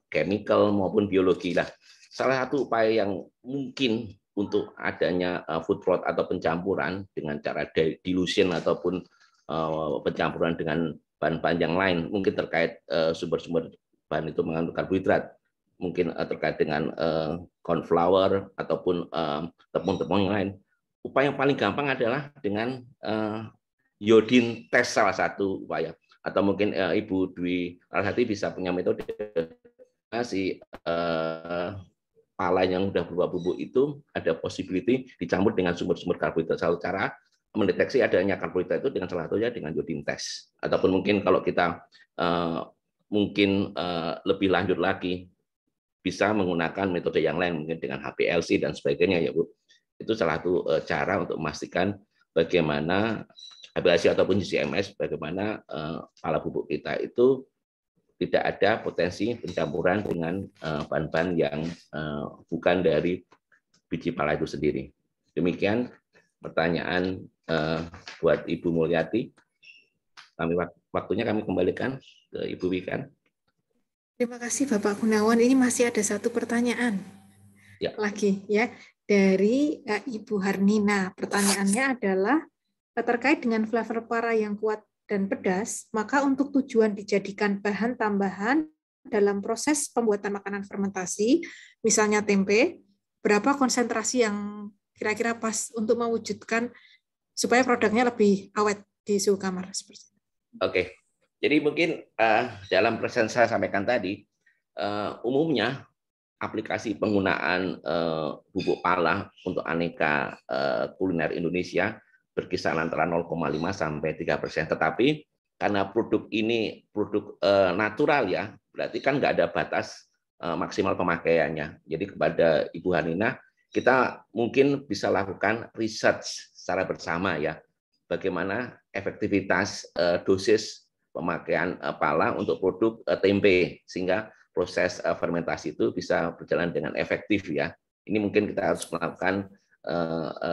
chemical maupun biologi lah. Salah satu upaya yang mungkin untuk adanya food fraud atau pencampuran dengan cara dilusin ataupun pencampuran dengan bahan-bahan yang lain mungkin terkait sumber-sumber bahan itu mengandung karbohidrat mungkin uh, terkait dengan uh, eh, flour ataupun eh, tepung-tepung yang lain. Upaya yang paling gampang adalah dengan uh, yodin tes salah satu upaya. Atau mungkin uh, Ibu Dwi Alhati bisa punya metode si uh, pala yang sudah berubah bubuk itu ada possibility dicampur dengan sumber-sumber karbohidrat. Salah cara mendeteksi adanya karbohidrat itu dengan salah satunya dengan yodin tes. Ataupun mungkin kalau kita uh, mungkin eh, lebih lanjut lagi bisa menggunakan metode yang lain mungkin dengan HPLC dan sebagainya ya Bu. Itu salah satu eh, cara untuk memastikan bagaimana HPLC ataupun GCMS bagaimana eh, pala bubuk kita itu tidak ada potensi pencampuran dengan bahan-bahan yang bukan dari biji pala itu sendiri. Demikian pertanyaan buat Ibu Mulyati. Kami waktunya kami kembalikan ke Ibu Wikan. Terima kasih Bapak Gunawan. Ini masih ada satu pertanyaan ya. lagi ya dari eh, Ibu Harnina. Pertanyaannya adalah eh, terkait dengan flavor para yang kuat dan pedas, maka untuk tujuan dijadikan bahan tambahan dalam proses pembuatan makanan fermentasi, misalnya tempe, berapa konsentrasi yang kira-kira pas untuk mewujudkan supaya produknya lebih awet di suhu kamar seperti itu. Oke, jadi mungkin uh, dalam proses saya sampaikan tadi, uh, umumnya aplikasi penggunaan uh, bubuk pala untuk aneka uh, kuliner Indonesia berkisar antara 0,5 sampai 3 persen. Tetapi karena produk ini produk uh, natural ya, berarti kan nggak ada batas uh, maksimal pemakaiannya. Jadi kepada Ibu Hanina, kita mungkin bisa lakukan research secara bersama ya, bagaimana efektivitas uh, dosis pemakaian eh, pala untuk produk eh, tempe sehingga proses eh, fermentasi itu bisa berjalan dengan efektif ya. Ini mungkin kita harus melakukan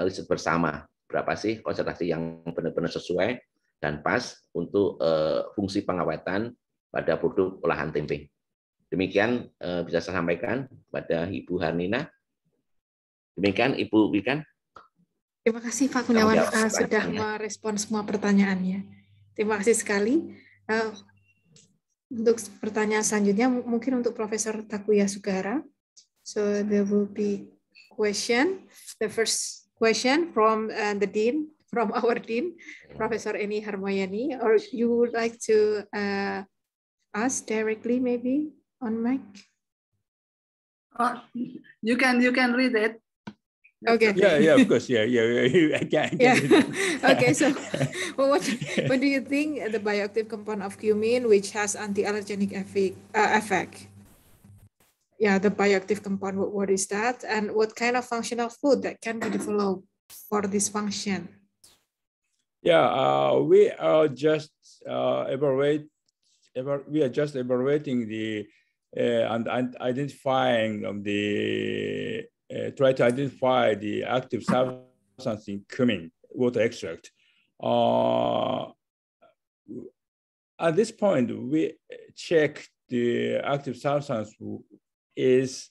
riset bersama berapa sih konsentrasi yang benar-benar sesuai dan pas untuk fungsi pengawetan pada produk olahan tempe. Demikian bisa saya sampaikan pada Ibu Harnina. Demikian Ibu Wikan. Terima kasih Pak Gunawan sudah merespon semua pertanyaannya. Terima kasih sekali. Nah, untuk pertanyaan selanjutnya mungkin untuk Profesor Takuya Sugara. So there will be question. The first question from uh, the dean, from our dean, Profesor Eni Harmoyani, or you would like to uh, ask directly maybe on mic? Oh, you can you can read it. okay yeah yeah of course yeah yeah, yeah. I can, yeah. okay so well, what what do you think the bioactive compound of cumin which has anti-allergenic effect, uh, effect yeah the bioactive compound what, what is that and what kind of functional food that can be developed for this function yeah uh, we are just uh, evaluate ever, we are just evaluating the uh, and, and identifying um, the uh, try to identify the active substance in cumin water extract. Uh, at this point, we check the active substance is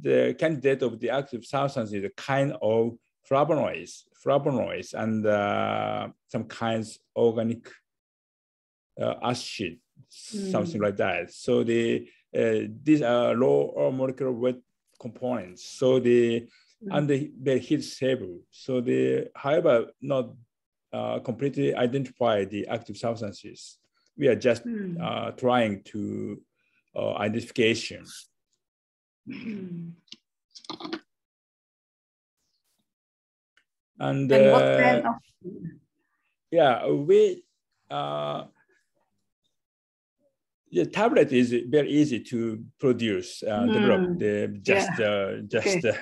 the candidate of the active substance is a kind of flavonoids, flavonoids and uh, some kinds organic uh, acid, mm. something like that. So the uh, these are low molecular weight Components. So the under mm-hmm. the heat stable. So the however not uh, completely identify the active substances. We are just mm. uh, trying to uh, identification. Mm. And, and uh, yeah, we uh, the tablet is very easy to produce, uh, mm. develop. The, hmm. just, yeah. uh, just. Okay. Uh,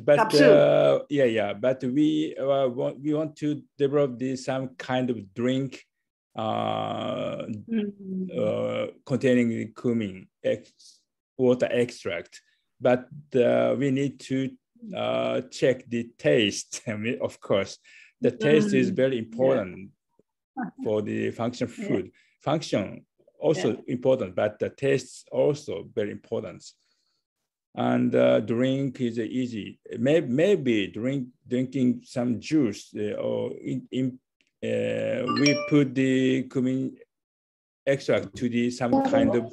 but uh, yeah, yeah. But we uh, want we want to develop this some kind of drink mm. containing cumin ex water extract. But we need to check the taste. of course, the taste mm. is hmm. very important yeah. for the function of food. Yeah function also yeah. important, but the taste also very important. And uh, drink is easy. Maybe, maybe drink drinking some juice uh, or in, in, uh, we put the cumin extract to the some kind of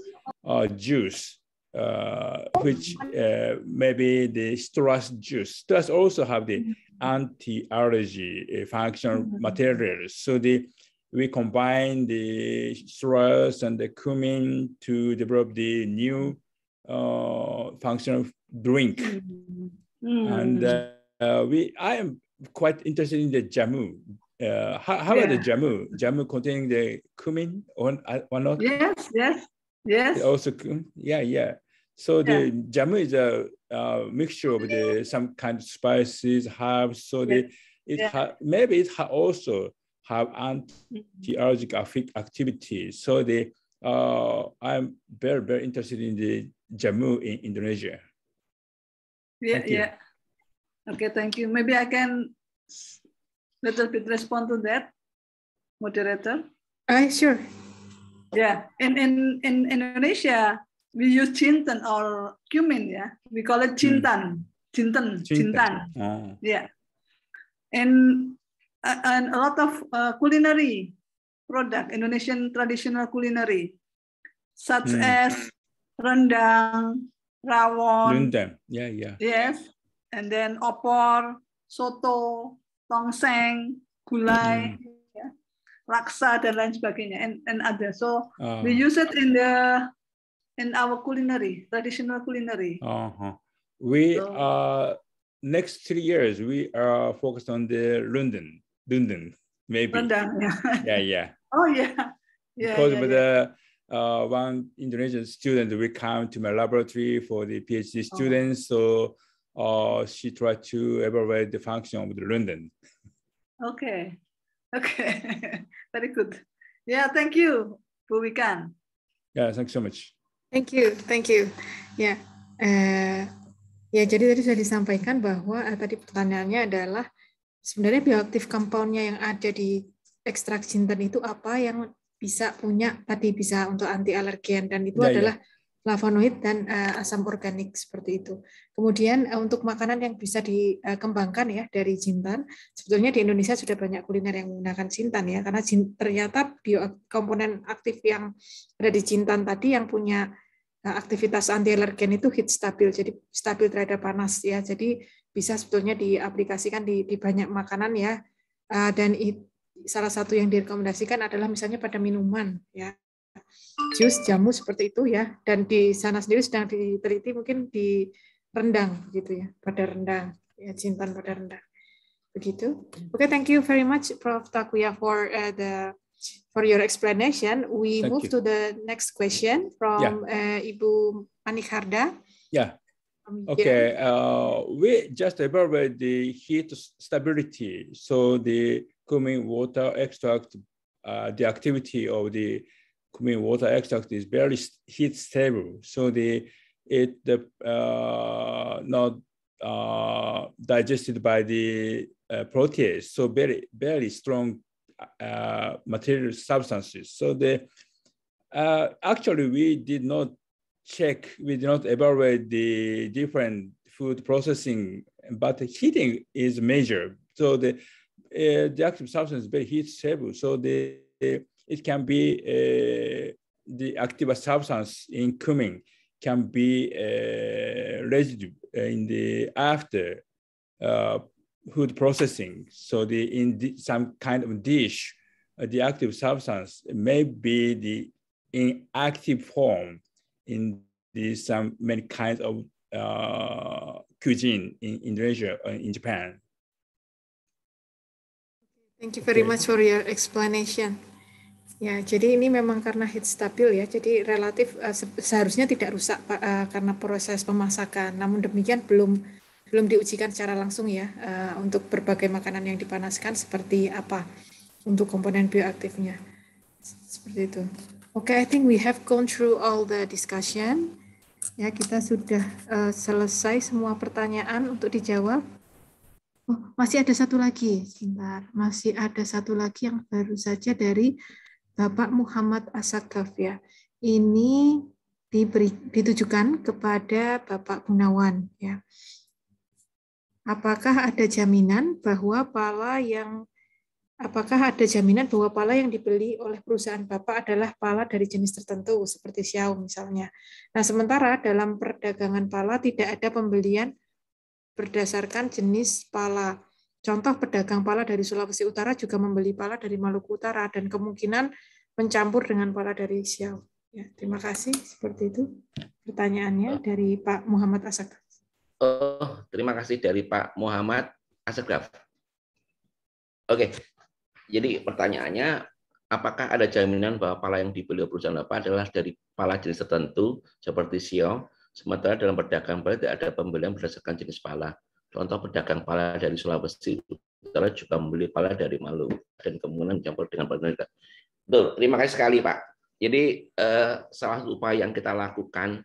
uh, juice. Uh, which uh, maybe the stress juice. Stress also have the mm-hmm. anti-allergy function mm -hmm. materials. So the we combine the thrust and the cumin to develop the new uh, functional drink. Mm-hmm. Mm. And uh, we, I am quite interested in the jamu. Uh, how, how yeah. about the jamu? Jamu containing the cumin or, uh, or not? Yes, yes, yes. Also, yeah, yeah. So yeah. the jamu is a, a, mixture of the mm-hmm. some kind of spices, herbs. So the, it yeah. maybe it also have mm-hmm. anti-allergic activity. So the, uh, I'm very, very interested in the Jammu in Indonesia. Yeah, yeah. Okay, thank you. Maybe I can little bit respond to that, moderator. Uh, sure. Yeah, in, in, in Indonesia, we use chintan or cumin, yeah. We call it chintan, hmm. mm. chintan, chintan. chintan. Ah. Yeah. And and a lot of uh, culinary product, Indonesian traditional culinary, such mm. as rendang, rawon. Rendang, yeah, yeah. Yes, and then opor, soto, tongseng, gulai, mm. yeah, raksa dan lain sebagainya, and and other. So oh. we ah. use it in the in our culinary, traditional culinary. Uh-huh. We so, uh, next three years we are focused on the London London, maybe. London, yeah. Yeah, yeah. oh, yeah. yeah because yeah, of the uh, one Indonesian student will come to my laboratory for the PhD oh. students. Oh. So uh, she tried to evaluate the function of the London. Okay. Okay. Very good. Yeah, thank you, Bubikan. Yeah, thanks so much. Thank you, thank you. Yeah, yeah. uh, ya jadi tadi sudah disampaikan bahwa uh, tadi pertanyaannya adalah sebenarnya bioaktif compoundnya yang ada di ekstrak jinten itu apa yang bisa punya tadi bisa untuk anti alergen dan itu ya, ya. adalah ya. flavonoid dan uh, asam organik seperti itu. Kemudian uh, untuk makanan yang bisa dikembangkan ya dari jintan, sebetulnya di Indonesia sudah banyak kuliner yang menggunakan jintan ya karena jin, ternyata bio komponen aktif yang ada di jintan tadi yang punya eh, aktivitas anti alergen itu heat stabil jadi stabil terhadap panas ya jadi bisa sebetulnya diaplikasikan di, di banyak makanan ya. Eh, dan it, salah satu yang direkomendasikan adalah misalnya pada minuman ya. Jus, jamu seperti itu ya. Dan di sana sendiri sedang diteliti mungkin di rendang gitu ya, pada rendang ya cintan pada rendang. Begitu. Oke, okay, thank you very much Prof Takuya for uh, the for your explanation. We Thank move you. to the next question from yeah. Ya. uh, Ibu ya Yeah. Okay, uh, we just evaluate the heat stability. So the cooling water extract, uh, the activity of the cooling water extract is very heat stable. So the it the uh, not uh, digested by the uh, protease. So very very strong uh, material substances. So the uh, actually we did not check, we do not evaluate the different food processing, but heating is major. So the, uh, the active substance is very heat stable. So the, it can be uh, the active substance in cumin can be uh, residue uh, in the after uh, food processing. So the in the, some kind of dish, uh, the active substance may be the inactive form in these um, many kinds of uh, cuisine in Indonesia and uh, in Japan. Thank you very okay. much for your explanation. Ya, jadi ini memang karena heat stabil ya, jadi relatif uh, seharusnya tidak rusak uh, karena proses pemasakan. Namun demikian belum belum diujikan secara langsung ya uh, untuk berbagai makanan yang dipanaskan seperti apa untuk komponen bioaktifnya. Seperti itu. Oke, okay, I think we have gone through all the discussion. Ya, kita sudah uh, selesai semua pertanyaan untuk dijawab. Oh, masih ada satu lagi, sebentar. Masih ada satu lagi yang baru saja dari Bapak Muhammad Asakaf ya. Ini diberi, ditujukan kepada Bapak Gunawan ya. Apakah ada jaminan bahwa pala yang Apakah ada jaminan bahwa pala yang dibeli oleh perusahaan Bapak adalah pala dari jenis tertentu, seperti Xiao misalnya? Nah, sementara dalam perdagangan pala tidak ada pembelian berdasarkan jenis pala. Contoh pedagang pala dari Sulawesi Utara juga membeli pala dari Maluku Utara dan kemungkinan mencampur dengan pala dari Xiao. Ya, terima kasih. Seperti itu pertanyaannya oh. dari Pak Muhammad Asagraf. Oh, terima kasih dari Pak Muhammad Asagraf. Oke, jadi pertanyaannya, apakah ada jaminan bahwa pala yang dibeli oleh perusahaan bapak adalah dari pala jenis tertentu seperti sio, sementara dalam perdagangan pala tidak ada pembelian berdasarkan jenis pala. Contoh pedagang pala dari Sulawesi Utara juga membeli pala dari Maluku dan kemudian mencampur dengan pala. Betul, terima kasih sekali Pak. Jadi eh, salah satu upaya yang kita lakukan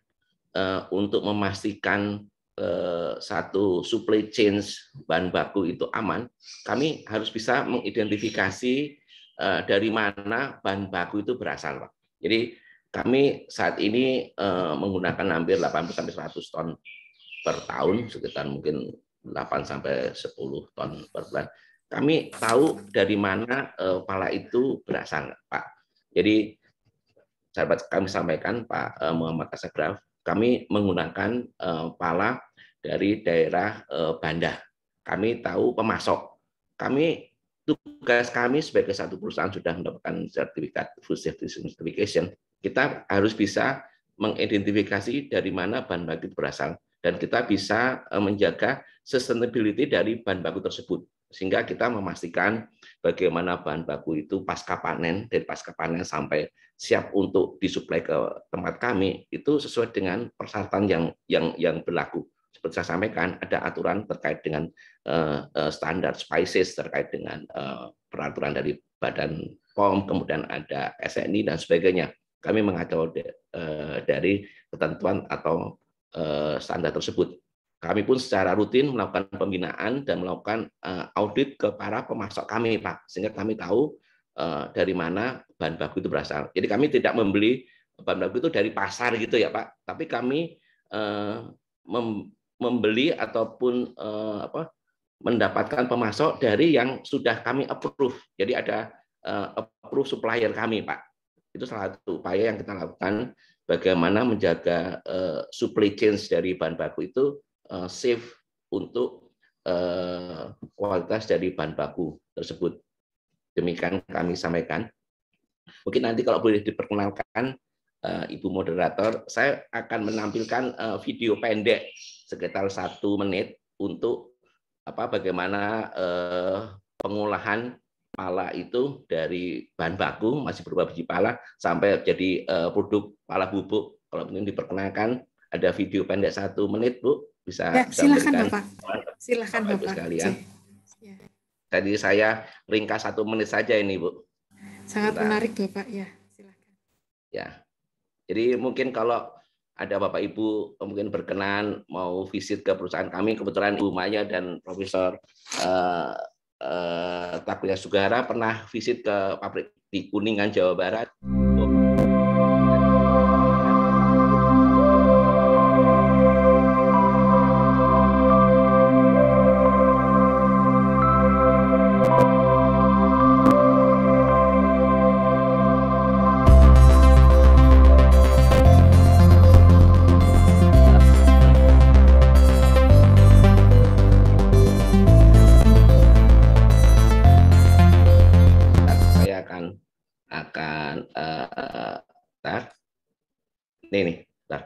eh, untuk memastikan Eh, satu supply chain bahan baku itu aman, kami harus bisa mengidentifikasi eh, dari mana bahan baku itu berasal, Pak. Jadi kami saat ini eh, menggunakan hampir 80 sampai 100 ton per tahun, sekitar mungkin 8 sampai 10 ton per bulan. Kami tahu dari mana pala itu berasal, Pak. Jadi sahabat kami sampaikan Pak Muhammad Asagraf, kami menggunakan pala dari daerah eh, Banda. Kami tahu pemasok. Kami tugas kami sebagai satu perusahaan sudah mendapatkan sertifikat food safety certification, kita harus bisa mengidentifikasi dari mana bahan baku berasal dan kita bisa eh, menjaga sustainability dari bahan baku tersebut sehingga kita memastikan bagaimana bahan baku itu pasca panen dari pasca panen sampai siap untuk disuplai ke tempat kami itu sesuai dengan persyaratan yang yang yang berlaku seperti saya sampaikan ada aturan terkait dengan eh, eh, standar spices terkait dengan eh, peraturan dari Badan POM, kemudian ada SNI dan sebagainya. Kami mengacau dari ketentuan atau standar tersebut. Kami pun secara rutin melakukan pembinaan dan melakukan audit ke para pemasok kami, Pak, sehingga kami tahu dari mana bahan baku itu berasal. Jadi kami tidak membeli bahan baku itu dari pasar gitu ya, Pak, tapi kami membeli ataupun uh, apa, mendapatkan pemasok dari yang sudah kami approve. Jadi ada uh, approve supplier kami, Pak. Itu salah satu upaya yang kita lakukan bagaimana menjaga uh, supply chain dari bahan baku itu uh, safe untuk uh, kualitas dari bahan baku tersebut. Demikian kami sampaikan. Mungkin nanti kalau boleh diperkenalkan Ibu moderator, saya akan menampilkan video pendek sekitar satu menit untuk apa bagaimana eh, pengolahan pala itu dari bahan baku masih berupa biji pala sampai jadi eh, produk pala bubuk kalau mungkin diperkenalkan ada video pendek satu menit bu bisa, ya, silakan bapak silakan bapak, bapak sekalian ya. tadi saya ringkas satu menit saja ini bu sangat Bentar. menarik bapak ya silakan ya jadi mungkin kalau ada Bapak Ibu mungkin berkenan mau visit ke perusahaan kami kebetulan Ibu Maya dan Profesor eh, uh, eh, Takuya Sugara pernah visit ke pabrik di Kuningan Jawa Barat. Ini nih. Nah,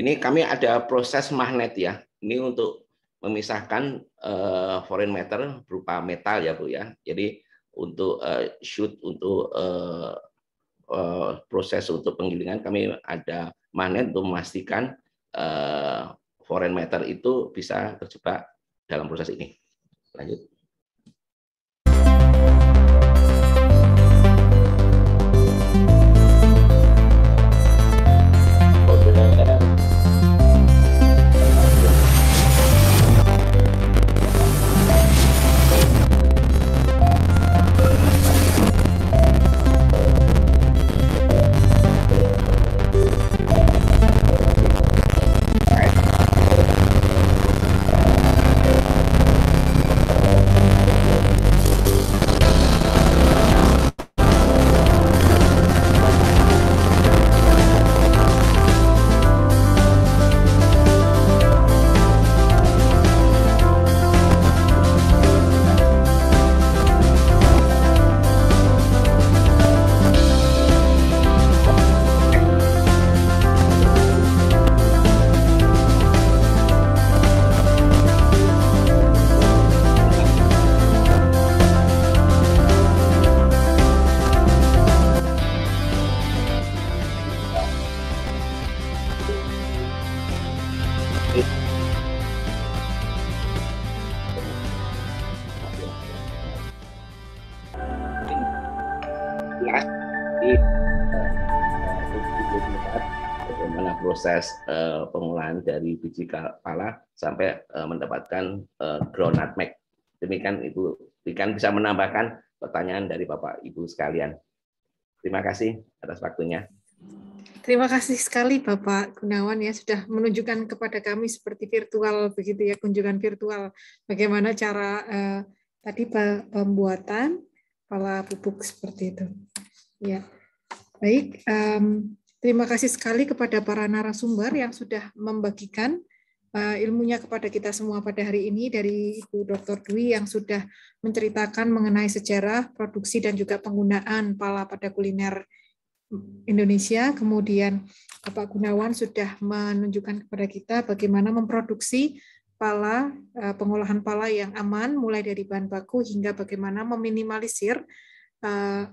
ini kami ada proses magnet ya. Ini untuk memisahkan uh, foreign matter berupa metal ya Bu ya. Jadi untuk uh, shoot untuk uh, uh, proses untuk penggilingan kami ada magnet untuk memastikan uh, foreign matter itu bisa terjebak dalam proses ini. Lanjut. biji kepala sampai eh, mendapatkan eh, ground groundnut mac. Demikian Ibu ikan bisa menambahkan pertanyaan dari Bapak Ibu sekalian. Terima kasih atas waktunya. Terima kasih sekali Bapak Gunawan ya sudah menunjukkan kepada kami seperti virtual begitu ya kunjungan virtual bagaimana cara eh, tadi pembuatan pala pupuk seperti itu. Ya. Baik, um, Terima kasih sekali kepada para narasumber yang sudah membagikan eh, ilmunya kepada kita semua pada hari ini dari Ibu Dr. Dwi yang sudah menceritakan mengenai sejarah produksi dan juga penggunaan pala pada kuliner Indonesia. Kemudian Bapak Gunawan sudah menunjukkan kepada kita bagaimana memproduksi pala eh, pengolahan pala yang aman mulai dari bahan baku hingga bagaimana meminimalisir eh,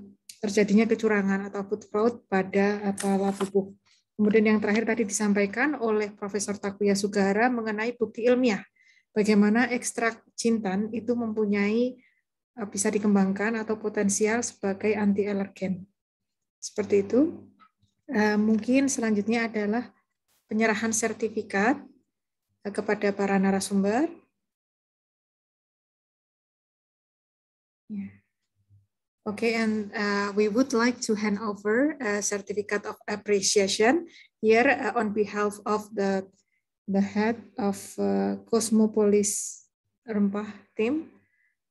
terjadinya kecurangan atau food fraud pada eh, pala pupuk. Kemudian yang terakhir tadi disampaikan oleh Profesor Takuya Sugara mengenai bukti ilmiah. Bagaimana ekstrak jintan itu mempunyai eh, bisa dikembangkan atau potensial sebagai anti alergen. Seperti itu. Eh, mungkin selanjutnya adalah penyerahan sertifikat kepada para narasumber. Ya. Okay, and uh, we would like to hand over a certificate of appreciation here uh, on behalf of the, the head of uh, Cosmopolis Rempah team,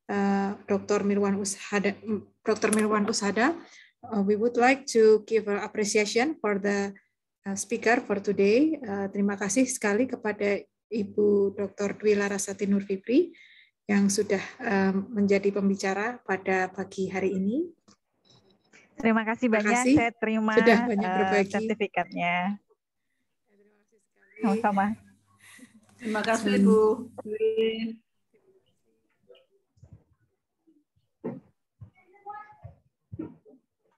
uh, Dr. Mirwan Ushada. Mm, Dr. Mirwan Ushada. Uh, we would like to give appreciation for the uh, speaker for today. terima kasih sekali kepada Ibu Dr. Dwi Larasati Nurfipri yang sudah eh, menjadi pembicara pada pagi hari ini. Terima kasih banyak. kasih. Saya terima sudah banyak eh, berbagi. sertifikatnya. Sama-sama. Terima kasih Bu.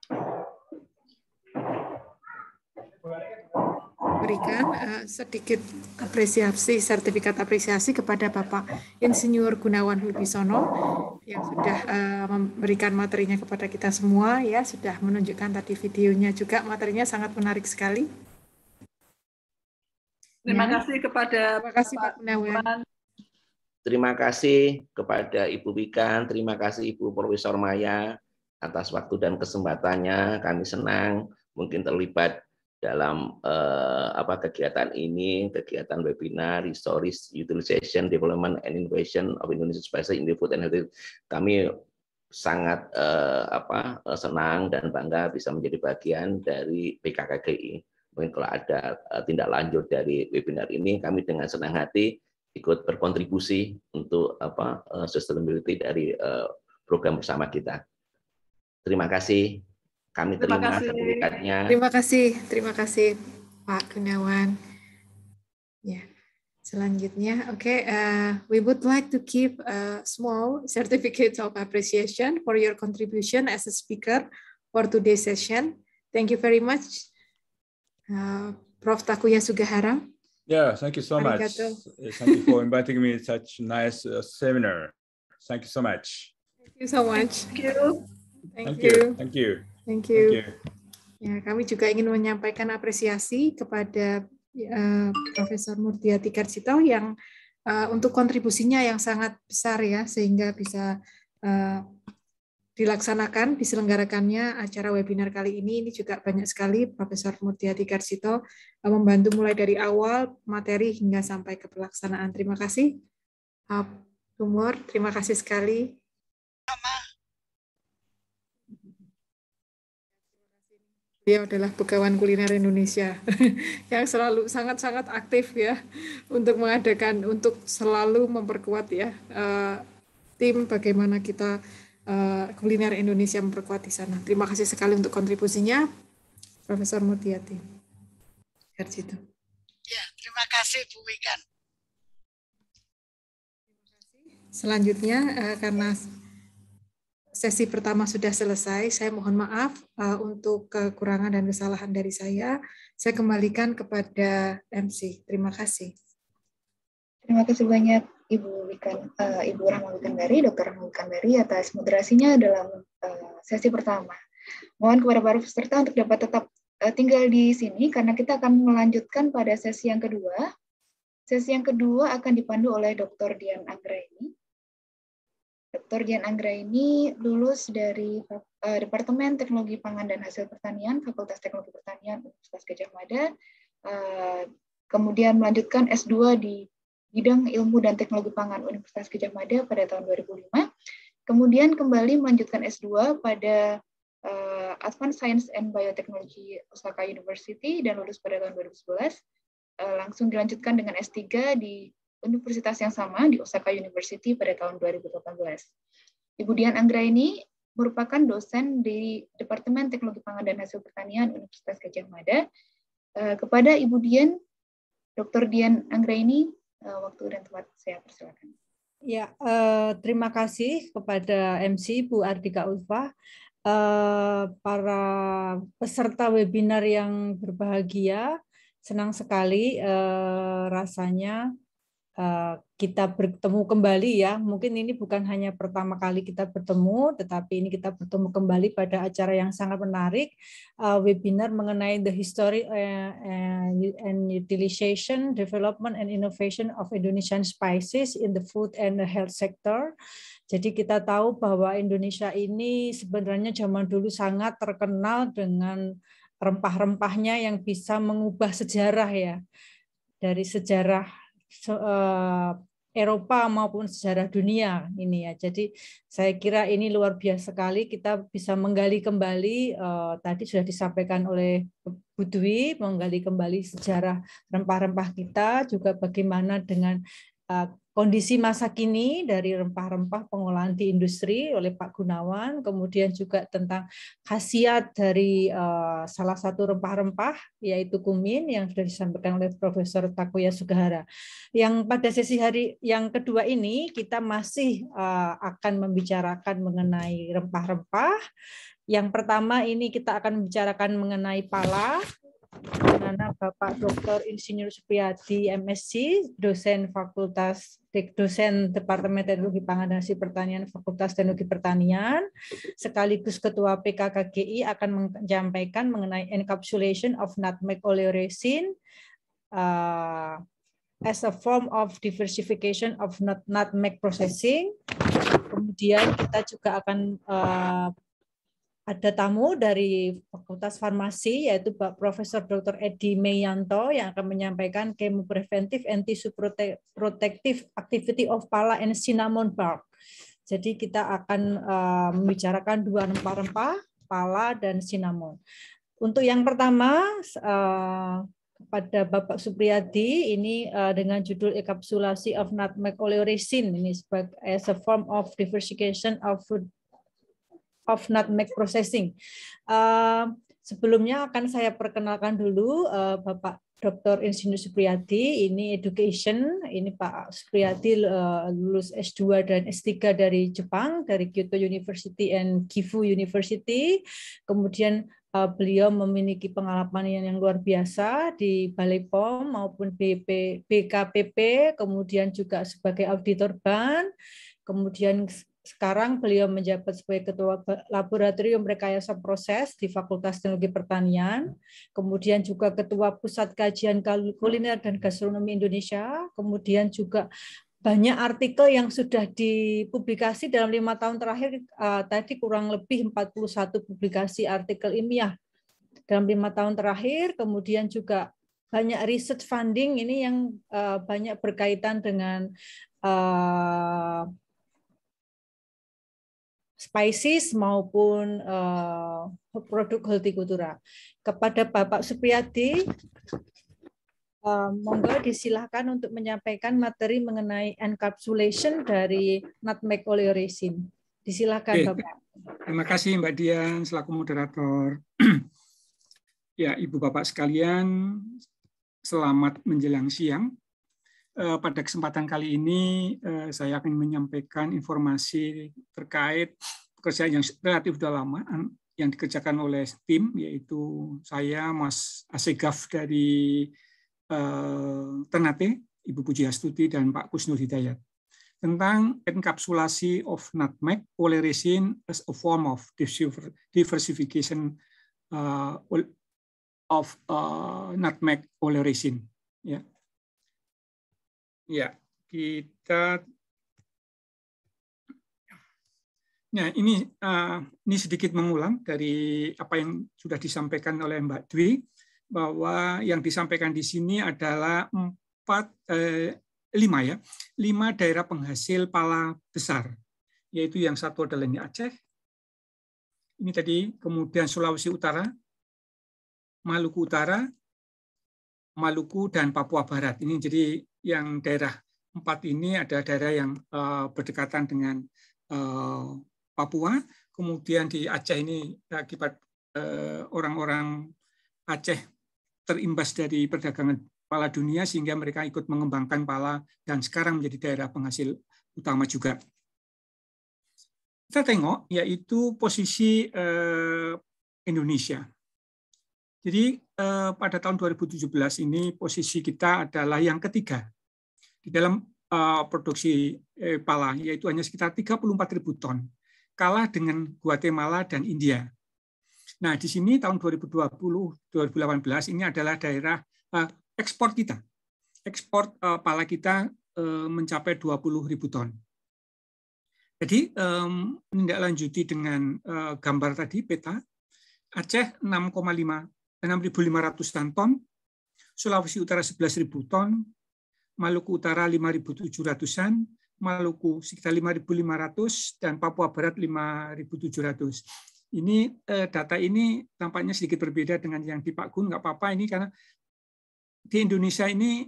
Thank you berikan uh, eh, sedikit apresiasi sertifikat apresiasi kepada Bapak Insinyur Gunawan Wibisono yang sudah uh, memberikan materinya kepada kita semua ya sudah menunjukkan tadi videonya juga materinya sangat menarik sekali. Terima ya. kasih kepada Terima kasih Pak Gunawan. Terima kasih kepada Ibu Wikan, terima kasih Ibu Profesor Maya atas waktu dan kesempatannya. Kami senang mungkin terlibat dalam uh, apa kegiatan ini, kegiatan webinar, resource utilization, development and innovation of Indonesia Spices in the food and health. Kami sangat uh, apa eh, senang dan bangga bisa menjadi bagian dari PKKGI. Mungkin kalau ada tindak lanjut dari webinar ini, kami dengan senang hati ikut berkontribusi untuk apa sustainability dari uh, program bersama kita. Terima kasih. Kami terima, terima kasih. Terima kasih, terima kasih Pak Gunawan. Ya. Selanjutnya, oke, okay, uh, eh, we would like to give a small certificate of appreciation for your contribution as a speaker for today's session. Thank you very much, uh, Prof. Takuya Sugahara. Yeah, thank you so Arigato. much. Eh, thank you for inviting me to such nice uh, seminar. Thank you so much. Thank you so much. Thank you. Thank, thank you. you. Thank you. Thank you. Thank you. Ya, kami juga ingin menyampaikan apresiasi kepada uh, Profesor Murdiati Karjito yang uh, untuk kontribusinya yang sangat besar ya sehingga bisa uh, dilaksanakan diselenggarakannya acara webinar kali ini ini juga banyak sekali Profesor Murdiati uh, membantu mulai dari awal materi hingga sampai ke pelaksanaan terima kasih Umur terima kasih sekali. Dia adalah pegawai kuliner Indonesia yang selalu sangat-sangat aktif ya untuk mengadakan untuk selalu memperkuat ya uh, tim bagaimana kita uh, kuliner Indonesia memperkuat di sana. Terima kasih sekali untuk kontribusinya Profesor Mutiati. Ya, terima kasih Bu Wikan. Selanjutnya uh, karena sesi pertama sudah selesai. Saya mohon maaf uh, untuk kekurangan dan kesalahan dari saya. Saya kembalikan kepada MC. Terima kasih. Terima kasih banyak Ibu Wikan, uh, Ibu Rahma Wikandari, Dokter Rahma Wikandari atas moderasinya dalam uh, sesi pertama. Mohon kepada para peserta untuk dapat tetap uh, tinggal di sini karena kita akan melanjutkan pada sesi yang kedua. Sesi yang kedua akan dipandu oleh Dr. Dian Anggraini Dr. Jan Anggra ini lulus dari eh, Departemen Teknologi Pangan dan Hasil Pertanian, Fakultas Teknologi Pertanian Universitas Gajah Mada, eh, kemudian melanjutkan S2 di bidang ilmu dan teknologi pangan Universitas Gajah Mada pada tahun 2005, kemudian kembali melanjutkan S2 pada eh, Advanced Science and Biotechnology Osaka University dan lulus pada tahun 2011, langsung dilanjutkan dengan S3 di universitas yang sama di Osaka University pada tahun 2018. Ibu Dian Anggra ini merupakan dosen di Departemen Teknologi Pangan dan Hasil Pertanian Universitas Gajah Mada. Eh, kepada Ibu Dian, Dr. Dian Anggra ini eh, waktu dan tempat saya persilakan. Ya, eh, terima kasih kepada MC Bu Ardika Ulfa, para peserta webinar yang berbahagia. Senang sekali rasanya Eh, kita bertemu kembali ya. Mungkin ini bukan hanya pertama kali kita bertemu, tetapi ini kita bertemu kembali pada acara yang sangat menarik, eh, webinar mengenai the history eh, and utilization, development and innovation of Indonesian spices in the food and the health sector. Jadi kita tahu bahwa Indonesia ini sebenarnya zaman dulu sangat terkenal dengan rempah-rempahnya yang bisa mengubah sejarah ya dari sejarah Eh, Eropa maupun sejarah dunia ini ya. Jadi saya kira ini luar biasa sekali kita bisa menggali kembali uh, tadi sudah disampaikan oleh Budwi menggali kembali sejarah rempah-rempah kita juga bagaimana dengan uh, kondisi masa kini dari rempah-rempah pengolahan di industri oleh Pak Gunawan, kemudian juga tentang khasiat dari eh, salah satu rempah-rempah yaitu kumin yang sudah disampaikan oleh Profesor Takuya Sugahara. Yang pada sesi hari yang kedua ini kita masih eh, akan membicarakan mengenai rempah-rempah yang pertama ini kita akan membicarakan mengenai pala, Nana Bapak Dr. Insinyur Supriyadi, MSc, dosen Fakultas dosen Departemen Teknologi Pangan dan Hasil Pertanian Fakultas Teknologi Pertanian, sekaligus Ketua PKKGI akan menyampaikan mengenai encapsulation of nutmeg oleoresin uh, as a form of diversification of nut nutmeg processing. Kemudian kita juga akan uh, ada tamu dari Fakultas Farmasi yaitu Pak Profesor Dr. Edi Meyanto yang akan menyampaikan kemo Preventive Anti-Protective Activity of Pala and Cinnamon Bark. Jadi kita akan uh, membicarakan dua rempah-rempah, pala dan cinnamon. Untuk yang pertama uh, kepada Bapak Supriyadi ini uh, dengan judul encapsulasi of Nutmeg Oleoresin ini sebagai as a form of diversification of food of nutmeg processing. Uh, sebelumnya akan saya perkenalkan dulu uh, Bapak Dr. Insinyur Supriyadi, ini education, ini Pak Supriyadi uh, lulus S2 dan S3 dari Jepang, dari Kyoto University and Gifu University. Kemudian uh, beliau memiliki pengalaman yang, yang luar biasa di Balai POM maupun BP, BKPP, kemudian juga sebagai auditor bank. kemudian sekarang beliau menjabat sebagai ketua laboratorium rekayasa proses di Fakultas Teknologi Pertanian, kemudian juga ketua Pusat Kajian Kuliner dan Gastronomi Indonesia, kemudian juga banyak artikel yang sudah dipublikasi dalam lima tahun terakhir uh, tadi kurang lebih 41 publikasi artikel ilmiah dalam lima tahun terakhir, kemudian juga banyak research funding ini yang uh, banyak berkaitan dengan uh, spices maupun uh, produk hortikultura. Kepada Bapak Supriyadi, uh, monggo disilahkan untuk menyampaikan materi mengenai encapsulation dari nutmeg oleoresin. Disilahkan Oke. Bapak. Terima kasih Mbak Dian selaku moderator. ya, Ibu Bapak sekalian, selamat menjelang siang. Eh, pada kesempatan kali ini eh, saya akan menyampaikan informasi terkait pekerjaan yang relatif sudah lama yang dikerjakan oleh tim yaitu saya Mas Asegaf dari eh, Ternate, Ibu Puji Astuti dan Pak Kusnul Hidayat tentang encapsulasi of nutmeg oleh resin as a form of diversification of nutmeg oleh resin. Ya. Ya, kita Nah, ini eh, ini sedikit mengulang dari apa yang sudah disampaikan oleh Mbak Dwi bahwa yang disampaikan di sini adalah empat eh, lima ya lima daerah penghasil pala besar yaitu yang satu adalah ini Aceh ini tadi kemudian Sulawesi Utara Maluku Utara Maluku dan Papua Barat ini jadi yang daerah empat ini ada daerah yang eh, berdekatan dengan eh, Papua, kemudian di Aceh ini akibat eh, orang-orang Aceh terimbas dari perdagangan pala dunia sehingga mereka ikut mengembangkan pala dan sekarang menjadi daerah penghasil utama juga. Kita tengok yaitu posisi Indonesia. Jadi pada tahun 2017 ini posisi kita adalah yang ketiga di dalam eh, produksi eh, pala, yaitu hanya sekitar 34 ribu ton, kalah dengan Guatemala dan India. Nah, di sini tahun 2020-2018 ini adalah daerah eh, ekspor kita. Ekspor pala kita mencapai 20 ribu ton. Jadi menindaklanjuti dengan gambar tadi peta Aceh 6,5 6.500 ton, Sulawesi Utara 11.000 ton, Maluku Utara 5.700-an, Maluku sekitar 5.500 dan Papua Barat 5.700. Ini eh, data ini tampaknya sedikit berbeda dengan yang di Pak Gun, nggak apa-apa ini karena di Indonesia ini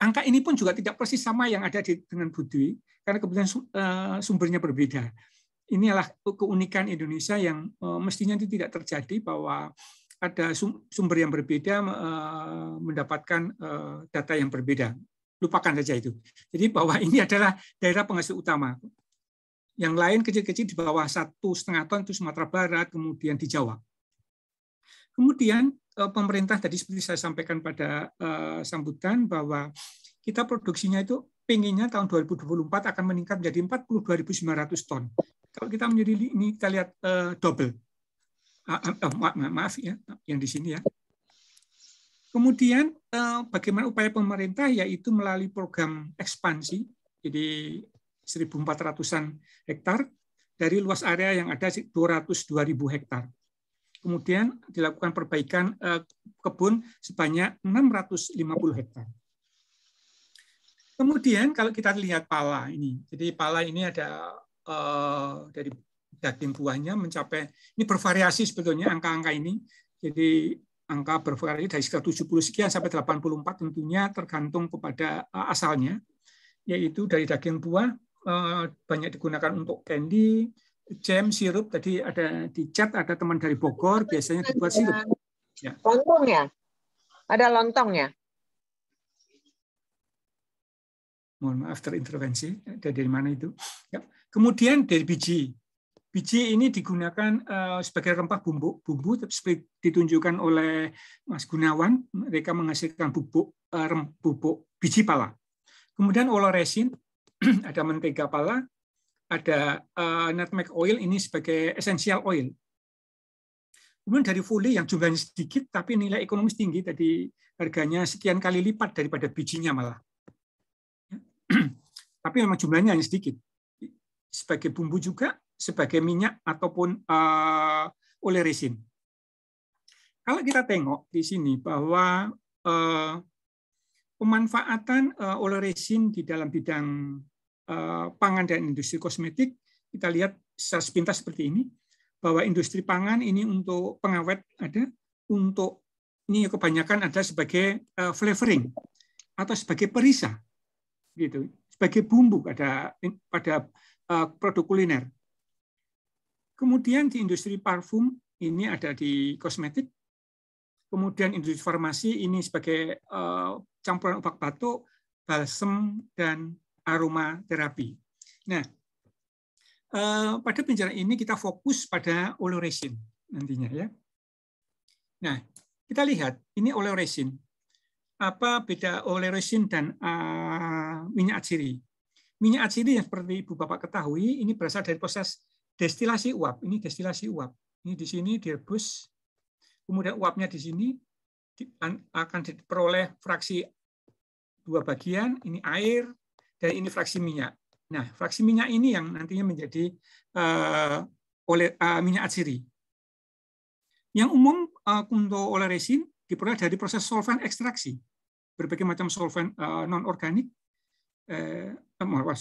angka ini pun juga tidak persis sama yang ada di, dengan Budwi karena kebetulan eh, sumbernya berbeda. Inilah keunikan Indonesia yang eh, mestinya itu tidak terjadi bahwa ada sumber yang berbeda mendapatkan data yang berbeda lupakan saja itu. Jadi bahwa ini adalah daerah penghasil utama. Yang lain kecil-kecil di bawah satu setengah ton itu Sumatera Barat, kemudian di Jawa. Kemudian eh, pemerintah tadi seperti saya sampaikan pada eh, sambutan bahwa kita produksinya itu pinginnya tahun 2024 akan meningkat menjadi 42.900 ton. Kalau kita menjadi ini kita lihat eh, double. Ah, ah, maaf ya yang di sini ya Kemudian eh, bagaimana upaya pemerintah yaitu melalui program ekspansi, jadi 1.400an hektar dari luas area yang ada 202.000 hektar. Kemudian dilakukan perbaikan eh, kebun sebanyak 650 hektar. Kemudian kalau kita lihat pala ini, jadi pala ini ada eh, dari daging buahnya mencapai ini bervariasi sebetulnya angka-angka ini. Jadi angka bervariasi dari sekitar 70 sekian sampai 84 tentunya tergantung kepada eh, asalnya, yaitu dari daging buah eh, banyak digunakan untuk candy, jam, sirup. Tadi ada di chat ada teman dari Bogor biasanya dibuat sirup. Ya. Lontong ya? Ada lontong ya? Mohon maaf terintervensi. Dari mana itu? Ya. Kemudian dari biji. Biji ini digunakan eh, sebagai rempah bumbu, bumbu seperti ditunjukkan oleh Mas Gunawan, mereka menghasilkan bubuk, eh, rem, bubuk biji pala. Kemudian olor resin, ada mentega pala, ada eh, nutmeg oil, ini sebagai essential oil. Kemudian dari foli yang jumlahnya sedikit, tapi nilai ekonomis tinggi, tadi harganya sekian kali lipat daripada bijinya malah. tapi memang jumlahnya hanya sedikit. Sebagai bumbu juga, sebagai minyak ataupun uh, oleh resin. Kalau kita tengok di sini bahwa uh, pemanfaatan uh, oleh resin di dalam bidang uh, pangan dan industri kosmetik, kita lihat secara sepintas seperti ini, bahwa industri pangan ini untuk pengawet ada, untuk ini kebanyakan ada sebagai uh, flavoring atau sebagai perisa, gitu, sebagai bumbu ada pada produk kuliner. Kemudian di industri parfum ini ada di kosmetik, kemudian industri farmasi ini sebagai eh, campuran obat batuk, balsem dan aroma terapi. Nah, eh, pada penjara ini kita fokus pada oleoresin nantinya ya. Nah, kita lihat ini oleoresin. Apa beda oleoresin dan uh, minyak atsiri? Minyak atsiri yang seperti Ibu Bapak ketahui ini berasal dari proses destilasi uap. Ini destilasi uap. Ini di sini direbus, kemudian uapnya di sini akan diperoleh fraksi dua bagian, ini air dan ini fraksi minyak. Nah, fraksi minyak ini yang nantinya menjadi uh, oleh uh, minyak atsiri. Yang umum uh, untuk resin diperoleh dari proses solvent ekstraksi. Berbagai macam solvent uh, non organik eh,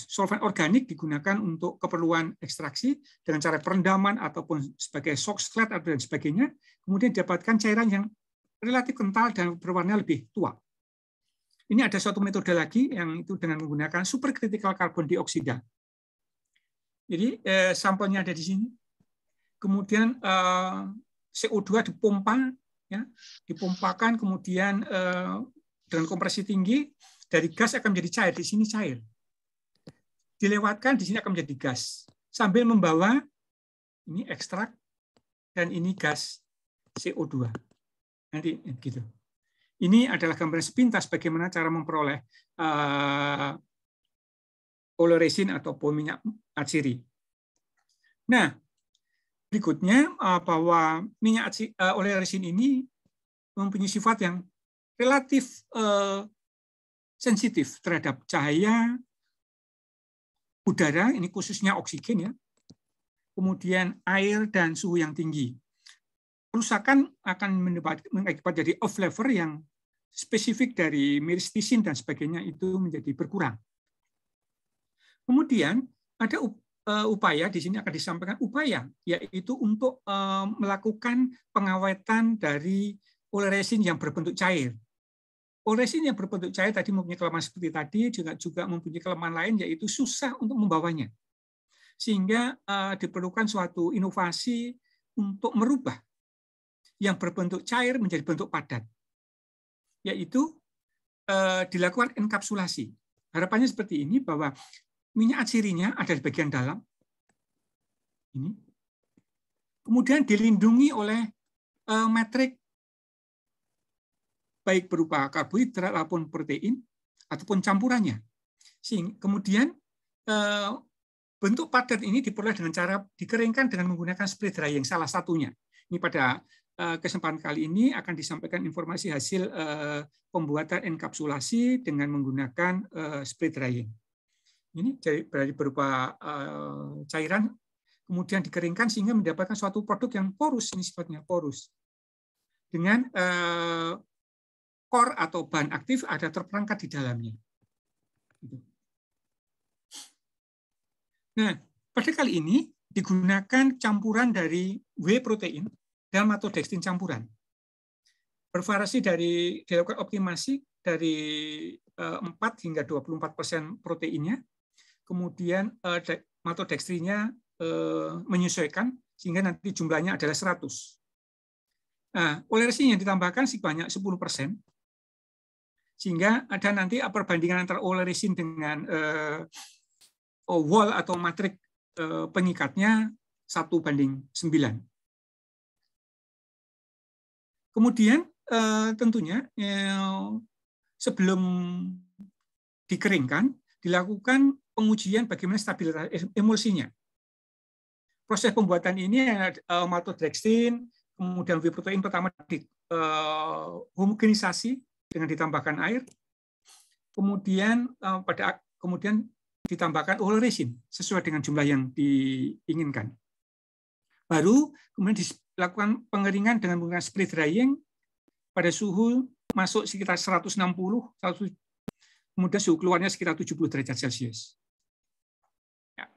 solvent organik digunakan untuk keperluan ekstraksi dengan cara perendaman ataupun sebagai sokslet atau dan sebagainya, kemudian didapatkan cairan yang relatif kental dan berwarna lebih tua. Ini ada suatu metode lagi yang itu dengan menggunakan supercritical karbon dioksida. Jadi eh, sampelnya ada di sini. Kemudian eh, CO2 dipompa, ya, dipompakan kemudian eh, dengan kompresi tinggi dari gas akan menjadi cair, di sini cair. Dilewatkan, di sini akan menjadi gas. Sambil membawa ini ekstrak dan ini gas CO2. Nanti gitu. Ini adalah gambaran sepintas bagaimana cara memperoleh uh, atau ataupun minyak atsiri. Nah, berikutnya uh, bahwa minyak uh, ini mempunyai sifat yang relatif uh, sensitif terhadap cahaya, udara, ini khususnya oksigen ya, kemudian air dan suhu yang tinggi. Kerusakan akan mengakibat jadi off lever yang spesifik dari miristisin dan sebagainya itu menjadi berkurang. Kemudian ada eh, upaya di sini akan disampaikan upaya yaitu untuk eh, melakukan pengawetan dari resin yang berbentuk cair. Oresin yang berbentuk cair tadi mempunyai kelemahan seperti tadi, juga juga mempunyai kelemahan lain yaitu susah untuk membawanya. Sehingga uh, diperlukan suatu inovasi untuk merubah yang berbentuk cair menjadi bentuk padat. Yaitu uh, dilakukan enkapsulasi. Harapannya seperti ini bahwa minyak sirinya ada di bagian dalam. Ini. Kemudian dilindungi oleh uh, metrik baik berupa karbohidrat ataupun protein ataupun campurannya. Kemudian eh, bentuk padat ini diperoleh dengan cara dikeringkan dengan menggunakan spray drying salah satunya. Ini pada eh, kesempatan kali ini akan disampaikan informasi hasil eh, pembuatan enkapsulasi dengan menggunakan spray drying. Ini berarti berupa cairan kemudian dikeringkan sehingga mendapatkan suatu produk yang porus ini sifatnya porus dengan core atau bahan aktif ada terperangkat di dalamnya. Gitu. Nah, pada kali ini digunakan campuran dari whey protein dan maltodextrin campuran. Bervariasi dari dilakukan optimasi dari 4 eh, hingga 24 persen proteinnya, kemudian eh, maltodextrinnya eh, menyesuaikan sehingga nanti jumlahnya adalah 100. Nah, olerasi yang ditambahkan sebanyak 10 persen sehingga ada nanti perbandingan antara olerisin dengan uh, wall atau matrik uh, pengikatnya satu banding 9. Kemudian uh, tentunya uh, sebelum dikeringkan, dilakukan pengujian bagaimana stabilitas emulsinya. Proses pembuatan ini maltodextrin, kemudian whey protein pertama di homogenisasi dengan ditambahkan air. Kemudian eh, pada kemudian ditambahkan oil resin sesuai dengan jumlah yang diinginkan. Baru kemudian dilakukan pengeringan dengan menggunakan spray drying pada suhu masuk sekitar 160, kemudian suhu keluarnya sekitar 70 derajat Celcius. Ya.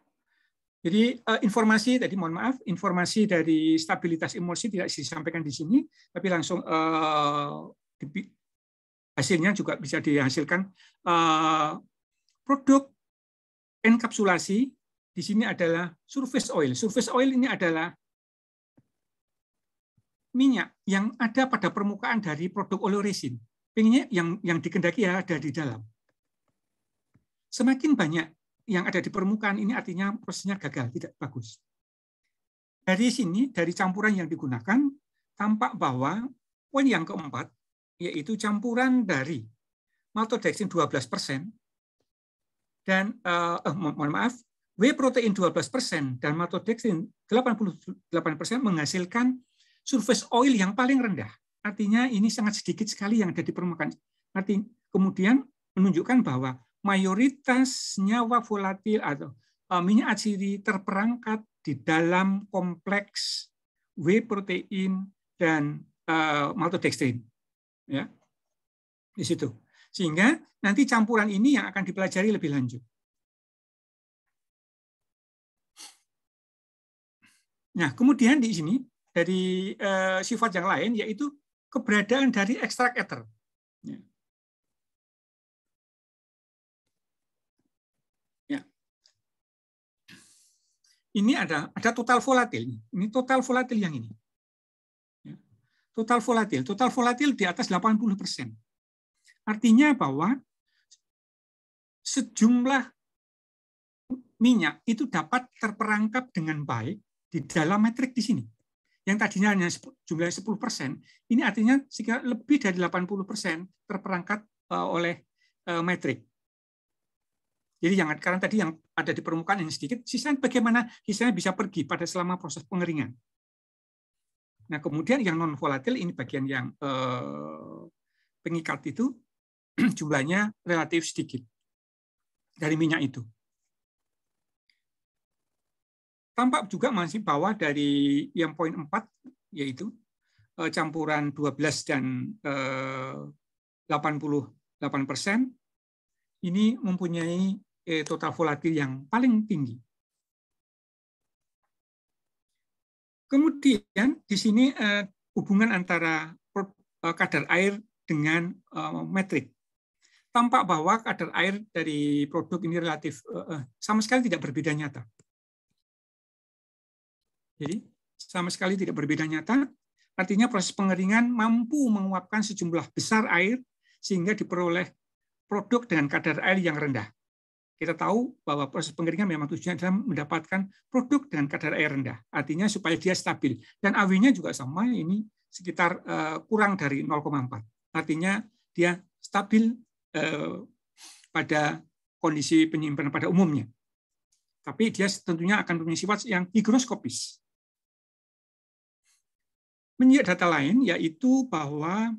Jadi eh, informasi tadi mohon maaf, informasi dari stabilitas emulsi tidak disampaikan di sini, tapi langsung eh, hasilnya juga bisa dihasilkan eh, produk enkapsulasi di sini adalah surface oil. Surface oil ini adalah minyak yang ada pada permukaan dari produk oleoresin. Pengennya yang yang dikendaki ada di dalam. Semakin banyak yang ada di permukaan ini artinya prosesnya gagal, tidak bagus. Dari sini, dari campuran yang digunakan, tampak bahwa poin yang keempat yaitu campuran dari maltodextrin 12 persen dan eh, eh mohon maaf W protein 12 persen dan maltodextrin 88 persen menghasilkan surface oil yang paling rendah. Artinya ini sangat sedikit sekali yang ada di permukaan. Arti, kemudian menunjukkan bahwa mayoritas nyawa volatil atau eh, minyak asiri terperangkat di dalam kompleks W protein dan uh, maltodextrin ya di situ sehingga nanti campuran ini yang akan dipelajari lebih lanjut nah kemudian di sini dari eh, sifat yang lain yaitu keberadaan dari ekstrak ether ya. ya. Ini ada ada total volatil. Ini total volatil yang ini total volatil. Total volatil di atas 80 persen. Artinya bahwa sejumlah minyak itu dapat terperangkap dengan baik di dalam metrik di sini. Yang tadinya hanya jumlahnya 10 persen, ini artinya lebih dari 80 persen terperangkap eh, oleh eh, metrik. Jadi yang karena tadi yang ada di permukaan ini sedikit, sisanya bagaimana sisanya bisa pergi pada selama proses pengeringan. Nah, kemudian yang non volatil ini bagian yang eh, pengikat itu jumlahnya relatif sedikit dari minyak itu. Tampak juga masih bawah dari yang poin 4 yaitu eh, campuran campuran 12 dan eh, puluh 88 persen ini mempunyai total volatil yang paling tinggi Kemudian di sini eh, hubungan antara eh, kadar air dengan eh, metrik. Tampak bahwa kadar air dari produk ini relatif sama sekali tidak berbeda nyata. Jadi sama sekali tidak berbeda nyata. Artinya proses pengeringan mampu menguapkan sejumlah besar air sehingga diperoleh produk dengan kadar air yang rendah. Kita tahu bahwa proses pengeringan memang tujuannya adalah mendapatkan produk dengan kadar air rendah, artinya supaya dia stabil. Dan AW-nya juga sama, ini sekitar eh, kurang dari 0,4. Artinya dia stabil eh, pada kondisi penyimpanan pada umumnya. Tapi dia tentunya akan mempunyai sifat yang higroskopis. Menyiap data lain yaitu bahwa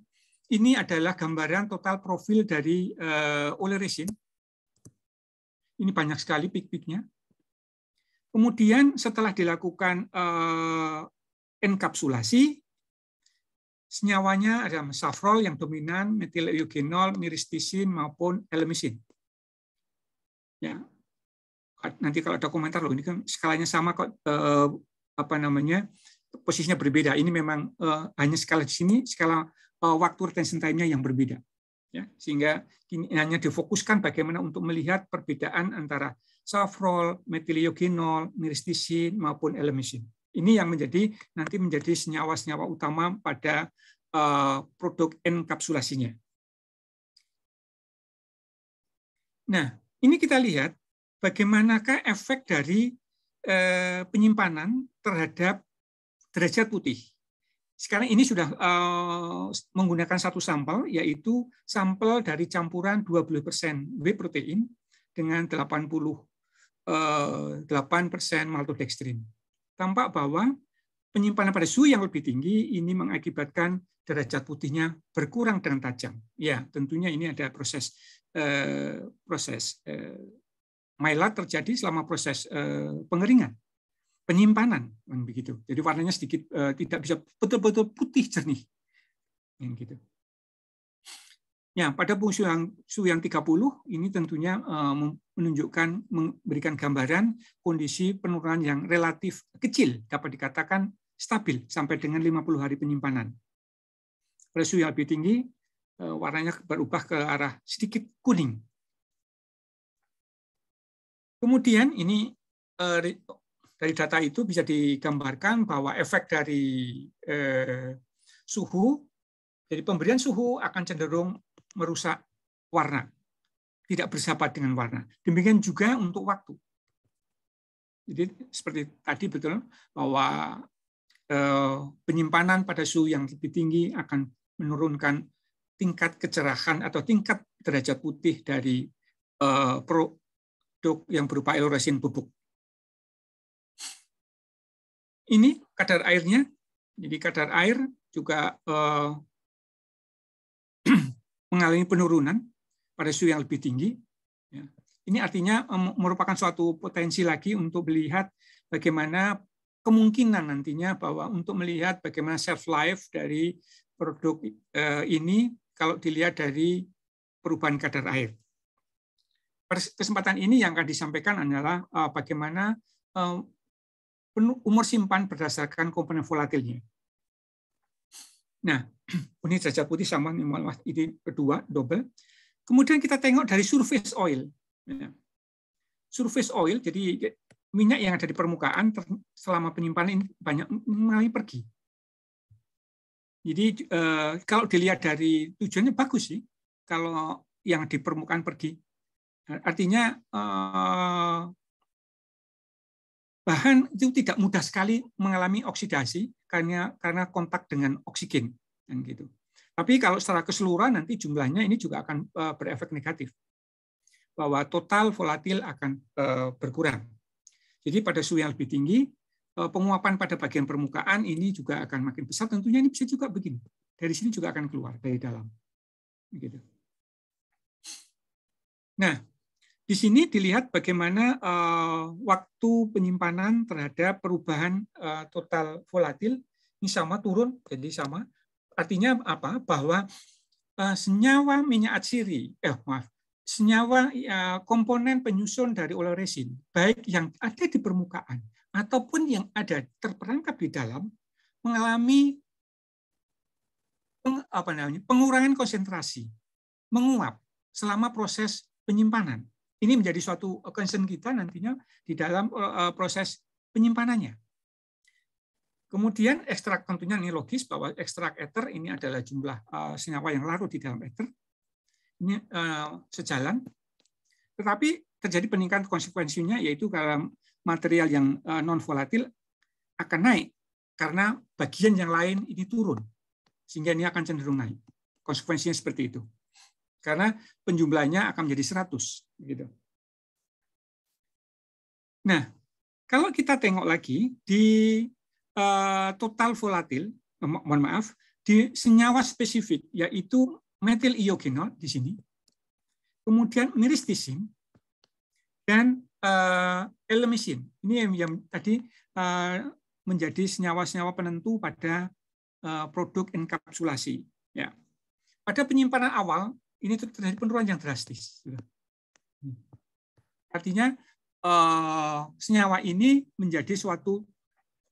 ini adalah gambaran total profil dari uh, eh, oleresin ini banyak sekali pik-piknya. Kemudian setelah dilakukan eh, enkapsulasi, senyawanya ada Safrol yang dominan, metil eugenol, miristisin maupun elemisin. Ya. Nanti kalau ada komentar loh ini kan skalanya sama kok eh, apa namanya? posisinya berbeda. Ini memang eh, hanya skala di sini, skala eh, waktu retention time-nya yang berbeda. Ya, sehingga ini hanya difokuskan bagaimana untuk melihat perbedaan antara safrol, metiliogenol, miristisin maupun elemisin. Ini yang menjadi nanti menjadi senyawa-senyawa utama pada uh, produk enkapsulasinya. Nah, ini kita lihat bagaimanakah efek dari uh, penyimpanan terhadap derajat putih sekarang ini sudah uh, menggunakan satu sampel, yaitu sampel dari campuran 20% whey protein dengan 80 8% eh, maltodextrin. Tampak bahwa penyimpanan pada suhu yang lebih tinggi ini mengakibatkan derajat putihnya berkurang dengan tajam. Ya, tentunya ini ada proses eh, proses eh, mylar terjadi selama proses eh, pengeringan penyimpanan kan begitu. Jadi warnanya sedikit uh, tidak bisa betul-betul putih jernih. Yang gitu. Ya, pada fungsi yang su yang 30 ini tentunya uh, menunjukkan memberikan gambaran kondisi penurunan yang relatif kecil dapat dikatakan stabil sampai dengan 50 hari penyimpanan. suhu yang lebih tinggi uh, warnanya berubah ke arah sedikit kuning. Kemudian ini dari data itu bisa digambarkan bahwa efek dari eh, suhu, jadi pemberian suhu akan cenderung merusak warna, tidak bersahabat dengan warna. Demikian juga untuk waktu. Jadi seperti tadi betul bahwa eh, penyimpanan pada suhu yang lebih tinggi akan menurunkan tingkat kecerahan atau tingkat derajat putih dari eh, produk yang berupa resin bubuk. Ini kadar airnya, jadi kadar air juga eh, mengalami penurunan pada suhu yang lebih tinggi. Ya. Ini artinya eh, merupakan suatu potensi lagi untuk melihat bagaimana kemungkinan nantinya bahwa untuk melihat bagaimana shelf life dari produk eh, ini kalau dilihat dari perubahan kadar air. kesempatan ini yang akan disampaikan adalah eh, bagaimana umur simpan berdasarkan komponen volatilnya. Nah, ini jajah putih sama ini kedua, double. Kemudian kita tengok dari surface oil. Ya. Surface oil, jadi minyak yang ada di permukaan selama penyimpanan ini banyak mengalami pergi. Jadi eh, kalau dilihat dari tujuannya bagus sih, kalau yang di permukaan pergi. Artinya eh, Bahan itu tidak mudah sekali mengalami oksidasi karena karena kontak dengan oksigen dan gitu. Tapi kalau secara keseluruhan nanti jumlahnya ini juga akan eh, berefek negatif bahwa total volatil akan eh, berkurang. Jadi pada suhu yang lebih tinggi eh, penguapan pada bagian permukaan ini juga akan makin besar. Tentunya ini bisa juga begini dari sini juga akan keluar dari dalam. Gitu. Nah, di sini dilihat bagaimana uh, waktu penyimpanan terhadap perubahan uh, total volatil ini sama turun jadi sama. Artinya apa? Bahwa uh, senyawa minyak atsiri, eh maaf, senyawa uh, komponen penyusun dari resin baik yang ada di permukaan ataupun yang ada terperangkap di dalam mengalami peng, apa namanya, pengurangan konsentrasi, menguap selama proses penyimpanan ini menjadi suatu uh, concern kita nantinya di dalam uh, uh, proses penyimpanannya. Kemudian ekstrak tentunya ini logis bahwa ekstrak ether ini adalah jumlah senyawa yang larut di dalam ether. Ini sejalan. Tetapi terjadi peningkatan konsekuensinya yaitu dalam material yang non volatil akan naik karena bagian yang lain ini turun. Sehingga ini akan cenderung naik. Konsekuensinya seperti itu. Karena penjumlahnya akan menjadi 100. Gitu. Nah, kalau kita tengok lagi di uh, total volatil, eh, mohon maaf, di senyawa spesifik, yaitu metil iogenol di sini, kemudian miristisin, dan uh, eh, elemisin. Ini yang, yang tadi uh, menjadi senyawa-senyawa penentu pada uh, produk enkapsulasi. Ya. Pada penyimpanan awal, ini terjadi penurunan yang drastis. Gitu. Hmm. Artinya eh, senyawa ini menjadi suatu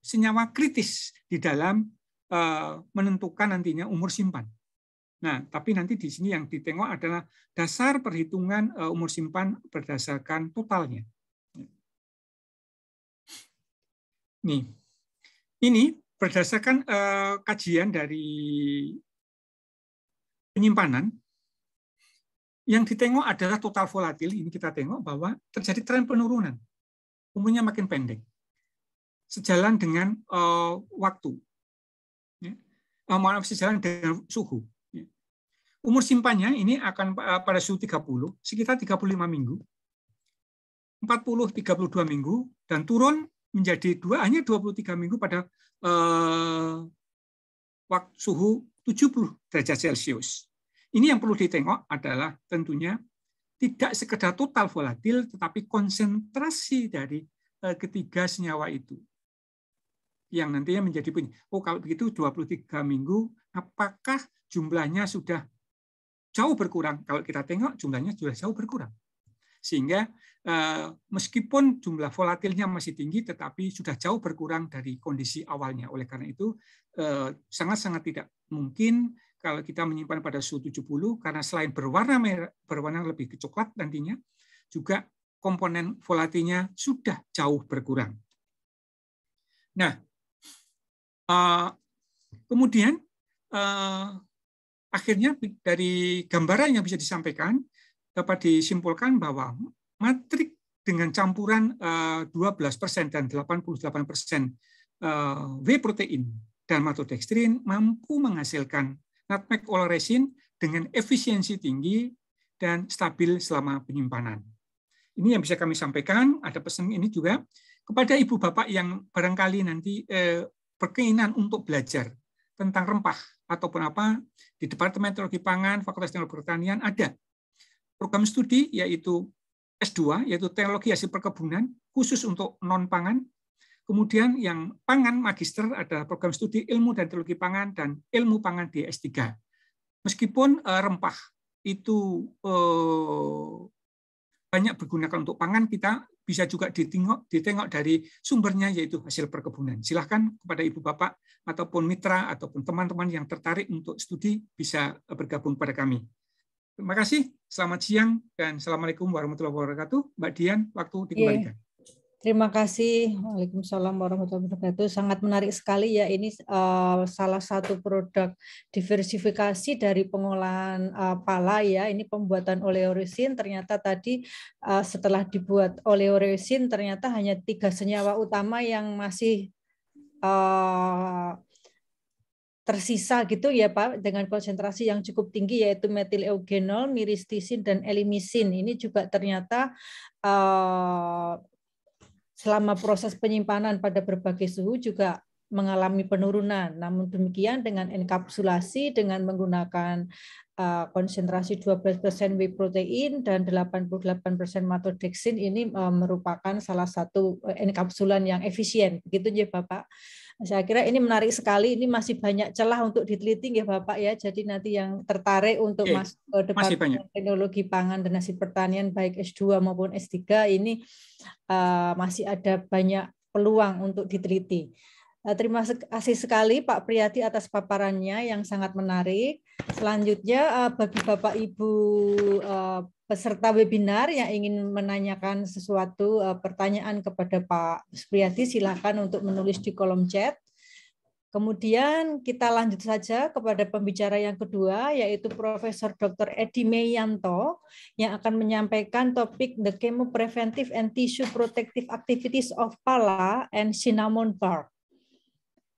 senyawa kritis di dalam eh, menentukan nantinya umur simpan. Nah, tapi nanti di sini yang ditengok adalah dasar perhitungan eh, umur simpan berdasarkan totalnya. Nih, ini berdasarkan kajian dari penyimpanan yang ditengok adalah total volatil. Ini kita tengok bahwa terjadi tren penurunan. Umumnya makin pendek. Sejalan dengan uh, waktu. Ya. Uh, maaf, sejalan dengan suhu. Ya. Umur simpannya ini akan uh, pada suhu 30, sekitar 35 minggu. 40-32 minggu, dan turun menjadi dua hanya 23 minggu pada uh, waktu suhu 70 derajat Celcius. Ini yang perlu ditengok adalah tentunya tidak sekedar total volatil, tetapi konsentrasi dari eh, ketiga senyawa itu yang nantinya menjadi punya. Oh, kalau begitu 23 minggu, apakah jumlahnya sudah jauh berkurang? Kalau kita tengok, jumlahnya sudah jauh berkurang. Sehingga eh, meskipun jumlah volatilnya masih tinggi, tetapi sudah jauh berkurang dari kondisi awalnya. Oleh karena itu, eh, sangat-sangat tidak mungkin kalau kita menyimpan pada suhu 70 karena selain berwarna merah, berwarna lebih kecoklat coklat nantinya, juga komponen volatilnya sudah jauh berkurang. Nah, eh, kemudian eh, akhirnya dari gambaran yang bisa disampaikan dapat disimpulkan bahwa matrik dengan campuran 12% eh, dan 88% W protein dan matodextrin mampu menghasilkan nutmeg oil resin dengan efisiensi tinggi dan stabil selama penyimpanan. Ini yang bisa kami sampaikan. Ada pesan ini juga kepada ibu bapak yang barangkali nanti eh, berkeinginan untuk belajar tentang rempah ataupun apa di Departemen Teknologi Pangan, Fakultas Teknologi Pertanian ada program studi yaitu S2 yaitu teknologi hasil perkebunan khusus untuk non pangan Kemudian yang pangan magister adalah program studi ilmu dan teknologi pangan dan ilmu pangan di S3. Meskipun eh, rempah itu eh, banyak bergunakan untuk pangan, kita bisa juga ditengok, ditengok dari sumbernya yaitu hasil perkebunan. Silahkan kepada Ibu Bapak ataupun mitra ataupun teman-teman yang tertarik untuk studi bisa bergabung pada kami. Terima kasih, selamat siang, dan Assalamualaikum warahmatullahi wabarakatuh. Mbak Dian, waktu dikembalikan. Yeah. Terima kasih. Waalaikumsalam warahmatullahi wabarakatuh. Sangat menarik sekali ya ini uh, salah satu produk diversifikasi dari pengolahan uh, pala ya. Ini pembuatan oleoresin ternyata tadi uh, setelah dibuat oleoresin ternyata hanya tiga senyawa utama yang masih uh, tersisa gitu ya Pak dengan konsentrasi yang cukup tinggi yaitu metil eugenol, miristisin dan elimisin. Ini juga ternyata uh, selama proses penyimpanan pada berbagai suhu juga mengalami penurunan. Namun demikian dengan enkapsulasi dengan menggunakan eh, konsentrasi 12% whey protein dan 88% matodexin ini eh, merupakan salah satu eh, enkapsulan yang efisien. Begitu ya Bapak. Saya kira ini menarik sekali. Ini masih banyak celah untuk diteliti ya Bapak ya. Jadi nanti yang tertarik untuk okay. masuk ke departemen teknologi pangan dan nasib pertanian baik S2 maupun S3 ini uh, masih ada banyak peluang untuk diteliti. Eh, terima kasih sekali Pak Priyati atas paparannya yang sangat menarik. Selanjutnya eh, bagi Bapak Ibu eh, peserta webinar yang ingin menanyakan sesuatu pertanyaan kepada Pak Priyati silakan untuk menulis di kolom chat. Kemudian kita lanjut saja kepada pembicara yang kedua, yaitu Profesor Dr. Edi Meyanto yang akan menyampaikan topik The Preventive and Tissue Protective Activities of Pala and Cinnamon Bark.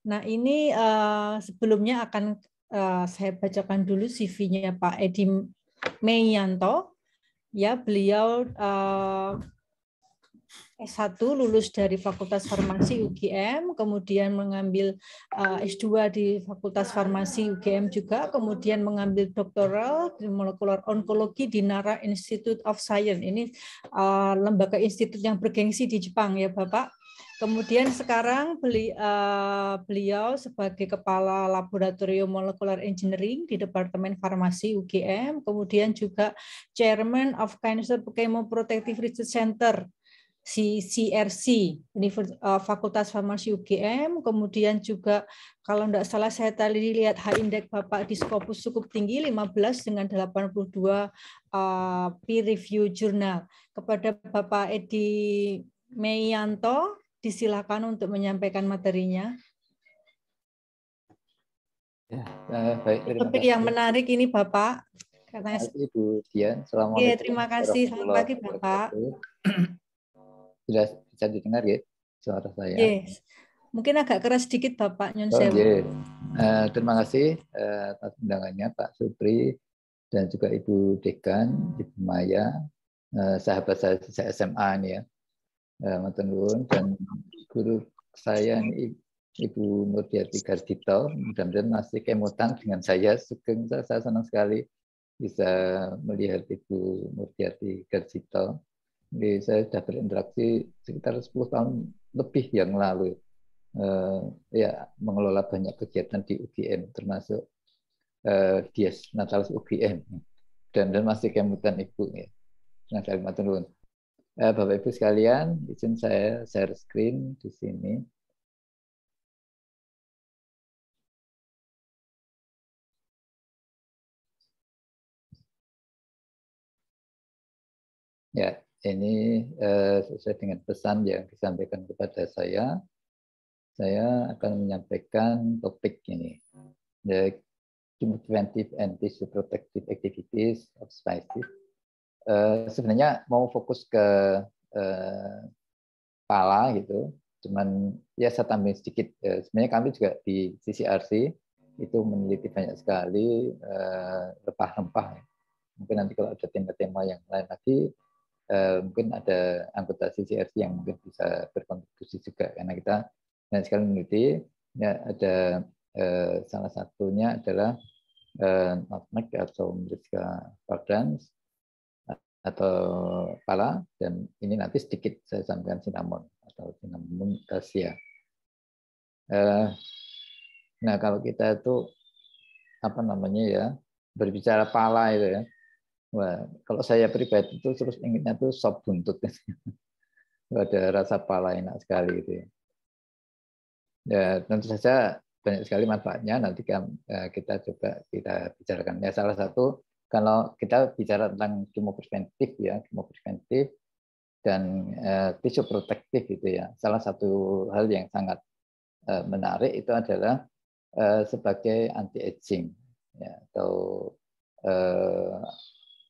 Nah ini uh, sebelumnya akan uh, saya bacakan dulu CV-nya Pak Edi Meyanto. Ya beliau uh, S1 lulus dari Fakultas Farmasi UGM, kemudian mengambil eh, S2 di Fakultas Farmasi UGM juga, kemudian mengambil doktoral di molekular onkologi di Nara Institute of Science. Ini eh, lembaga institut yang bergengsi di Jepang ya, Bapak. Kemudian sekarang eh, beliau sebagai kepala laboratorium molecular engineering di Departemen Farmasi UGM, kemudian juga chairman of Cancer Chemoprotective Research Center si CRC eh, Fakultas Farmasi UGM kemudian juga kalau tidak salah saya tadi lihat H index Bapak di skopus cukup tinggi 15 dengan 82 uh, eh, peer review jurnal kepada Bapak Edi Meianto disilakan untuk menyampaikan materinya Ya, eh, baik, terima Topik kasih. yang menarik ini Bapak. Katanya... Terima kasih Dian. Selamat ya, terima kasih. Selamat pagi Bapak. Sudah bisa didengar ya suara saya? Yes. Mungkin agak keras sedikit Bapak Nyun oh, yes. uh, terima kasih uh, atas undangannya Pak Supri dan juga Ibu Dekan, Ibu Maya, uh, sahabat saya sejak SMA nih ya. Uh, dan guru saya Ibu Nurdiati Gardito, mudah-mudahan masih kemutan dengan saya. Sugeng saya senang sekali bisa melihat Ibu Murtiati Gardito. Jadi saya sudah berinteraksi sekitar 10 tahun lebih yang lalu uh, ya mengelola banyak kegiatan di UGM termasuk uh, eh, Dias Natalis UGM dan dan masih kemutan ibu ya. Nah, kalimatun. Uh, eh, Bapak Ibu sekalian, izin saya share screen di sini. Ya, ini eh, sesuai dengan pesan yang disampaikan kepada saya, saya akan menyampaikan topik ini, the preventive and tissue protective activities of spices. Eh, sebenarnya mau fokus ke eh, pala gitu, cuman ya saya tambahin sedikit. Eh, sebenarnya kami juga di CCRC itu meneliti banyak sekali eh, rempah-rempah. Eh, Mungkin nanti kalau ada tema-tema yang lain lagi, eh, mungkin ada anggota CCRC yang mungkin bisa berkontribusi juga karena kita dan sekarang meneliti ya, ada eh, salah satunya adalah eh, nutmeg atau merica pardans atau pala dan ini nanti sedikit saya sampaikan cinnamon atau cinnamon cassia. Eh, nah kalau kita itu apa namanya ya berbicara pala itu ya Wah, kalau saya pribadi itu terus inginnya tuh sop buntut. ada rasa pala enak sekali gitu ya. Ya, tentu saja banyak sekali manfaatnya nanti kan eh, kita coba kita bicarakan. Ya salah satu kalau kita bicara tentang kemo preventif ya, kemo preventif dan eh, tisu protektif gitu ya. Salah satu hal yang sangat eh, menarik itu adalah sebagai anti aging ya, atau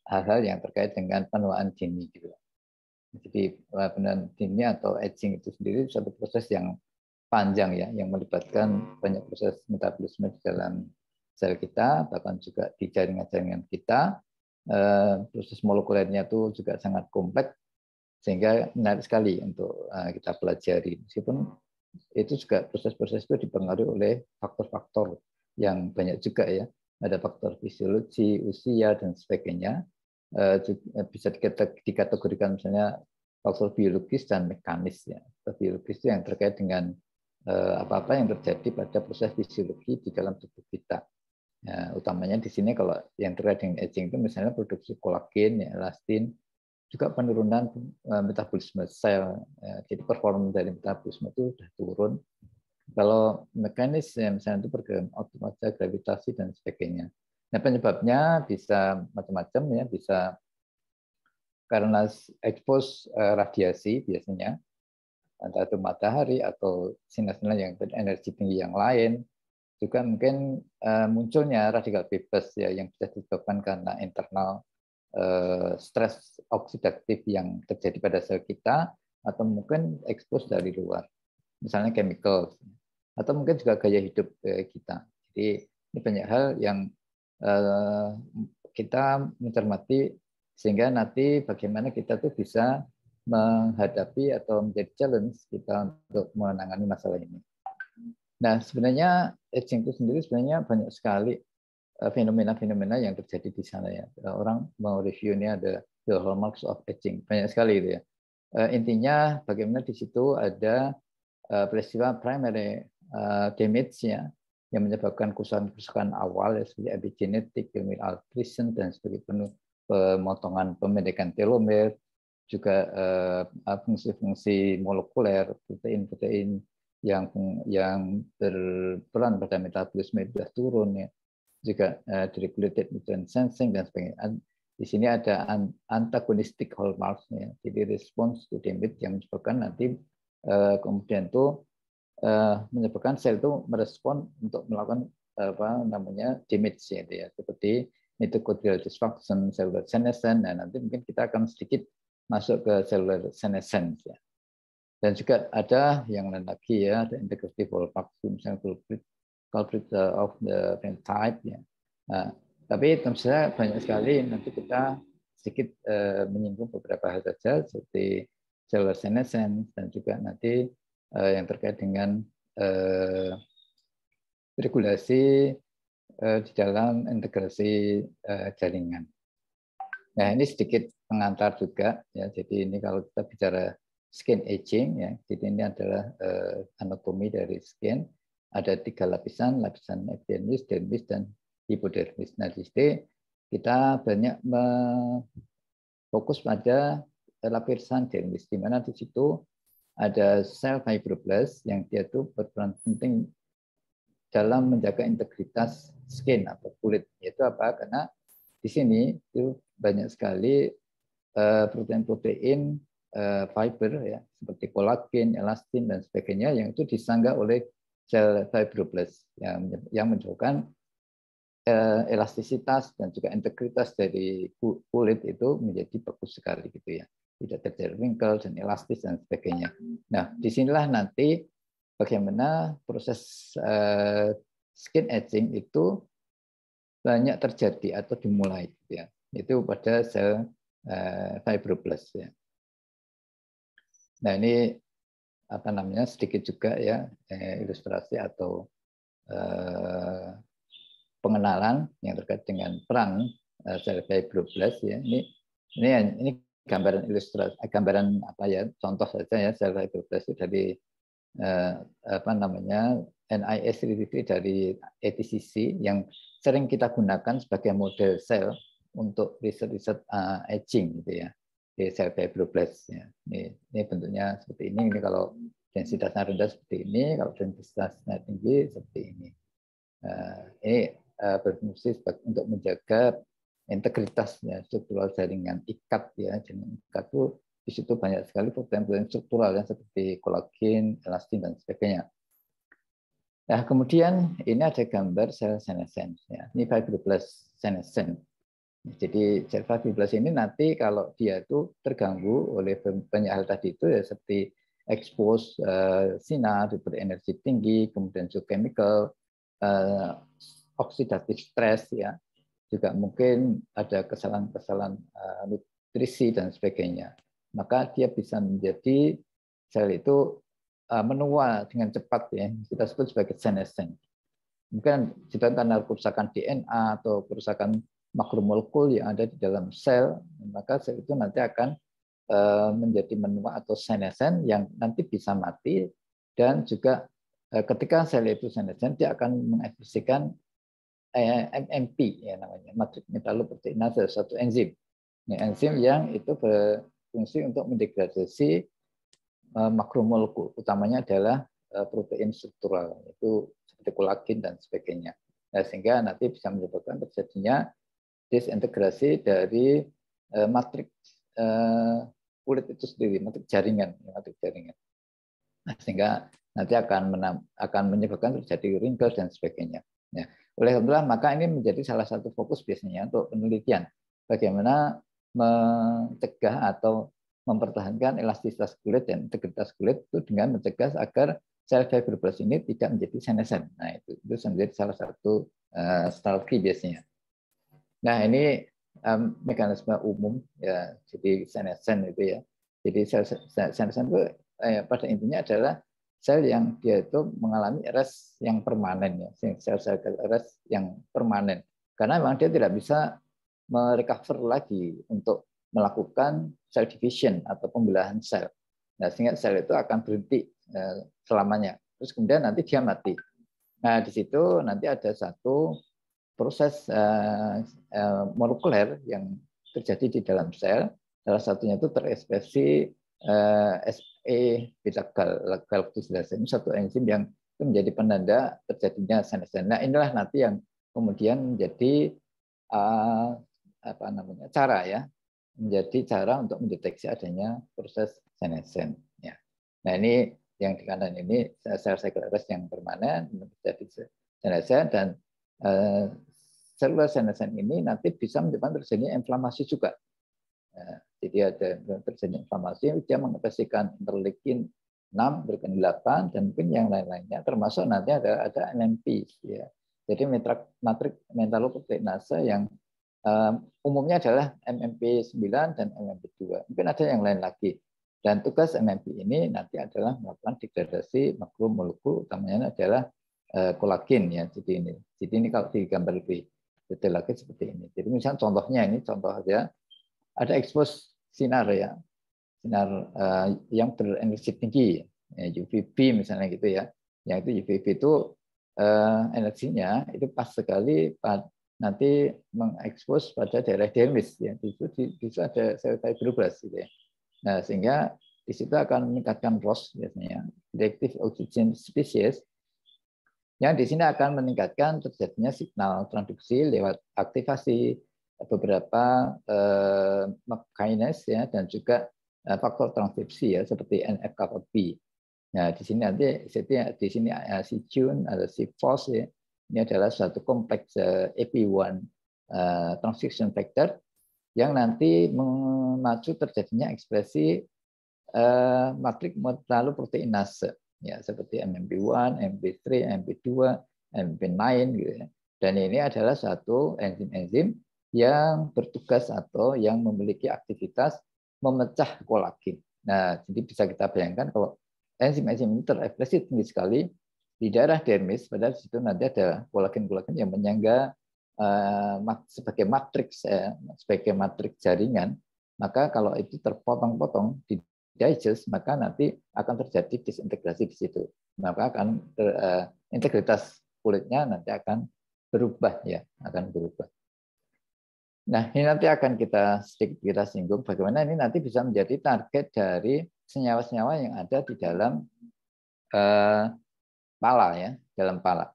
hal-hal yang terkait dengan penuaan dini juga. Gitu. Jadi eh, penuaan dini atau aging itu sendiri satu proses yang panjang ya, yang melibatkan banyak proses metabolisme di dalam sel kita, bahkan juga di jaringan-jaringan kita. Eh, proses molekulernya itu juga sangat kompleks, sehingga menarik sekali untuk eh, kita pelajari. Meskipun itu juga proses-proses itu dipengaruhi oleh faktor-faktor yang banyak juga ya. Ada faktor fisiologi, usia, dan sebagainya. Eh, eh, bisa dikategorikan misalnya faktor biologis dan mekanis ya. Faktor biologis itu yang terkait dengan eh, apa-apa yang terjadi pada proses fisiologi di dalam tubuh kita. Ya, utamanya di sini kalau yang terkait dengan aging itu misalnya produksi kolagen, ya, elastin, juga penurunan metabolisme sel. Ya, jadi performa dari metabolisme itu sudah turun. Kalau mekanis ya, misalnya itu pergerakan otomatis gravitasi dan sebagainya. Nah penyebabnya bisa macam-macam ya, bisa karena ekspos eh, radiasi biasanya antara itu matahari atau sinar-sinar yang berenergi tinggi yang lain juga mungkin eh, munculnya radikal bebas ya yang bisa disebabkan karena internal eh, stres oksidatif yang terjadi pada sel kita atau mungkin ekspos dari luar misalnya chemical atau mungkin juga gaya hidup kita jadi ini banyak hal yang Eh, kita mencermati sehingga nanti bagaimana kita tuh bisa menghadapi atau menjadi challenge kita untuk menangani masalah ini. Nah, sebenarnya aging itu sendiri sebenarnya banyak sekali eh, fenomena-fenomena yang terjadi di sana ya. Eh, orang mau review ini ada the hallmarks of aging. Banyak sekali itu ya. Intinya bagaimana di situ ada peristiwa primary damage ya yang menyebabkan kerusakan-kerusakan awal ya, seperti epigenetik, genetik, altrisen dan sebagai penuh pemotongan pemendekan telomer, juga eh, fungsi-fungsi molekuler, protein-protein yang yang berperan pada metabolisme sudah turun ya juga uh, eh, regulated nutrient sensing dan sebagainya. Di sini ada antagonistik hallmarks ya, jadi respons to damage yang menyebabkan nanti uh, kemudian itu Eh, menyebabkan sel itu merespon untuk melakukan apa namanya damage gitu ya seperti mitochondrial dysfunction, cellular senescence. dan nanti mungkin kita akan sedikit masuk ke cellular senescence ya. Dan juga ada yang lain lagi ya, ada integrative wall vacuum cell culprit, culprit eh, of the phenotype ya. Nah, tapi tentu saja banyak sekali nanti kita sedikit uh, menyinggung beberapa hal saja seperti cellular senescence dan juga nanti Eh, yang terkait dengan eh, regulasi eh, di dalam integrasi jaringan. Nah ini sedikit pengantar juga ya. Jadi ini kalau kita bicara skin aging ya, jadi ini adalah anatomi dari skin. Ada tiga lapisan, lapisan epidermis, dermis, dan hipodermis. Nah di sini kita banyak fokus pada lapisan dermis, di mana di situ ada sel fibroblast yang dia itu berperan penting dalam menjaga integritas skin atau kulit. Yaitu apa? Karena di sini itu banyak sekali eh, protein-protein eh, fiber ya seperti kolagen, elastin dan sebagainya yang itu disangga oleh sel fibroblast yang yang menunjukkan eh, elastisitas dan juga integritas dari kulit itu menjadi bagus sekali gitu ya tidak terjadi wrinkle dan elastis dan sebagainya. Nah, disinilah nanti bagaimana proses eh, skin aging itu banyak terjadi atau dimulai ya. Itu pada sel eh, fibroblast ya. Nah, ini apa namanya sedikit juga ya eh, ilustrasi atau pengenalan yang terkait dengan perang sel fibroblast ya. Ini ini ini gambaran ilustrasi eh, gambaran apa ya contoh saja ya secara ilustrasi dari eh, apa namanya NIS review dari ATCC yang sering kita gunakan sebagai model sel untuk riset-riset uh, aging gitu ya di sel fibroblast ya. Ini, ini bentuknya seperti ini. Ini kalau densitasnya rendah seperti ini, kalau densitasnya tinggi seperti ini. Uh, ini uh, berfungsi untuk menjaga integritasnya struktural jaringan ikat ya jaringan ikat itu di situ banyak sekali protein-protein struktural ya seperti kolagen, elastin dan sebagainya. Nah, kemudian ini ada gambar sel senescence ya. Ini fibroblast senescence. Jadi sel fibroblast ini nanti kalau dia itu terganggu oleh banyak hal tadi itu ya seperti expose uh, sinar, energi tinggi, kemudian chemical, uh, eh, oxidative stress ya, juga mungkin ada kesalahan-kesalahan eh, nutrisi dan sebagainya. Maka dia bisa menjadi sel itu eh, menua dengan cepat ya kita sebut sebagai senescent mungkin kita karena kerusakan DNA atau kerusakan makromolekul yang ada di dalam sel maka sel itu nanti akan eh, menjadi menua atau senescent yang nanti bisa mati dan juga ketika sel itu senescent dia akan mengefisikan Eh, MMP ya namanya, metalloproteinase nah, satu enzim. Ini enzim yang itu berfungsi untuk mendegradasi eh, makromolekul, utamanya adalah eh, protein struktural, itu seperti kolagen dan sebagainya. Nah, sehingga nanti bisa menyebabkan terjadinya disintegrasi dari matriks kulit itu sendiri, matriks jaringan, ya, matriks jaringan. Nah, sehingga nanti akan menam, akan menyebabkan terjadi wrinkles dan sebagainya. Ya. Oleh itulah maka ini menjadi salah satu fokus biasanya untuk penelitian bagaimana mencegah atau mempertahankan elastisitas kulit dan integritas kulit itu dengan mencegah agar sel fibroblast ini tidak menjadi senesen. Nah, itu itu menjadi salah satu uh, strategi biasanya. Nah, ini um, mekanisme umum ya jadi senesen itu ya. Jadi sel senesen itu eh, pada intinya adalah sel yang dia itu mengalami eras yang permanen ya sel-sel eras yang permanen karena memang dia tidak bisa merecover lagi untuk melakukan cell division atau pembelahan sel. Nah, sehingga sel itu akan berhenti e, selamanya. Terus kemudian nanti dia mati. Nah, di situ nanti ada satu proses e, e, molekuler yang terjadi di dalam sel. Salah satunya itu terekspresi Eh, SE beta galaktosidase ini satu enzim yang itu menjadi penanda terjadinya senesen. Nah inilah nanti yang kemudian menjadi uh, apa namanya cara ya menjadi cara untuk mendeteksi adanya proses senesen. Ya. Nah ini yang di kanan ini sel sekretaris yang permanen menjadi senesen dan uh, sel senesen ini nanti bisa menyebabkan terjadinya inflamasi juga. Uh, jadi ada terjadi inflamasi, dia mengekspresikan interleukin 6, berikan 8, dan mungkin yang lain-lainnya, termasuk nanti ada ada NMP. Ya. Jadi metrik matrik metaloproteinase yang eh, umumnya adalah MMP9 dan MMP2. Mungkin ada yang lain lagi. Dan tugas MMP ini nanti adalah melakukan degradasi makromolekul, utamanya adalah eh, kolagen ya. Jadi ini, jadi ini kalau digambar lebih detail lagi seperti ini. Jadi misalnya contohnya ini contoh aja ya ada ekspos sinar ya, sinar uh, yang berenergi tinggi, ya, UVB misalnya gitu ya. Yang itu UVB itu uh, energinya itu pas sekali nanti mengekspos pada daerah dermis ya. Di situ, di, situ ada sel fibroblast gitu ya. Nah, sehingga di situ akan meningkatkan ROS biasanya, reactive oxygen species yang di sini akan meningkatkan terjadinya signal transduksi lewat aktivasi beberapa eh, ya dan juga eh, faktor transkripsi ya seperti nf B. Nah, di sini nanti eh, di sini eh, ada si tune ada si Fos ya. Ini adalah satu kompleks AP1 transcription factor yang nanti memacu terjadinya ekspresi eh, matrik lalu proteinase ya seperti MMP1, MP3, MP2, MP9 gitu ya. Dan ini adalah satu enzim-enzim yang bertugas atau yang memiliki aktivitas memecah kolagen. Nah, jadi bisa kita bayangkan kalau enzim-enzim ini terefleksi tinggi sekali di daerah dermis, padahal di situ nanti ada kolagen-kolagen yang menyangga eh, sebagai matriks ya, sebagai matriks jaringan maka kalau itu terpotong-potong di digest maka nanti akan terjadi disintegrasi di situ maka akan eh, integritas kulitnya nanti akan berubah ya akan berubah Nah, ini nanti akan kita sedikit kita singgung bagaimana ini nanti bisa menjadi target dari senyawa-senyawa yang ada di dalam eh, pala ya, dalam pala.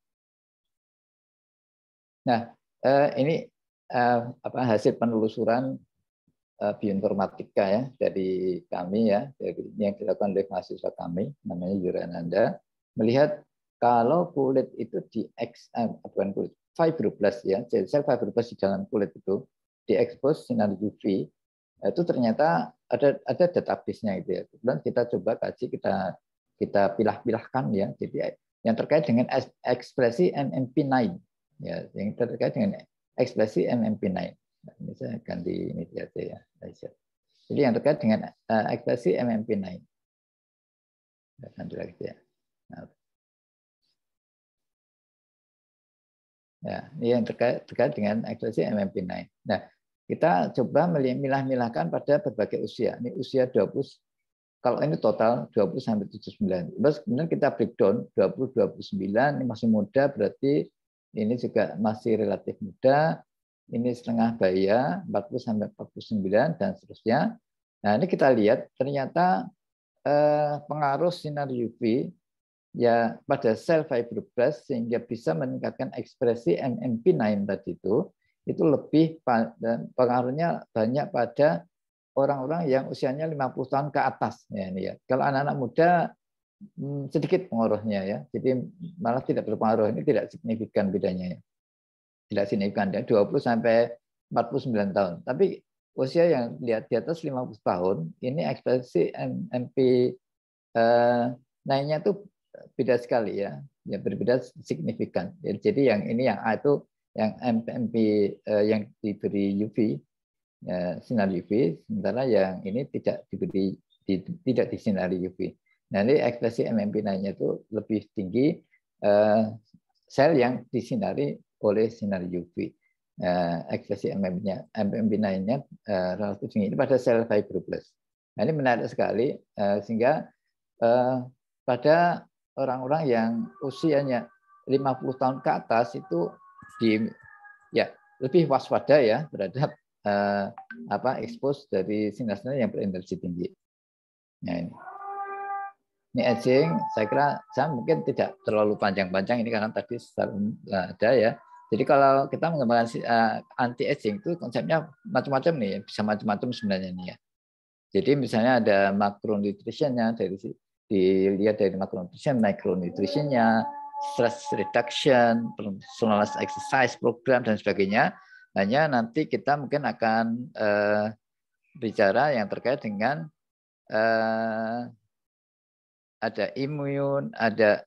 Nah, eh, ini eh, apa hasil penelusuran eh, bioinformatika ya dari kami ya, dari yang dilakukan oleh mahasiswa kami namanya Yurananda melihat kalau kulit itu di X eh, bukan kulit fibroblast ya, sel fibroblast di dalam kulit itu diekspos sinar UV nah, itu ternyata ada ada database-nya itu ya. Kemudian kita coba kaji, kita kita pilah-pilahkan ya. Jadi yang terkait dengan ekspresi MMP9 ya, yang terkait dengan ekspresi MMP9. Nah, ini saya ganti ini aja ya, Jadi yang terkait dengan eh, ekspresi MMP9. Ganti lagi nah. ya. ini yang terkait, terkait dengan ekspresi MMP9. Nah, kita coba milah-milahkan pada berbagai usia. Ini usia 20 kalau ini total 20 sampai 79. Terus kemudian kita breakdown 20 29 ini masih muda berarti ini juga masih relatif muda, ini setengah bayar 40 sampai 49 dan seterusnya. Nah, ini kita lihat ternyata eh, pengaruh sinar UV ya pada sel fibroblast sehingga bisa meningkatkan ekspresi mmp 9 tadi itu itu lebih dan pengaruhnya banyak pada orang-orang yang usianya 50 tahun ke atas ya ini ya. Kalau anak-anak muda hmm, sedikit pengaruhnya ya. Jadi malah tidak berpengaruh ini tidak signifikan bedanya ya. Tidak signifikan ya 20 sampai 49 tahun. Tapi usia yang lihat di atas 50 tahun ini ekspresi MP eh, naiknya tuh beda sekali ya. Ya berbeda signifikan. Jadi yang ini yang A itu yang MPMP uh, eh, yang diberi UV eh, ya, sinar UV sementara yang ini tidak diberi di, tidak disinari UV. Nah, ini ekspresi MMP9-nya itu lebih tinggi eh, sel yang disinari oleh sinar UV. Eh, nah, ekspresi MMP-nya MMP9-nya eh, relatif tinggi ini pada sel fibroblast. Nah, ini menarik sekali eh, sehingga eh, pada orang-orang yang usianya 50 tahun ke atas itu di ya lebih waspada ya terhadap eh, apa ekspos dari sinar-sinar yang berenergi tinggi. Nah ini. Ini edging, saya kira saya mungkin tidak terlalu panjang-panjang ini karena tadi sudah ada ya. Jadi kalau kita mengembangkan uh, eh, anti aging itu konsepnya macam-macam nih, bisa macam-macam sebenarnya nih ya. Jadi misalnya ada makronutrisinya, dari dilihat dari makronutrition, mikronutrisinya stress reduction, personalized exercise program dan sebagainya. Hanya nanti kita mungkin akan uh, bicara yang terkait dengan uh, ada imun, ada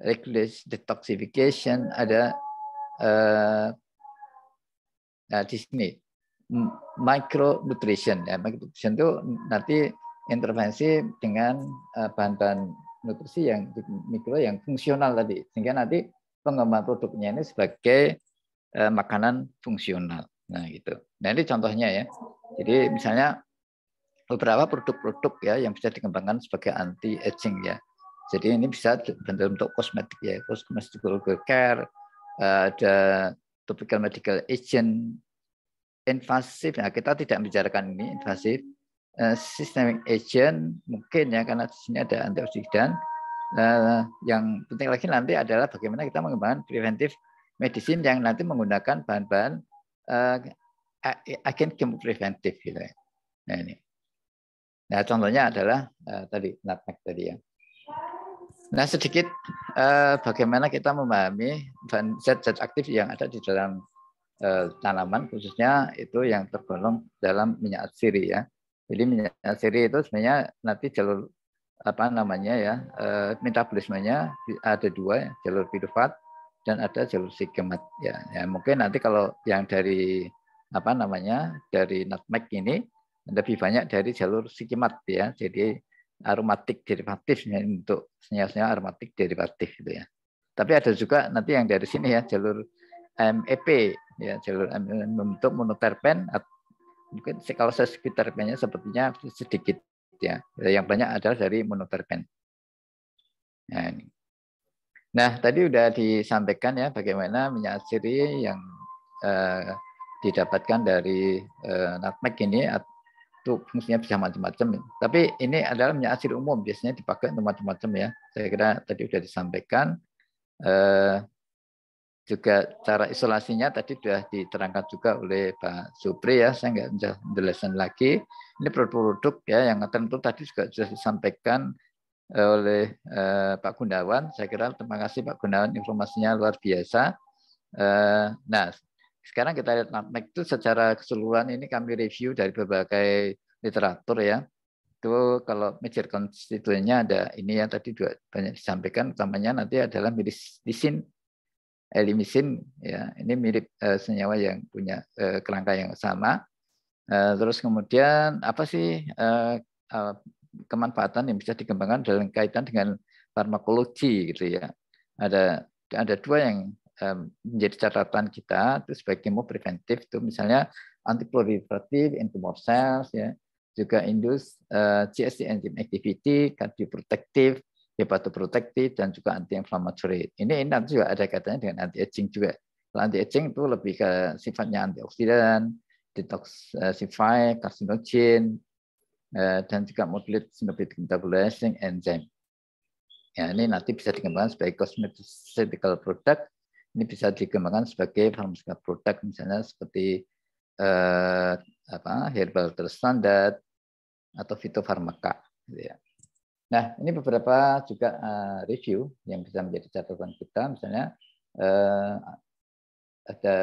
regulasi detoxification, ada uh, nah di sini nutrition ya nutrition itu nanti intervensi dengan bahan-bahan nutrisi yang mikro yang fungsional tadi sehingga nanti pengembangan produknya ini sebagai eh, makanan fungsional nah gitu nah ini contohnya ya jadi misalnya beberapa produk-produk ya yang bisa dikembangkan sebagai anti aging ya jadi ini bisa bentuk untuk kosmetik ya kosmetik care eh, ada topical medical agent invasif nah kita tidak membicarakan ini invasif Sistemik eh, systemic agent mungkin ya karena di sini ada antioksidan. Uh, yang penting lagi nanti adalah bagaimana kita mengembangkan preventif medicine yang nanti menggunakan bahan-bahan uh, agen preventif gitu ya. Nah ini. Nah contohnya adalah tadi nutmeg tadi ya. Nah sedikit bagaimana kita memahami zat-zat aktif yang ada di dalam tanaman khususnya itu yang tergolong dalam minyak siri ya. Jadi minyak siri itu sebenarnya nanti jalur apa namanya ya eh, metabolismenya ada dua ya, jalur piruvat dan ada jalur sigemat ya. ya mungkin nanti kalau yang dari apa namanya dari nutmeg ini lebih banyak dari jalur sigemat ya jadi aromatik derivatif untuk senyawa-senyawa aromatik derivatif gitu ya tapi ada juga nanti yang dari sini ya jalur MEP ya jalur e untuk monoterpen mungkin kalau saya skip terpennya sepertinya sedikit ya. Yang banyak adalah dari monoterpen. Nah, ya, ini. nah tadi sudah disampaikan ya bagaimana minyak siri yang eh, didapatkan dari eh, nutmeg ini itu fungsinya bisa macam-macam. Tapi ini adalah minyak siri umum, biasanya dipakai untuk macam-macam ya. Saya kira tadi sudah disampaikan. Eh, juga cara isolasinya tadi sudah diterangkan juga oleh Pak Supri ya, saya nggak menjelaskan lagi. Ini produk-produk ya yang tentu tadi juga sudah disampaikan eh, oleh eh, Pak Gundawan Saya kira terima kasih Pak Gundawan informasinya luar biasa. Eh, nah, sekarang kita lihat Nutmeg itu secara keseluruhan ini kami review dari berbagai literatur ya. Itu kalau major konstituennya ada ini yang tadi juga banyak disampaikan, utamanya nanti adalah medicine elimisin ya ini mirip uh, senyawa yang punya uh, eh, kerangka yang sama uh, terus kemudian apa sih uh, uh, kemanfaatan yang bisa dikembangkan dalam kaitan dengan farmakologi gitu ya ada ada dua yang um, menjadi catatan kita itu sebagai kemo preventif itu misalnya antiproliferatif anti-tumor cells ya juga induce uh, CST enzyme activity cardioprotective hepatoprotektif ya, dan juga anti-inflammatory. Ini nanti juga ada kaitannya dengan anti-aging juga. Kalau anti-aging itu lebih ke sifatnya antioksidan, detoxify, karsinogen, eh, dan juga modulate synaptic metabolizing enzyme. Ya, ini nanti bisa dikembangkan sebagai cosmeceutical product, ini bisa dikembangkan sebagai pharmaceutical product misalnya seperti eh, apa, herbal terstandar atau fitofarmaka. Gitu ya. Nah, ini beberapa juga uh, review yang bisa menjadi catatan kita, misalnya uh, ada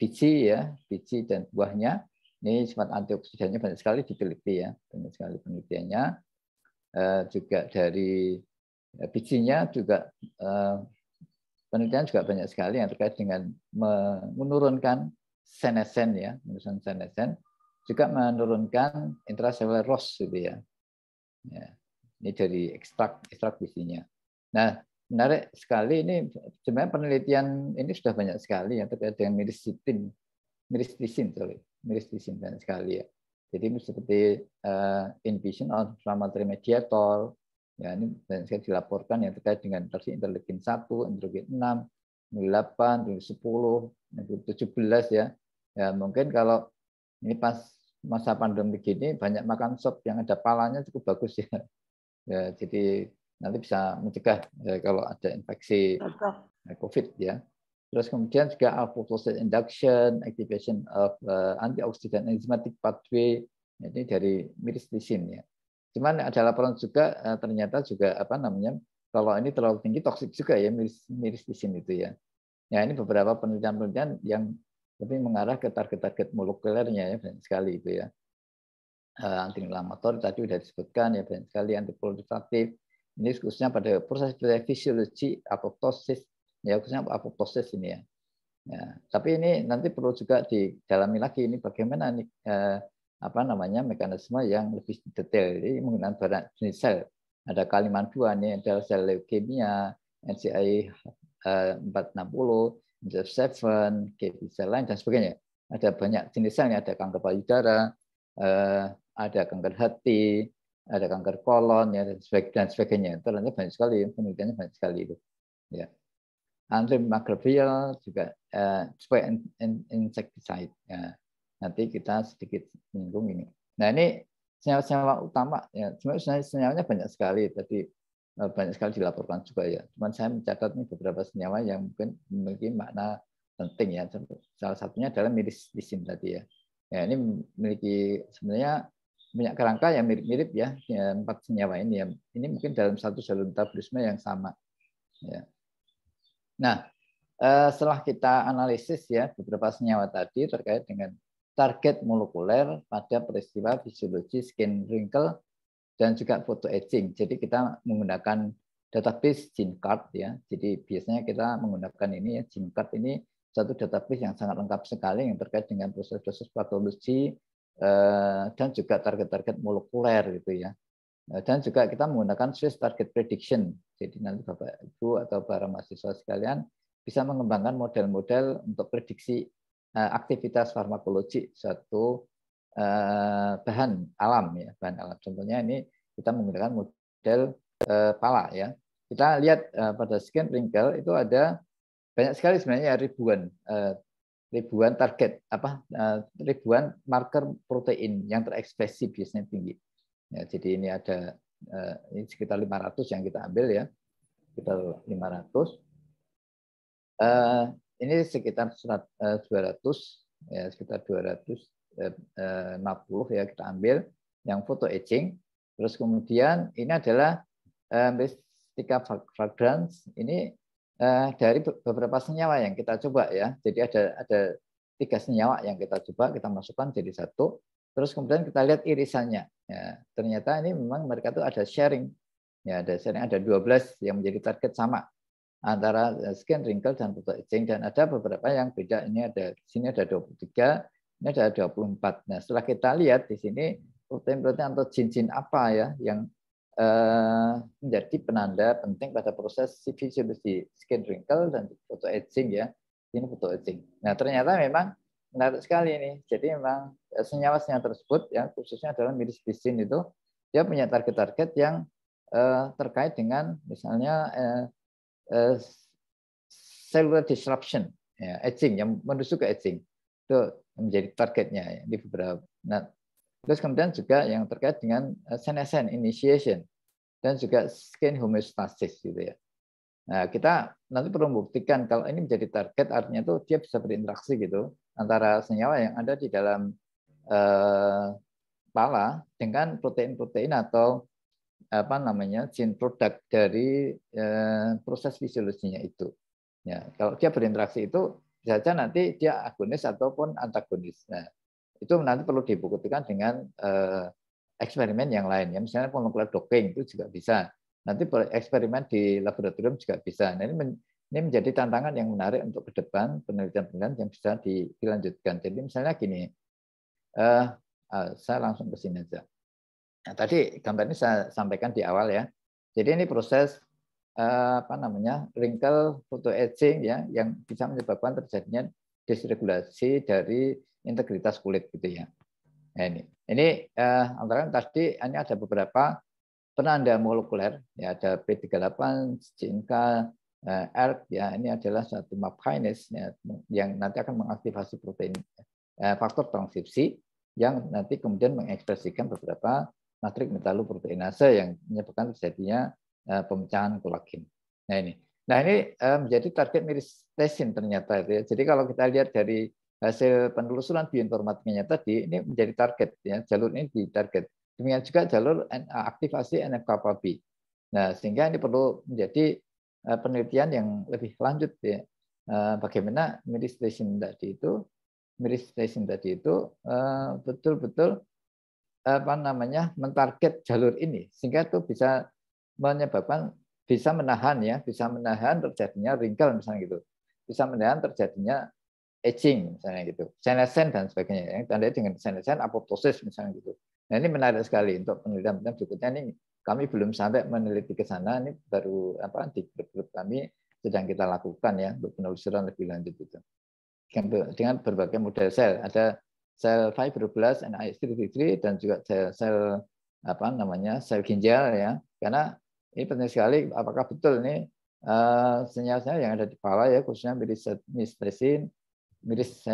biji ya, biji dan buahnya. Ini sifat antioksidannya banyak sekali diteliti ya, banyak sekali penelitiannya. Uh, juga dari bijinya juga uh, penelitian juga banyak sekali yang terkait dengan menurunkan senesen ya, menurunkan senesen, juga menurunkan intracellular loss gitu ya. ya ini dari ekstrak ekstrak bisinya. Nah, menarik sekali ini sebenarnya penelitian ini sudah banyak sekali yang terkait dengan mirisitin, mirisitin sorry, mirisitin banyak sekali ya. Jadi seperti uh, eh, inhibition of oh, inflammatory mediator, ya ini banyak sekali dilaporkan yang terkait dengan interleukin 1, interleukin 6, 8, 10, 17 ya. Ya mungkin kalau ini pas masa pandemi gini banyak makan sop yang ada palanya cukup bagus ya ya, jadi nanti bisa mencegah ya, kalau ada infeksi ya, COVID ya. Terus kemudian juga apoptosis induction, activation of uh, eh, antioksidan enzymatic pathway, ya, ini dari miristisin ya. Cuman ada laporan juga uh, ternyata juga apa namanya kalau ini terlalu tinggi toksik juga ya miris miristisin itu ya. Ya ini beberapa penelitian-penelitian yang lebih mengarah ke target-target molekulernya ya banyak sekali itu ya. Eh, antiinflamatori tadi sudah disebutkan ya banyak sekali antiproliferatif. Ini khususnya pada proses fisiologi apoptosis ya khususnya apoptosis ini ya. ya. Tapi ini nanti perlu juga didalami lagi ini bagaimana ini, eh, apa namanya mekanisme yang lebih detail ini mengenai barang jenis sel. Ada kaliman dua nih ada sel leukemia, NCI eh, 460, NCF7, KB sel lain dan sebagainya. Ada banyak jenis selnya, ada kanker payudara, Eh, ada kanker hati, ada kanker kolon ya dan sebagainya. nanti banyak sekali penelitiannya banyak sekali itu. Ya. Antimicrobial juga uh, supaya insecticide. Ya. Nanti kita sedikit menyinggung ini. Nah ini senyawa-senyawa utama ya. Sebenarnya senyawanya banyak sekali tadi eh, banyak sekali dilaporkan juga ya. Cuman saya mencatat nih beberapa senyawa yang mungkin memiliki makna penting ya. Salah satunya adalah miris disin tadi ya Ya, ini memiliki sebenarnya banyak kerangka yang mirip-mirip ya yang empat senyawa ini ya. Ini mungkin dalam satu jalur metabolisme yang sama. Ya. Nah, eh, setelah kita analisis ya beberapa senyawa tadi terkait dengan target molekuler pada peristiwa fisiologi skin wrinkle dan juga foto etching. Jadi kita menggunakan database gene card ya. Jadi biasanya kita menggunakan ini ya gene card ini satu database yang sangat lengkap sekali yang terkait dengan proses-proses patologi eh, dan juga target-target molekuler gitu ya. Eh, dan juga kita menggunakan Swiss Target Prediction. Jadi nanti Bapak Ibu atau para mahasiswa sekalian bisa mengembangkan model-model untuk prediksi eh, aktivitas farmakologi suatu bahan alam ya, bahan alam. Contohnya ini kita menggunakan model pala ya. Kita lihat pada skin wrinkle itu ada banyak sekali sebenarnya ribuan eh, ribuan target apa eh, ribuan marker protein yang terekspresi biasanya tinggi. Ya, jadi ini ada eh, ini sekitar 500 yang kita ambil ya. Sekitar 500. ini sekitar 200 ya sekitar 250 ya kita ambil yang foto etching. Terus kemudian ini adalah mestika fragrance ini uh, dari beberapa senyawa yang kita coba ya. Jadi ada ada tiga senyawa yang kita coba kita masukkan jadi satu. Terus kemudian kita lihat irisannya. Ya, ternyata ini memang mereka tuh ada sharing. Ya, ada sharing ada 12 yang menjadi target sama antara eh, skin wrinkle dan photo aging dan ada beberapa yang beda. Ini ada sini ada 23, ini ada 24. Nah, setelah kita lihat di sini protein-protein atau jin-jin apa ya yang Eh, menjadi penanda penting pada proses visibility skin wrinkle dan foto aging ya. Ini foto aging. Nah, ternyata memang menarik sekali ini. Jadi memang eh, senyawa-senyawa tersebut ya khususnya dalam mirisbisin itu dia punya target-target yang uh, terkait dengan misalnya uh, uh, cellular disruption ya, aging yang menusuk ke aging itu menjadi targetnya ya, di beberapa. Nah, Terus kemudian juga yang terkait dengan eh, senescent initiation dan juga skin homeostasis gitu ya. Nah, kita nanti perlu membuktikan kalau ini menjadi target artinya itu dia bisa berinteraksi gitu antara senyawa yang ada di dalam eh, pala dengan protein-protein atau apa namanya gene produk dari eh, proses fisiologinya itu. Ya, kalau dia berinteraksi itu bisa saja nanti dia agonis ataupun antagonis. Nah, itu nanti perlu dibuktikan dengan eh, eksperimen yang lain. Ya, misalnya molekuler docking itu juga bisa. Nanti eksperimen di laboratorium juga bisa. Nah, ini, ini menjadi tantangan yang menarik untuk ke depan penelitian-penelitian yang bisa dilanjutkan. Jadi misalnya gini, eh, ah, saya langsung ke sini aja. Nah, tadi gambar ini saya sampaikan di awal ya. Jadi ini proses eh, apa namanya wrinkle photo etching ya yang bisa menyebabkan terjadinya disregulasi dari integritas kulit gitu ya. Nah, ini ini eh, antara tadi ini ada beberapa penanda molekuler ya ada P38, CNK, eh, ERK ya ini adalah satu MAP kinase ya, yang nanti akan mengaktifasi protein eh, faktor transkripsi yang nanti kemudian mengekspresikan beberapa natrik metaloproteinase yang menyebabkan terjadinya eh, pemecahan kolagen. Nah ini Nah ini eh, menjadi target miris tesin ternyata itu ya. Jadi kalau kita lihat dari hasil penelusuran bioinformatikanya tadi ini menjadi target ya jalur ini di target demikian juga jalur eh, aktivasi NFKB nah sehingga ini perlu menjadi eh, penelitian yang lebih lanjut ya eh, bagaimana meristation tadi itu meristation tadi itu betul-betul apa namanya mentarget jalur ini sehingga itu bisa menyebabkan bisa menahan ya bisa menahan terjadinya ringkel misalnya gitu bisa menahan terjadinya aging misalnya gitu, senescent dan sebagainya. Yang tandanya dengan senescent apoptosis misalnya gitu. Nah ini menarik sekali untuk penelitian-penelitian berikutnya ini kami belum sampai meneliti ke sana ini baru apa di grup-grup kami sedang kita lakukan ya untuk penelusuran lebih lanjut itu dengan berbagai model sel ada sel fibroblast NIH33 dan juga sel-sel apa namanya sel ginjal ya karena ini penting sekali apakah betul ini uh, eh, senyawa sinyal yang ada di kepala ya khususnya mistresin miris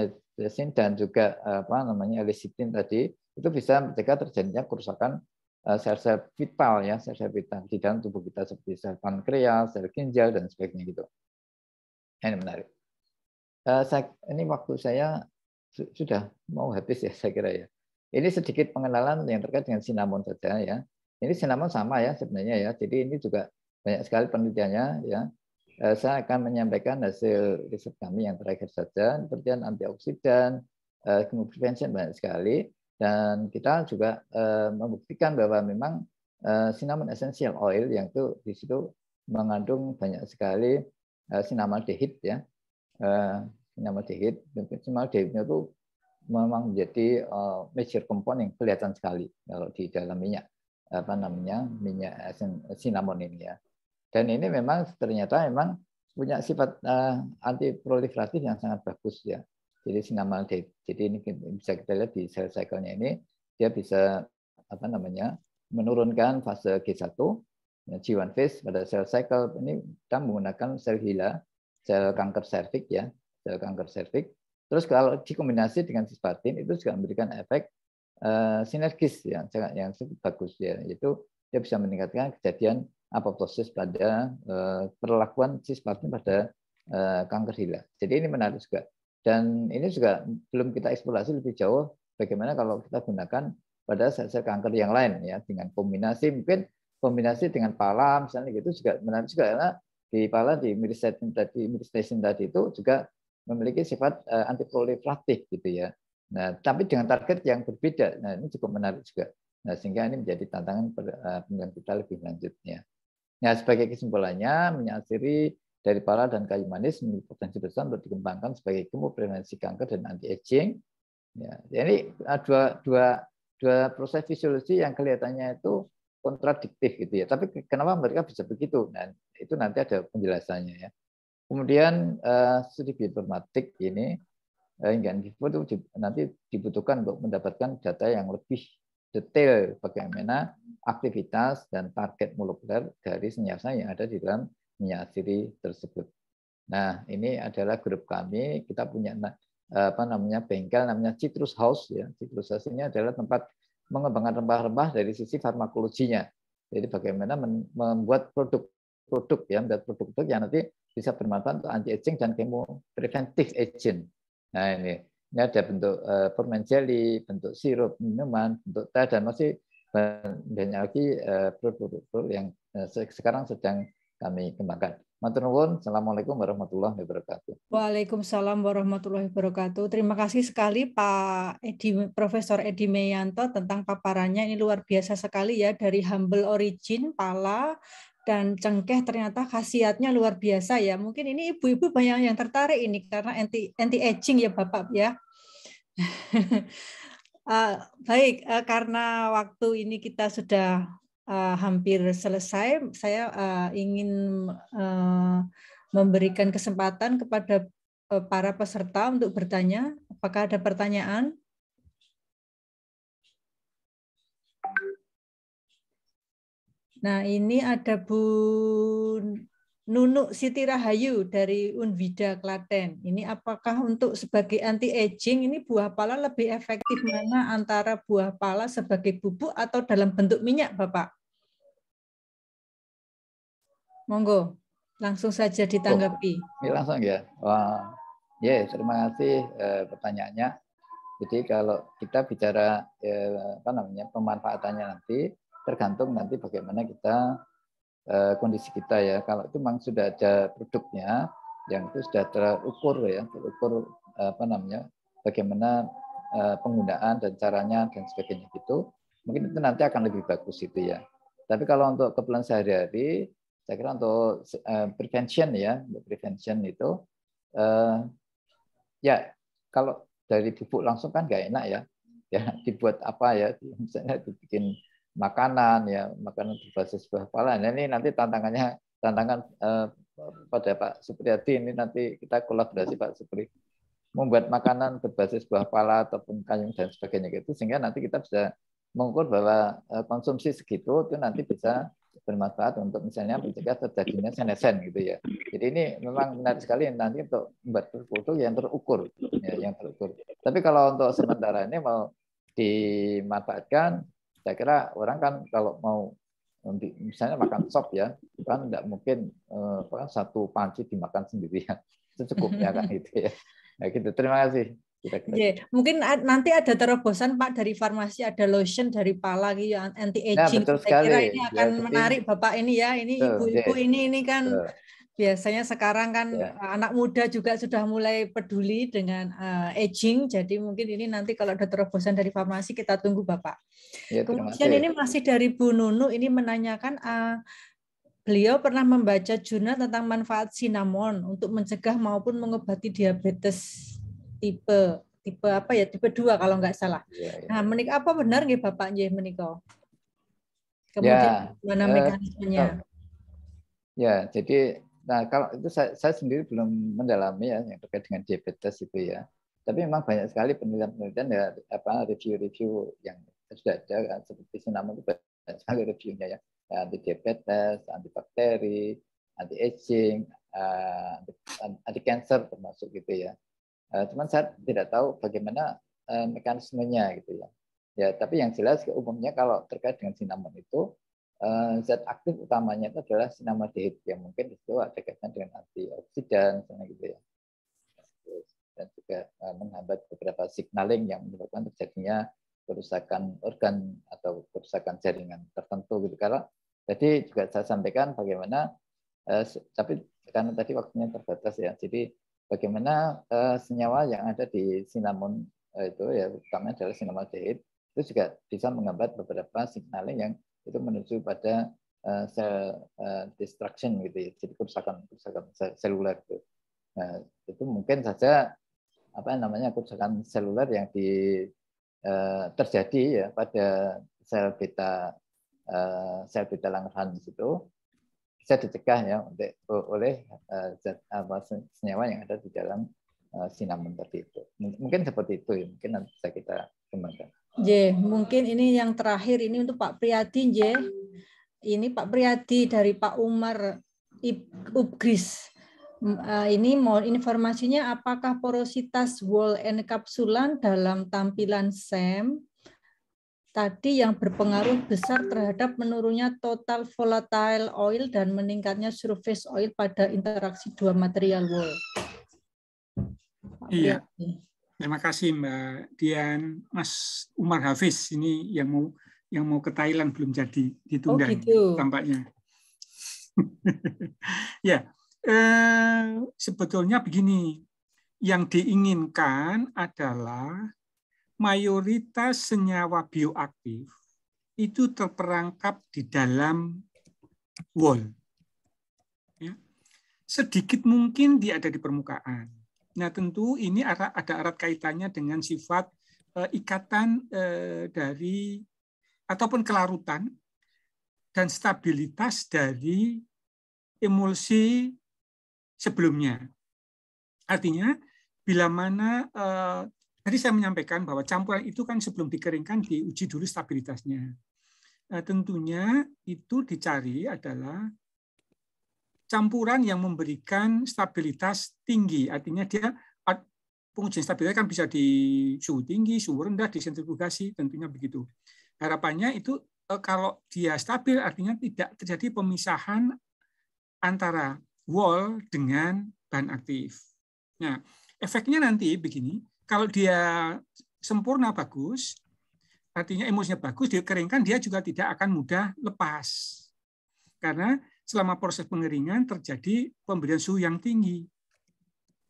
dan juga apa namanya elisitin tadi itu bisa mencegah terjadinya kerusakan eh, sel-sel vital ya sel-sel vital di dalam tubuh kita seperti sel pankreas, sel ginjal dan sebagainya gitu. Ini menarik. Eh, ini waktu saya sudah mau habis ya saya kira ya. Ini sedikit pengenalan yang terkait dengan sinamon saja ya. Ini sinamon sama ya sebenarnya ya. Jadi ini juga banyak sekali penelitiannya ya. Eh, saya akan menyampaikan hasil riset kami yang terakhir saja, kemudian antioksidan, chemo eh, banyak sekali, dan kita juga eh, membuktikan bahwa memang cinnamon essential oil yang itu di situ mengandung banyak sekali sinamaldehid, ya, sinamaldehid, sinamaldehidnya itu memang menjadi major komponen kelihatan sekali kalau di dalam minyak apa namanya minyak sinamon ini ya dan ini memang ternyata memang punya sifat uh, eh, anti proliferatif yang sangat bagus ya. Jadi sinamaldehid. Jadi ini bisa kita lihat di sel cycle-nya ini dia bisa apa namanya menurunkan fase G1 ya, G1 phase pada sel cycle ini kita menggunakan sel hila, sel kanker serviks ya, sel kanker serviks. Terus kalau dikombinasi dengan cisplatin itu juga memberikan efek uh, sinergis ya, yang sangat yang bagus ya, yaitu dia bisa meningkatkan kejadian apoptosis pada eh, perlakuan cisplatin pada eh, kanker hila. Jadi ini menarik juga. Dan ini juga belum kita eksplorasi lebih jauh bagaimana kalau kita gunakan pada sel-sel kanker yang lain ya dengan kombinasi mungkin kombinasi dengan pala misalnya gitu juga menarik juga karena di pala di miristatin tadi miristatin tadi itu juga memiliki sifat eh, antiproliferatif gitu ya. Nah, tapi dengan target yang berbeda. Nah, ini cukup menarik juga. Nah, sehingga ini menjadi tantangan penelitian kita lebih lanjutnya. Nah, sebagai kesimpulannya, minyak siri dari pala dan kayu manis memiliki potensi besar untuk dikembangkan sebagai kumur prevensi kanker dan anti aging. Ya, jadi ah, dua, dua, dua proses fisiologi yang kelihatannya itu kontradiktif gitu ya. Tapi kenapa mereka bisa begitu? Dan nah, itu nanti ada penjelasannya ya. Kemudian uh, studi bioinformatik ini uh, eh, hingga itu nanti dibutuhkan untuk mendapatkan data yang lebih detail bagaimana aktivitas dan target molekuler dari senyawa yang ada di dalam minyak siri tersebut. Nah, ini adalah grup kami. Kita punya eh, apa namanya bengkel namanya Citrus House ya. Citrus House ini adalah tempat mengembangkan rempah-rempah dari sisi farmakologinya. Jadi bagaimana membuat produk-produk ya, membuat produk-produk yang nanti bisa bermanfaat untuk anti aging dan kemo preventive aging. Nah, ini ini ada bentuk uh, permen jeli, bentuk sirup minuman, bentuk teh dan masih banyak lagi eh, produk-produk yang eh, sekarang sedang kami kembangkan. Maturnuwun, Assalamualaikum warahmatullahi wabarakatuh. Waalaikumsalam warahmatullahi wabarakatuh. Terima kasih sekali Pak Edi, Profesor Edi Meyanto tentang paparannya. Ini luar biasa sekali ya dari humble origin pala dan cengkeh ternyata khasiatnya luar biasa ya. Mungkin ini ibu-ibu banyak yang tertarik ini karena anti anti aging ya Bapak ya. Eh, baik, eh, karena waktu ini kita sudah eh, hampir selesai, saya ingin memberikan kesempatan kepada para peserta untuk bertanya. Apakah ada pertanyaan? Nah, ini ada Bu Nunuk Siti Rahayu dari Unvida Klaten. Ini apakah untuk sebagai anti aging ini buah pala lebih efektif mana antara buah pala sebagai bubuk atau dalam bentuk minyak, Bapak? Monggo, langsung saja ditanggapi. Oh, ya langsung ya. Wah. Ya, yeah, terima kasih eh, pertanyaannya. Jadi kalau kita bicara eh, apa namanya pemanfaatannya nanti tergantung nanti bagaimana kita eh, kondisi kita ya. Kalau itu memang sudah ada produknya yang itu sudah terukur ya, terukur apa namanya, bagaimana eh, penggunaan dan caranya dan sebagainya gitu. Mungkin itu nanti akan lebih bagus itu ya. Tapi kalau untuk keperluan sehari-hari, saya kira untuk eh, prevention ya, untuk prevention itu ya kalau dari bubuk langsung kan nggak enak ya. Ya dibuat apa ya, misalnya dibikin makanan ya makanan berbasis buah pala ini nanti tantangannya tantangan eh, pada Pak Supriyadi ini nanti kita kolaborasi Pak Supri membuat makanan berbasis buah pala ataupun kayung dan sebagainya gitu sehingga nanti kita bisa mengukur bahwa eh, konsumsi segitu itu nanti bisa bermanfaat untuk misalnya mencegah terjadinya senesen gitu ya. Jadi ini memang menarik sekali nanti untuk membuat produk yang terukur ya, yang terukur. Tapi kalau untuk sementara ini mau dimanfaatkan saya kira orang kan kalau mau misalnya makan sop ya, kan nggak mungkin eh, satu panci dimakan sendirian. Ya. Itu cukupnya kan itu ya. Nah, gitu. Terima kasih. kita, kita. Gitu. Yeah. Mungkin nanti ada terobosan Pak dari farmasi ada lotion dari pala gitu ya, anti aging. Nah, betul Saya kira ini ya, akan ya, menarik Bapak ini ya, ini ibu-ibu yeah. ini ini kan betul biasanya sekarang kan ya. Eh, anak muda juga sudah mulai peduli dengan uh, aging jadi mungkin ini nanti kalau ada terobosan dari farmasi kita tunggu bapak ya, kemudian ini masih dari Bu Nunu ini menanyakan uh, beliau pernah membaca jurnal tentang manfaat sinamon untuk mencegah maupun mengobati diabetes tipe tipe apa ya tipe 2 kalau nggak salah ya, ya. nah menik apa benar nggih bapak nggih menika ya, kemudian ya, mana mekanismenya oh. Ya, jadi Nah, kalau itu saya, saya sendiri belum mendalami ya yang terkait dengan diabetes itu ya. Tapi memang banyak sekali penelitian-penelitian ya apa review-review yang sudah ada kan seperti Sinamo itu banyak sekali reviewnya ya. Nah, anti diabetes, anti bakteri, anti aging, eh, anti, anti cancer termasuk gitu ya. Eh, cuman saya tidak tahu bagaimana eh, mekanismenya gitu ya. Ya, tapi yang jelas umumnya kalau terkait dengan sinamon itu Eh, zat aktif utamanya itu adalah sinamidehid yang mungkin di ada kaitan dengan antioksidan gitu ya dan juga eh, menghambat beberapa signaling yang menyebabkan terjadinya kerusakan organ atau kerusakan jaringan tertentu gitu karena jadi juga saya sampaikan bagaimana eh, tapi karena tadi waktunya terbatas ya jadi bagaimana senyawa yang ada di sinamon itu ya utamanya adalah sinamaldehid itu juga bisa menghambat beberapa signaling yang itu menuju pada eh, sel eh, destruction gitu ya jadi kerusakan kerusakan seluler itu, nah, itu mungkin saja apa namanya kerusakan seluler yang di uh, terjadi ya pada sel beta uh, sel beta Langerhans itu bisa dicegah ya oleh, oleh zat apa senyawa yang ada di dalam uh, sinamon tadi itu mungkin seperti itu ya mungkin nanti bisa kita kembangkan. J, mungkin ini yang terakhir ini untuk Pak Priyadi J. Ini Pak Priyadi dari Pak Umar Upgris. E, ini mau informasinya apakah porositas wall encapsulan dalam tampilan SEM tadi yang berpengaruh besar terhadap menurunnya total volatile oil dan meningkatnya surface oil pada interaksi dua material wall. iya. Priyadi. Terima kasih Mbak Dian, Mas Umar Hafiz ini yang mau yang mau ke Thailand belum jadi ditunda oh, gitu. tampaknya. ya, eh, sebetulnya begini, yang diinginkan adalah mayoritas senyawa bioaktif itu terperangkap di dalam wall. Ya. Sedikit mungkin dia ada di permukaan Nah tentu ini ada erat kaitannya dengan sifat eh, ikatan eh, dari ataupun kelarutan dan stabilitas dari emulsi sebelumnya. Artinya, bila mana eh, tadi saya menyampaikan bahwa campuran itu kan sebelum dikeringkan diuji dulu stabilitasnya. Nah, tentunya itu dicari adalah campuran yang memberikan stabilitas tinggi. Artinya dia pengujian stabilitas kan bisa di suhu tinggi, suhu rendah, di sentrifugasi, tentunya begitu. Harapannya itu eh, kalau dia stabil artinya tidak terjadi pemisahan antara wall dengan bahan aktif. Nah, efeknya nanti begini, kalau dia sempurna bagus, artinya emosinya bagus, dikeringkan dia juga tidak akan mudah lepas. Karena selama proses pengeringan terjadi pemberian suhu yang tinggi.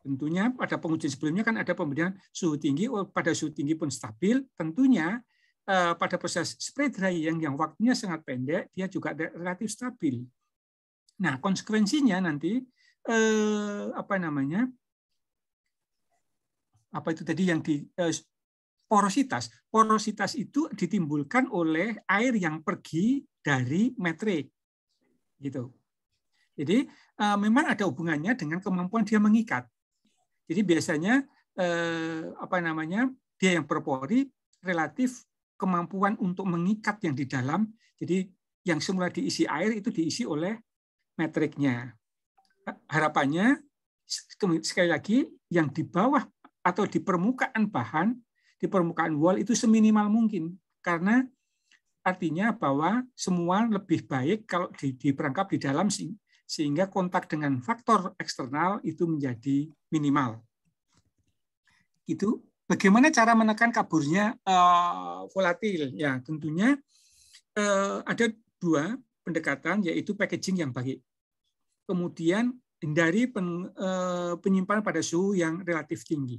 Tentunya pada pengujian sebelumnya kan ada pemberian suhu tinggi, oh, pada suhu tinggi pun stabil. Tentunya eh, pada proses spray drying yang waktunya sangat pendek, dia juga relatif stabil. Nah konsekuensinya nanti eh, apa namanya? Apa itu tadi yang di eh, porositas? Porositas itu ditimbulkan oleh air yang pergi dari metrik gitu. Jadi uh, memang ada hubungannya dengan kemampuan dia mengikat. Jadi biasanya uh, apa namanya dia yang berpori relatif kemampuan untuk mengikat yang di dalam. Jadi yang semula diisi air itu diisi oleh metriknya. Harapannya sekali lagi yang di bawah atau di permukaan bahan di permukaan wall itu seminimal mungkin karena Artinya bahwa semua lebih baik kalau diperangkap di dalam sehingga kontak dengan faktor eksternal itu menjadi minimal. Itu bagaimana cara menekan kaburnya uh, volatil? Ya, tentunya uh, ada dua pendekatan yaitu packaging yang baik. Kemudian hindari pen, uh, eh, penyimpanan pada suhu yang relatif tinggi.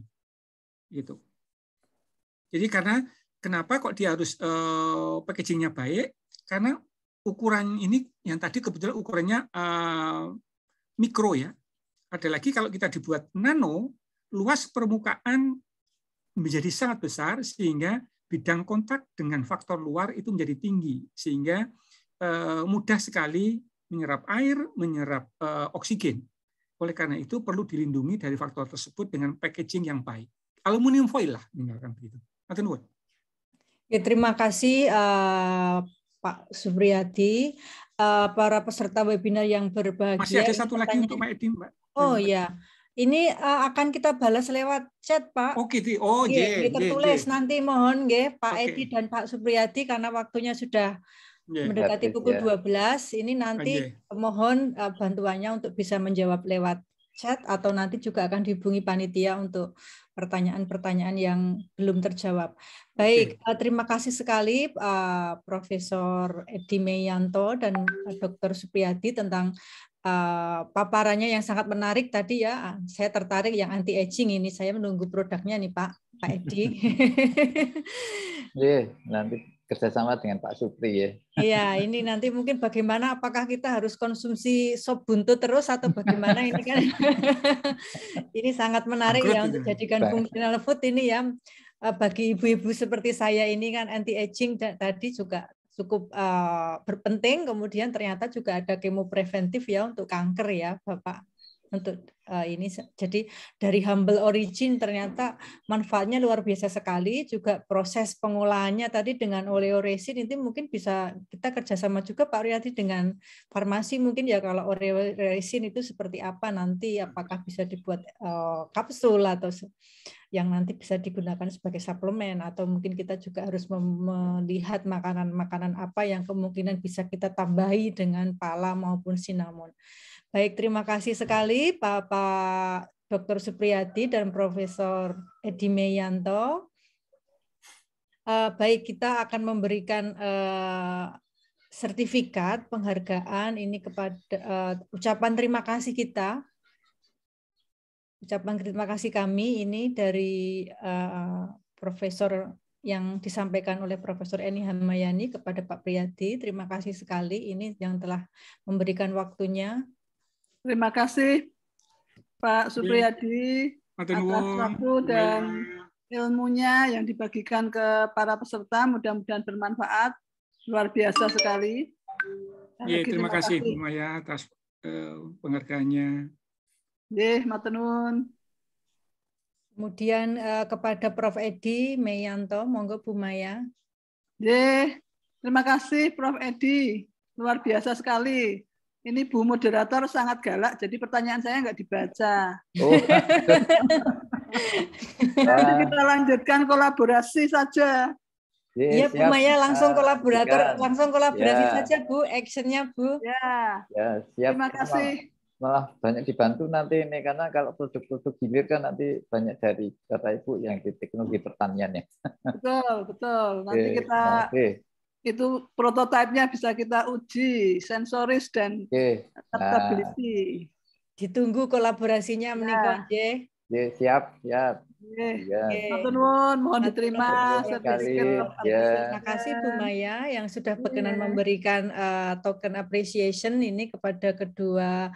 Gitu. Jadi karena Kenapa kok dia harus uh, packagingnya baik? Karena ukuran ini yang tadi kebetulan ukurannya uh, mikro ya. Ada lagi kalau kita dibuat nano, luas permukaan menjadi sangat besar sehingga bidang kontak dengan faktor luar itu menjadi tinggi sehingga uh, mudah sekali menyerap air, menyerap uh, oksigen. Oleh karena itu perlu dilindungi dari faktor tersebut dengan packaging yang baik. Aluminium foil lah, misalkan begitu. Matur Ya, terima kasih uh, Pak Supriyadi, uh, para peserta webinar yang berbagi. Masih ada satu lagi untuk Mbak Edi, Mbak. Oh ya, ini uh, akan kita balas lewat chat, Pak. Oke, okay, oh, gitu. oh iya, yeah, kita yeah, tulis yeah. nanti mohon nggih Pak okay. Edi dan Pak Supriyadi karena waktunya sudah yeah. mendekati pukul yeah. Ya. 12. Ini nanti okay. mohon uh, bantuannya untuk bisa menjawab lewat chat atau nanti juga akan dihubungi panitia untuk pertanyaan-pertanyaan yang belum terjawab. Baik, okay. Eh, terima kasih sekali eh, Profesor Edi Meyanto dan eh, Dr. Supriyadi tentang paparannya yang sangat menarik tadi ya. Saya tertarik yang anti aging ini. Saya menunggu produknya nih Pak Pak Edi. yeah, nanti kerjasama dengan Pak Supri ya. Iya, ini nanti mungkin bagaimana apakah kita harus konsumsi sop buntu terus atau bagaimana ini kan ini sangat menarik Good. ya untuk jadikan functional food ini ya eh, bagi ibu-ibu seperti saya ini kan anti aging tadi juga cukup uh, berpenting kemudian ternyata juga ada kemo preventif ya untuk kanker ya Bapak untuk uh, ini jadi dari humble origin ternyata manfaatnya luar biasa sekali juga proses pengolahannya tadi dengan oleoresin itu mungkin bisa kita kerjasama juga Pak Riyadi dengan farmasi mungkin ya kalau oleoresin itu seperti apa nanti apakah bisa dibuat uh, kapsul atau yang nanti bisa digunakan sebagai suplemen atau mungkin kita juga harus melihat makanan-makanan apa yang kemungkinan bisa kita tambahi dengan pala maupun sinamon. Baik, terima kasih sekali Bapak Dr. Supriyadi dan Profesor Edi Meyanto. Uh, baik, kita akan memberikan uh, sertifikat penghargaan ini kepada uh, ucapan terima kasih kita. Ucapan terima kasih kami ini dari uh, Profesor yang disampaikan oleh Profesor Eni Hamayani kepada Pak Priyadi. Terima kasih sekali ini yang telah memberikan waktunya Terima kasih Pak iya. Supriyadi atas waktu dan ilmunya yang dibagikan ke para peserta. Mudah-mudahan bermanfaat. Luar biasa sekali. Ya, terima, terima kasih Bu Maya atas eh, penghargaannya. Nggih, matenun. Kemudian eh, kepada Prof. Edi Meyanto, monggo Bu Maya. Ye, terima kasih Prof. Edi, luar biasa sekali. Ini Bu moderator sangat galak, jadi pertanyaan saya nggak dibaca. Oh. Nanti kita lanjutkan kolaborasi saja. Iya, yes, Bu Maya langsung kolaborator, langsung kolaborasi yeah. saja Bu, actionnya Bu. Ya. Yeah. Yeah, Terima kasih. Malah, banyak dibantu nanti ini karena kalau produk-produk gilir kan nanti banyak dari kata ibu yang di teknologi pertanian ya. Betul, betul. Nanti okay. kita Okay itu prototipenya bisa kita uji sensoris dan okay. adaptability. Nah. Ditunggu kolaborasinya ya. menikah ya. siap, siap. Ya. Ya. Nuwun, mohon diterima. Iya. Terima kasih Bu Maya yang sudah iya. berkenan ya. memberikan uh, token appreciation ini kepada kedua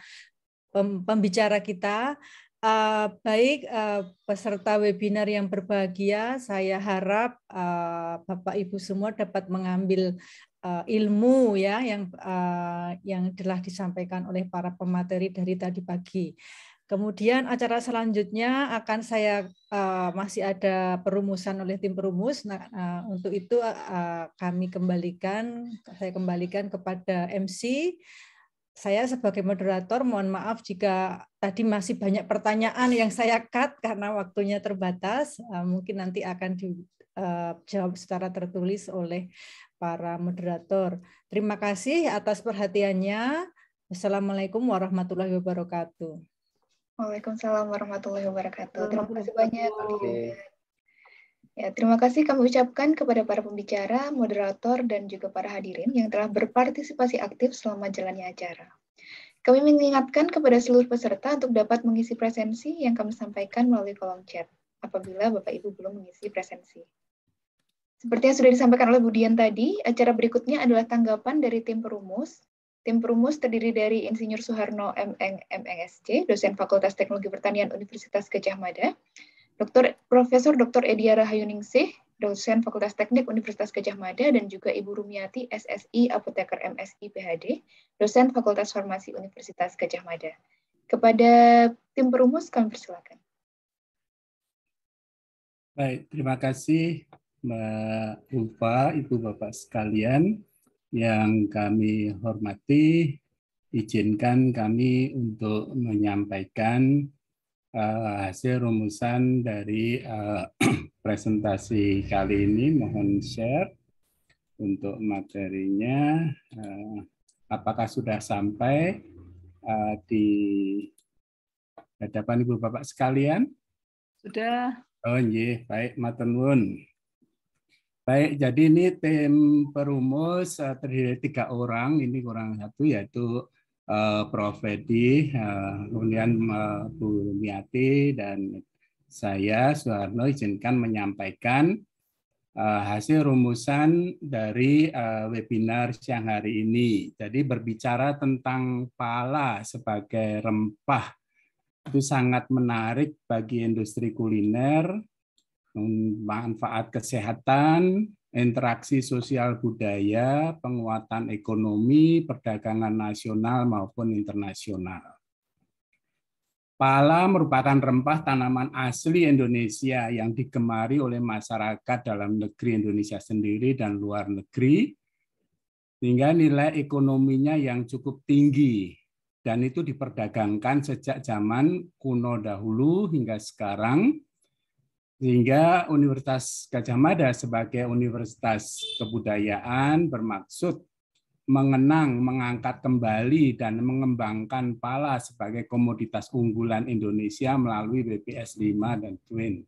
pembicara kita Uh, baik uh, peserta webinar yang berbahagia, saya harap uh, Bapak Ibu semua dapat mengambil uh, ilmu ya yang uh, yang telah disampaikan oleh para pemateri dari tadi pagi. Kemudian acara selanjutnya akan saya uh, masih ada perumusan oleh tim perumus. Nah, uh, untuk itu uh, kami kembalikan, saya kembalikan kepada MC saya sebagai moderator mohon maaf jika tadi masih banyak pertanyaan yang saya cut karena waktunya terbatas. Eh, mungkin nanti akan dijawab eh, secara tertulis oleh para moderator. Terima kasih atas perhatiannya. Assalamualaikum warahmatullahi wabarakatuh. Waalaikumsalam warahmatullahi wabarakatuh. Terima kasih banyak. Ya, terima kasih kami ucapkan kepada para pembicara, moderator, dan juga para hadirin yang telah berpartisipasi aktif selama jalannya acara. Kami mengingatkan kepada seluruh peserta untuk dapat mengisi presensi yang kami sampaikan melalui kolom chat apabila Bapak Ibu belum mengisi presensi. Seperti yang sudah disampaikan oleh Budian tadi, acara berikutnya adalah tanggapan dari tim perumus. Tim perumus terdiri dari Insinyur Soeharno MNG, MNSC, dosen Fakultas Teknologi Pertanian Universitas Gajah Mada, Dr. Profesor Dr. Edia Rahayuningsih, dosen Fakultas Teknik Universitas Gajah Mada dan juga Ibu Rumiati SSI Apoteker MSI PHD, dosen Fakultas Farmasi Universitas Gajah Mada. Kepada tim perumus kami persilakan. Baik, terima kasih Mbak Ulfa, Ibu Bapak sekalian yang kami hormati. Izinkan kami untuk menyampaikan uh, hasil rumusan dari uh, presentasi kali ini. Mohon share untuk materinya. Uh, apakah sudah sampai uh, di hadapan Ibu Bapak sekalian? Sudah. Oh, iya. Baik, matenun. Baik, jadi ini tim perumus terdiri dari tiga orang, ini kurang satu, yaitu uh, Prof. Fedi, uh, eh, kemudian uh, Bu Rumiati dan saya Soeharno izinkan menyampaikan uh, hasil rumusan dari uh, webinar siang hari ini. Jadi berbicara tentang pala sebagai rempah itu sangat menarik bagi industri kuliner, manfaat kesehatan, interaksi sosial budaya, penguatan ekonomi, perdagangan nasional maupun internasional. Pala merupakan rempah tanaman asli Indonesia yang digemari oleh masyarakat dalam negeri Indonesia sendiri dan luar negeri, sehingga nilai ekonominya yang cukup tinggi. Dan itu diperdagangkan sejak zaman kuno dahulu hingga sekarang, sehingga Universitas Gajah Mada sebagai universitas kebudayaan bermaksud mengenang, mengangkat kembali, dan mengembangkan pala sebagai komoditas unggulan Indonesia melalui BPS 5 dan TWIN.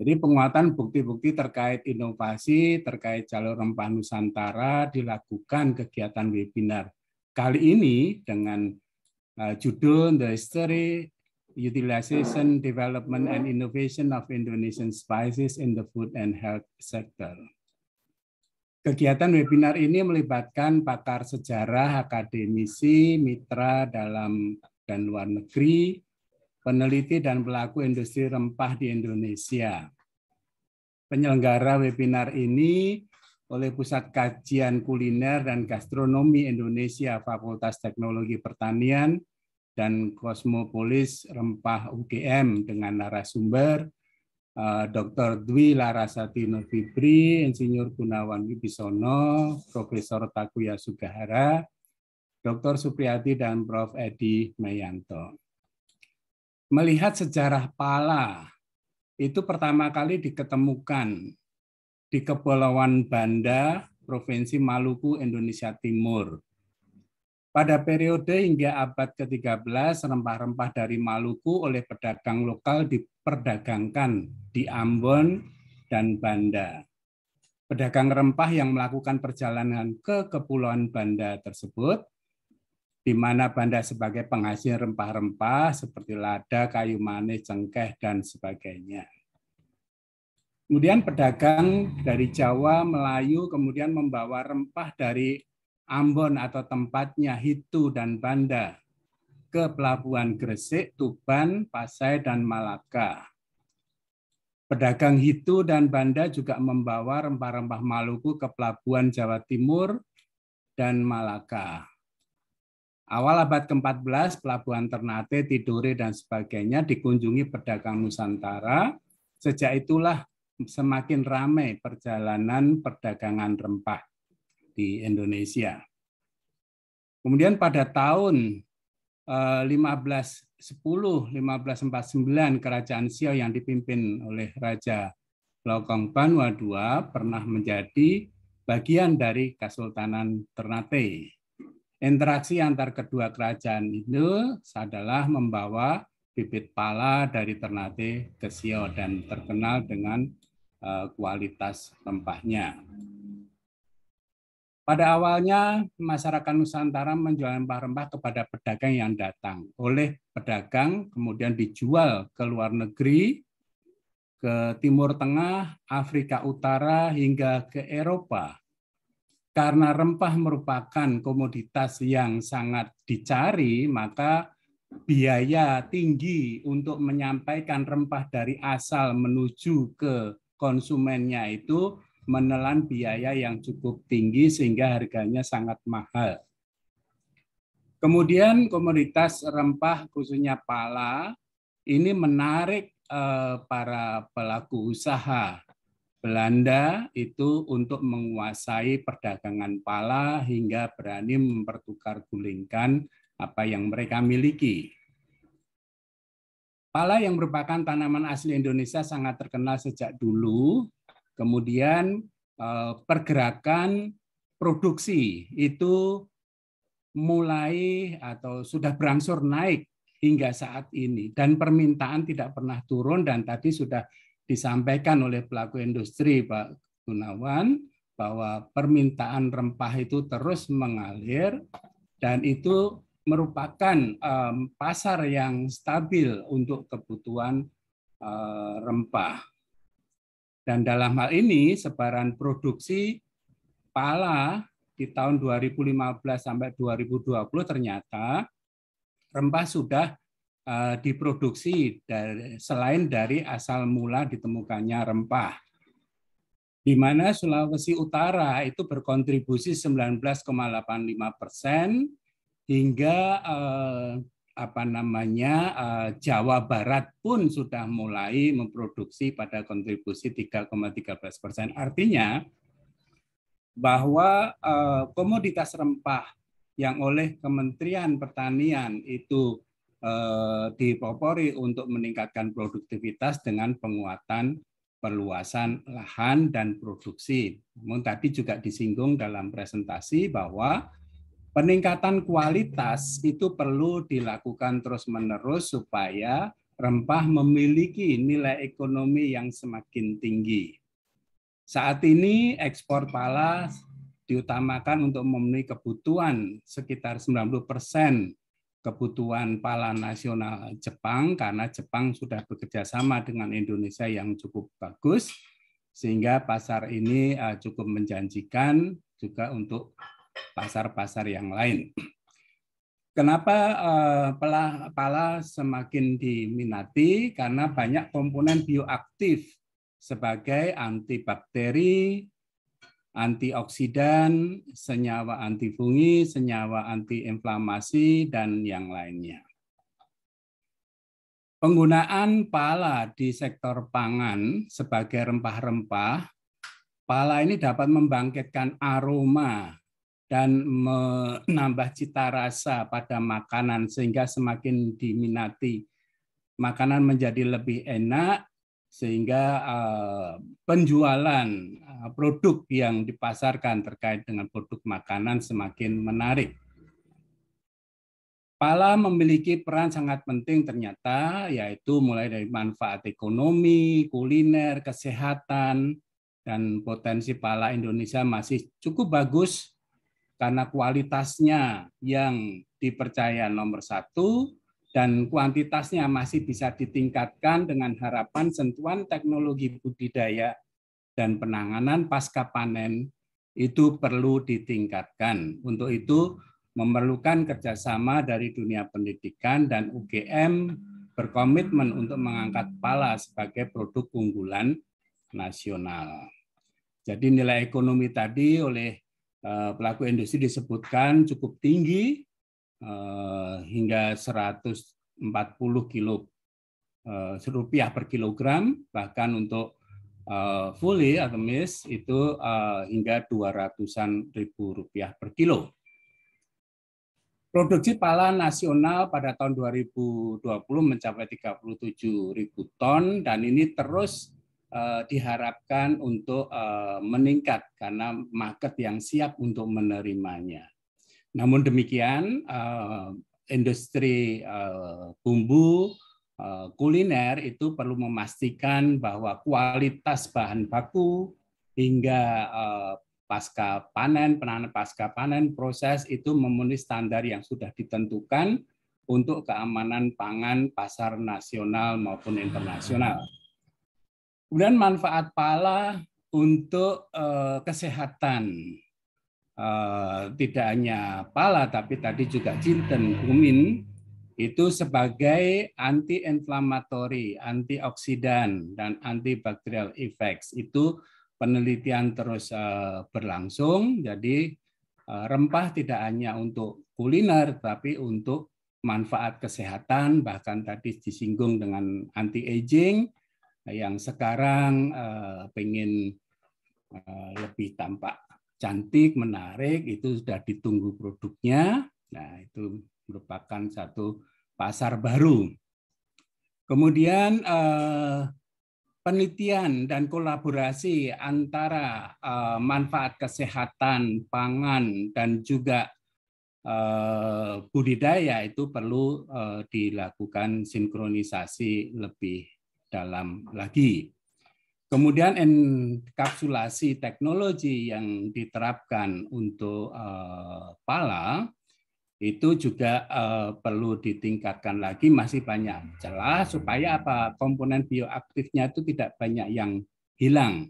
Jadi penguatan bukti-bukti terkait inovasi, terkait jalur rempah Nusantara dilakukan kegiatan webinar. Kali ini dengan eh, judul The History utilization, development, and innovation of Indonesian spices in the food and health sector. Kegiatan webinar ini melibatkan pakar sejarah, akademisi, mitra dalam dan luar negeri, peneliti dan pelaku industri rempah di Indonesia. Penyelenggara webinar ini oleh Pusat Kajian Kuliner dan Gastronomi Indonesia Fakultas Teknologi Pertanian dan Kosmopolis Rempah UGM dengan narasumber eh, Dr. Dwi Larasati Novibri, Insinyur Gunawan Wibisono, Profesor Takuya Sugahara, Dr. Supriyati, dan Prof. Edi Mayanto. Melihat sejarah pala, itu pertama kali diketemukan di Kepulauan Banda, Provinsi Maluku, Indonesia Timur pada periode hingga abad ke-13, rempah-rempah dari Maluku oleh pedagang lokal diperdagangkan di Ambon dan Banda. Pedagang rempah yang melakukan perjalanan ke Kepulauan Banda tersebut, di mana Banda sebagai penghasil rempah-rempah seperti lada, kayu manis, cengkeh, dan sebagainya. Kemudian pedagang dari Jawa, Melayu, kemudian membawa rempah dari Ambon atau tempatnya Hitu dan Banda ke pelabuhan Gresik, Tuban, Pasai, dan Malaka. Pedagang Hitu dan Banda juga membawa rempah-rempah Maluku ke pelabuhan Jawa Timur dan Malaka. Awal abad ke-14, pelabuhan Ternate, Tidore, dan sebagainya dikunjungi pedagang Nusantara. Sejak itulah semakin ramai perjalanan perdagangan rempah di Indonesia. Kemudian pada tahun 1510 eh, 1549 kerajaan Xiao yang dipimpin oleh Raja Lokong Banwa II pernah menjadi bagian dari Kesultanan Ternate. Interaksi antar kedua kerajaan itu adalah membawa bibit pala dari Ternate ke Xiao dan terkenal dengan eh, kualitas rempahnya. Pada awalnya, masyarakat Nusantara menjual rempah-rempah kepada pedagang yang datang. Oleh pedagang, kemudian dijual ke luar negeri, ke Timur Tengah, Afrika Utara, hingga ke Eropa. Karena rempah merupakan komoditas yang sangat dicari, maka biaya tinggi untuk menyampaikan rempah dari asal menuju ke konsumennya itu menelan biaya yang cukup tinggi sehingga harganya sangat mahal. Kemudian komoditas rempah khususnya pala ini menarik eh, para pelaku usaha Belanda itu untuk menguasai perdagangan pala hingga berani mempertukar gulingkan apa yang mereka miliki. Pala yang merupakan tanaman asli Indonesia sangat terkenal sejak dulu Kemudian eh, pergerakan produksi itu mulai atau sudah berangsur naik hingga saat ini dan permintaan tidak pernah turun dan tadi sudah disampaikan oleh pelaku industri Pak Gunawan bahwa permintaan rempah itu terus mengalir dan itu merupakan eh, pasar yang stabil untuk kebutuhan eh, rempah. Dan dalam hal ini sebaran produksi pala di tahun 2015 sampai 2020 ternyata rempah sudah eh, diproduksi dari, selain dari asal mula ditemukannya rempah. Di mana Sulawesi Utara itu berkontribusi 19,85 persen hingga eh, apa namanya eh, Jawa Barat pun sudah mulai memproduksi pada kontribusi 3,13 persen. Artinya bahwa eh, komoditas rempah yang oleh Kementerian Pertanian itu eh, dipopori untuk meningkatkan produktivitas dengan penguatan perluasan lahan dan produksi. Namun tadi juga disinggung dalam presentasi bahwa Peningkatan kualitas itu perlu dilakukan terus-menerus supaya rempah memiliki nilai ekonomi yang semakin tinggi. Saat ini ekspor pala diutamakan untuk memenuhi kebutuhan sekitar 90 persen kebutuhan pala nasional Jepang karena Jepang sudah bekerja sama dengan Indonesia yang cukup bagus sehingga pasar ini eh, cukup menjanjikan juga untuk pasar-pasar yang lain. Kenapa uh, pala semakin diminati? Karena banyak komponen bioaktif sebagai antibakteri, antioksidan, senyawa antifungi, senyawa antiinflamasi, dan yang lainnya. Penggunaan pala di sektor pangan sebagai rempah-rempah, pala ini dapat membangkitkan aroma dan menambah cita rasa pada makanan sehingga semakin diminati. Makanan menjadi lebih enak sehingga eh, penjualan eh, produk yang dipasarkan terkait dengan produk makanan semakin menarik. Pala memiliki peran sangat penting ternyata, yaitu mulai dari manfaat ekonomi, kuliner, kesehatan, dan potensi pala Indonesia masih cukup bagus karena kualitasnya yang dipercaya nomor satu dan kuantitasnya masih bisa ditingkatkan dengan harapan sentuhan teknologi budidaya dan penanganan pasca panen itu perlu ditingkatkan. Untuk itu memerlukan kerjasama dari dunia pendidikan dan UGM berkomitmen untuk mengangkat pala sebagai produk unggulan nasional. Jadi nilai ekonomi tadi oleh Eh, pelaku industri disebutkan cukup tinggi eh, hingga 140 kilo eh, rupiah per kilogram bahkan untuk fully atau mis itu hingga 200-an ribu rupiah per kilo. Produksi pala nasional pada tahun 2020 mencapai 37 ribu ton dan ini terus uh, diharapkan untuk uh, meningkat karena market yang siap untuk menerimanya. Namun demikian, uh, industri uh, bumbu uh, kuliner itu perlu memastikan bahwa kualitas bahan baku hingga uh, pasca panen, penanganan pasca panen, proses itu memenuhi standar yang sudah ditentukan untuk keamanan pangan pasar nasional maupun internasional. Kemudian manfaat pala untuk uh, kesehatan. Uh, tidak hanya pala tapi tadi juga jinten, kumin itu sebagai antiinflamatori, antioksidan dan antibakterial effects. Itu penelitian terus eh, berlangsung. Jadi rempah tidak hanya untuk kuliner tapi untuk manfaat kesehatan bahkan tadi disinggung dengan anti aging yang sekarang eh, pengen eh, lebih tampak cantik, menarik, itu sudah ditunggu produknya. Nah, itu merupakan satu pasar baru. Kemudian eh, penelitian dan kolaborasi antara manfaat kesehatan, pangan, dan juga budidaya itu perlu dilakukan sinkronisasi lebih dalam lagi. Kemudian enkapsulasi teknologi yang diterapkan untuk eh, pala itu juga eh, perlu ditingkatkan lagi masih banyak celah supaya apa komponen bioaktifnya itu tidak banyak yang hilang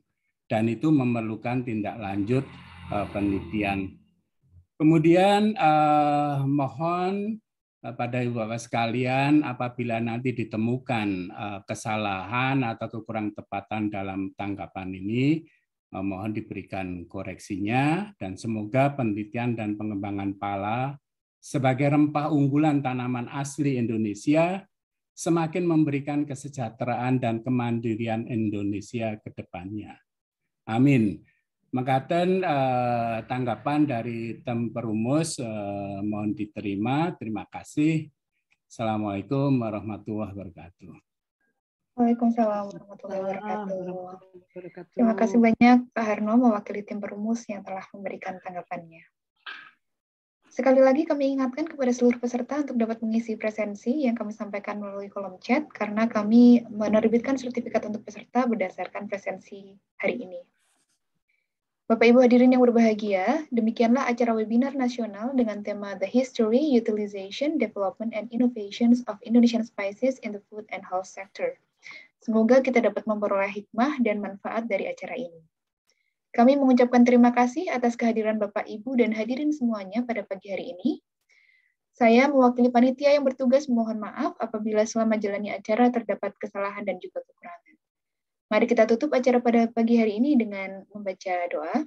dan itu memerlukan tindak lanjut eh, penelitian. Kemudian mohon Eh, pada Ibu Bapak sekalian, apabila nanti ditemukan eh, kesalahan atau kekurang tepatan dalam tanggapan ini, eh, mohon diberikan koreksinya dan semoga penelitian dan pengembangan pala sebagai rempah unggulan tanaman asli Indonesia semakin memberikan kesejahteraan dan kemandirian Indonesia ke depannya. Amin. Mengatakan eh, tanggapan dari tim perumus eh, mohon diterima. Terima kasih. Assalamualaikum warahmatullahi wabarakatuh. Waalaikumsalam warahmatullahi wabarakatuh. Terima kasih banyak Pak Harno mewakili tim perumus yang telah memberikan tanggapannya. Sekali lagi kami ingatkan kepada seluruh peserta untuk dapat mengisi presensi yang kami sampaikan melalui kolom chat karena kami menerbitkan sertifikat untuk peserta berdasarkan presensi hari ini. Bapak Ibu hadirin yang berbahagia, demikianlah acara webinar nasional dengan tema The History, Utilization, Development, and Innovations of Indonesian Spices in the Food and Health Sector. Semoga kita dapat memperoleh hikmah dan manfaat dari acara ini. Kami mengucapkan terima kasih atas kehadiran Bapak Ibu dan hadirin semuanya pada pagi hari ini. Saya mewakili panitia yang bertugas mohon maaf apabila selama jalannya acara terdapat kesalahan dan juga kekurangan. Mari kita tutup acara pada pagi hari ini dengan membaca doa.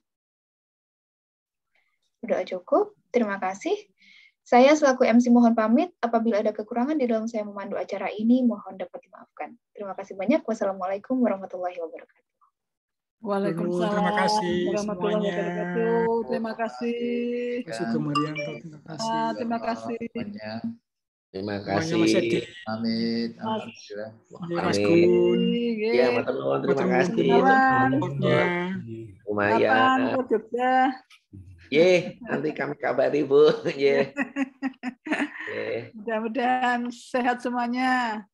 Doa cukup. Terima kasih. Saya selaku MC mohon pamit. Apabila ada kekurangan di dalam saya memandu acara ini, mohon dapat dimaafkan. Terima kasih banyak. Wassalamualaikum warahmatullahi wabarakatuh. Waalaikumsalam. Terima kasih Terima kasih. Terima kasih. Terima kasih. Ah, Terima kasih. Amin. Edi. Alhamdulillah. Mas Gun. Iya, terima kasih. terima kasih. Iya. Lumayan. Ye, nanti kami kabari Bu. Ye. Mudah-mudahan sehat semuanya.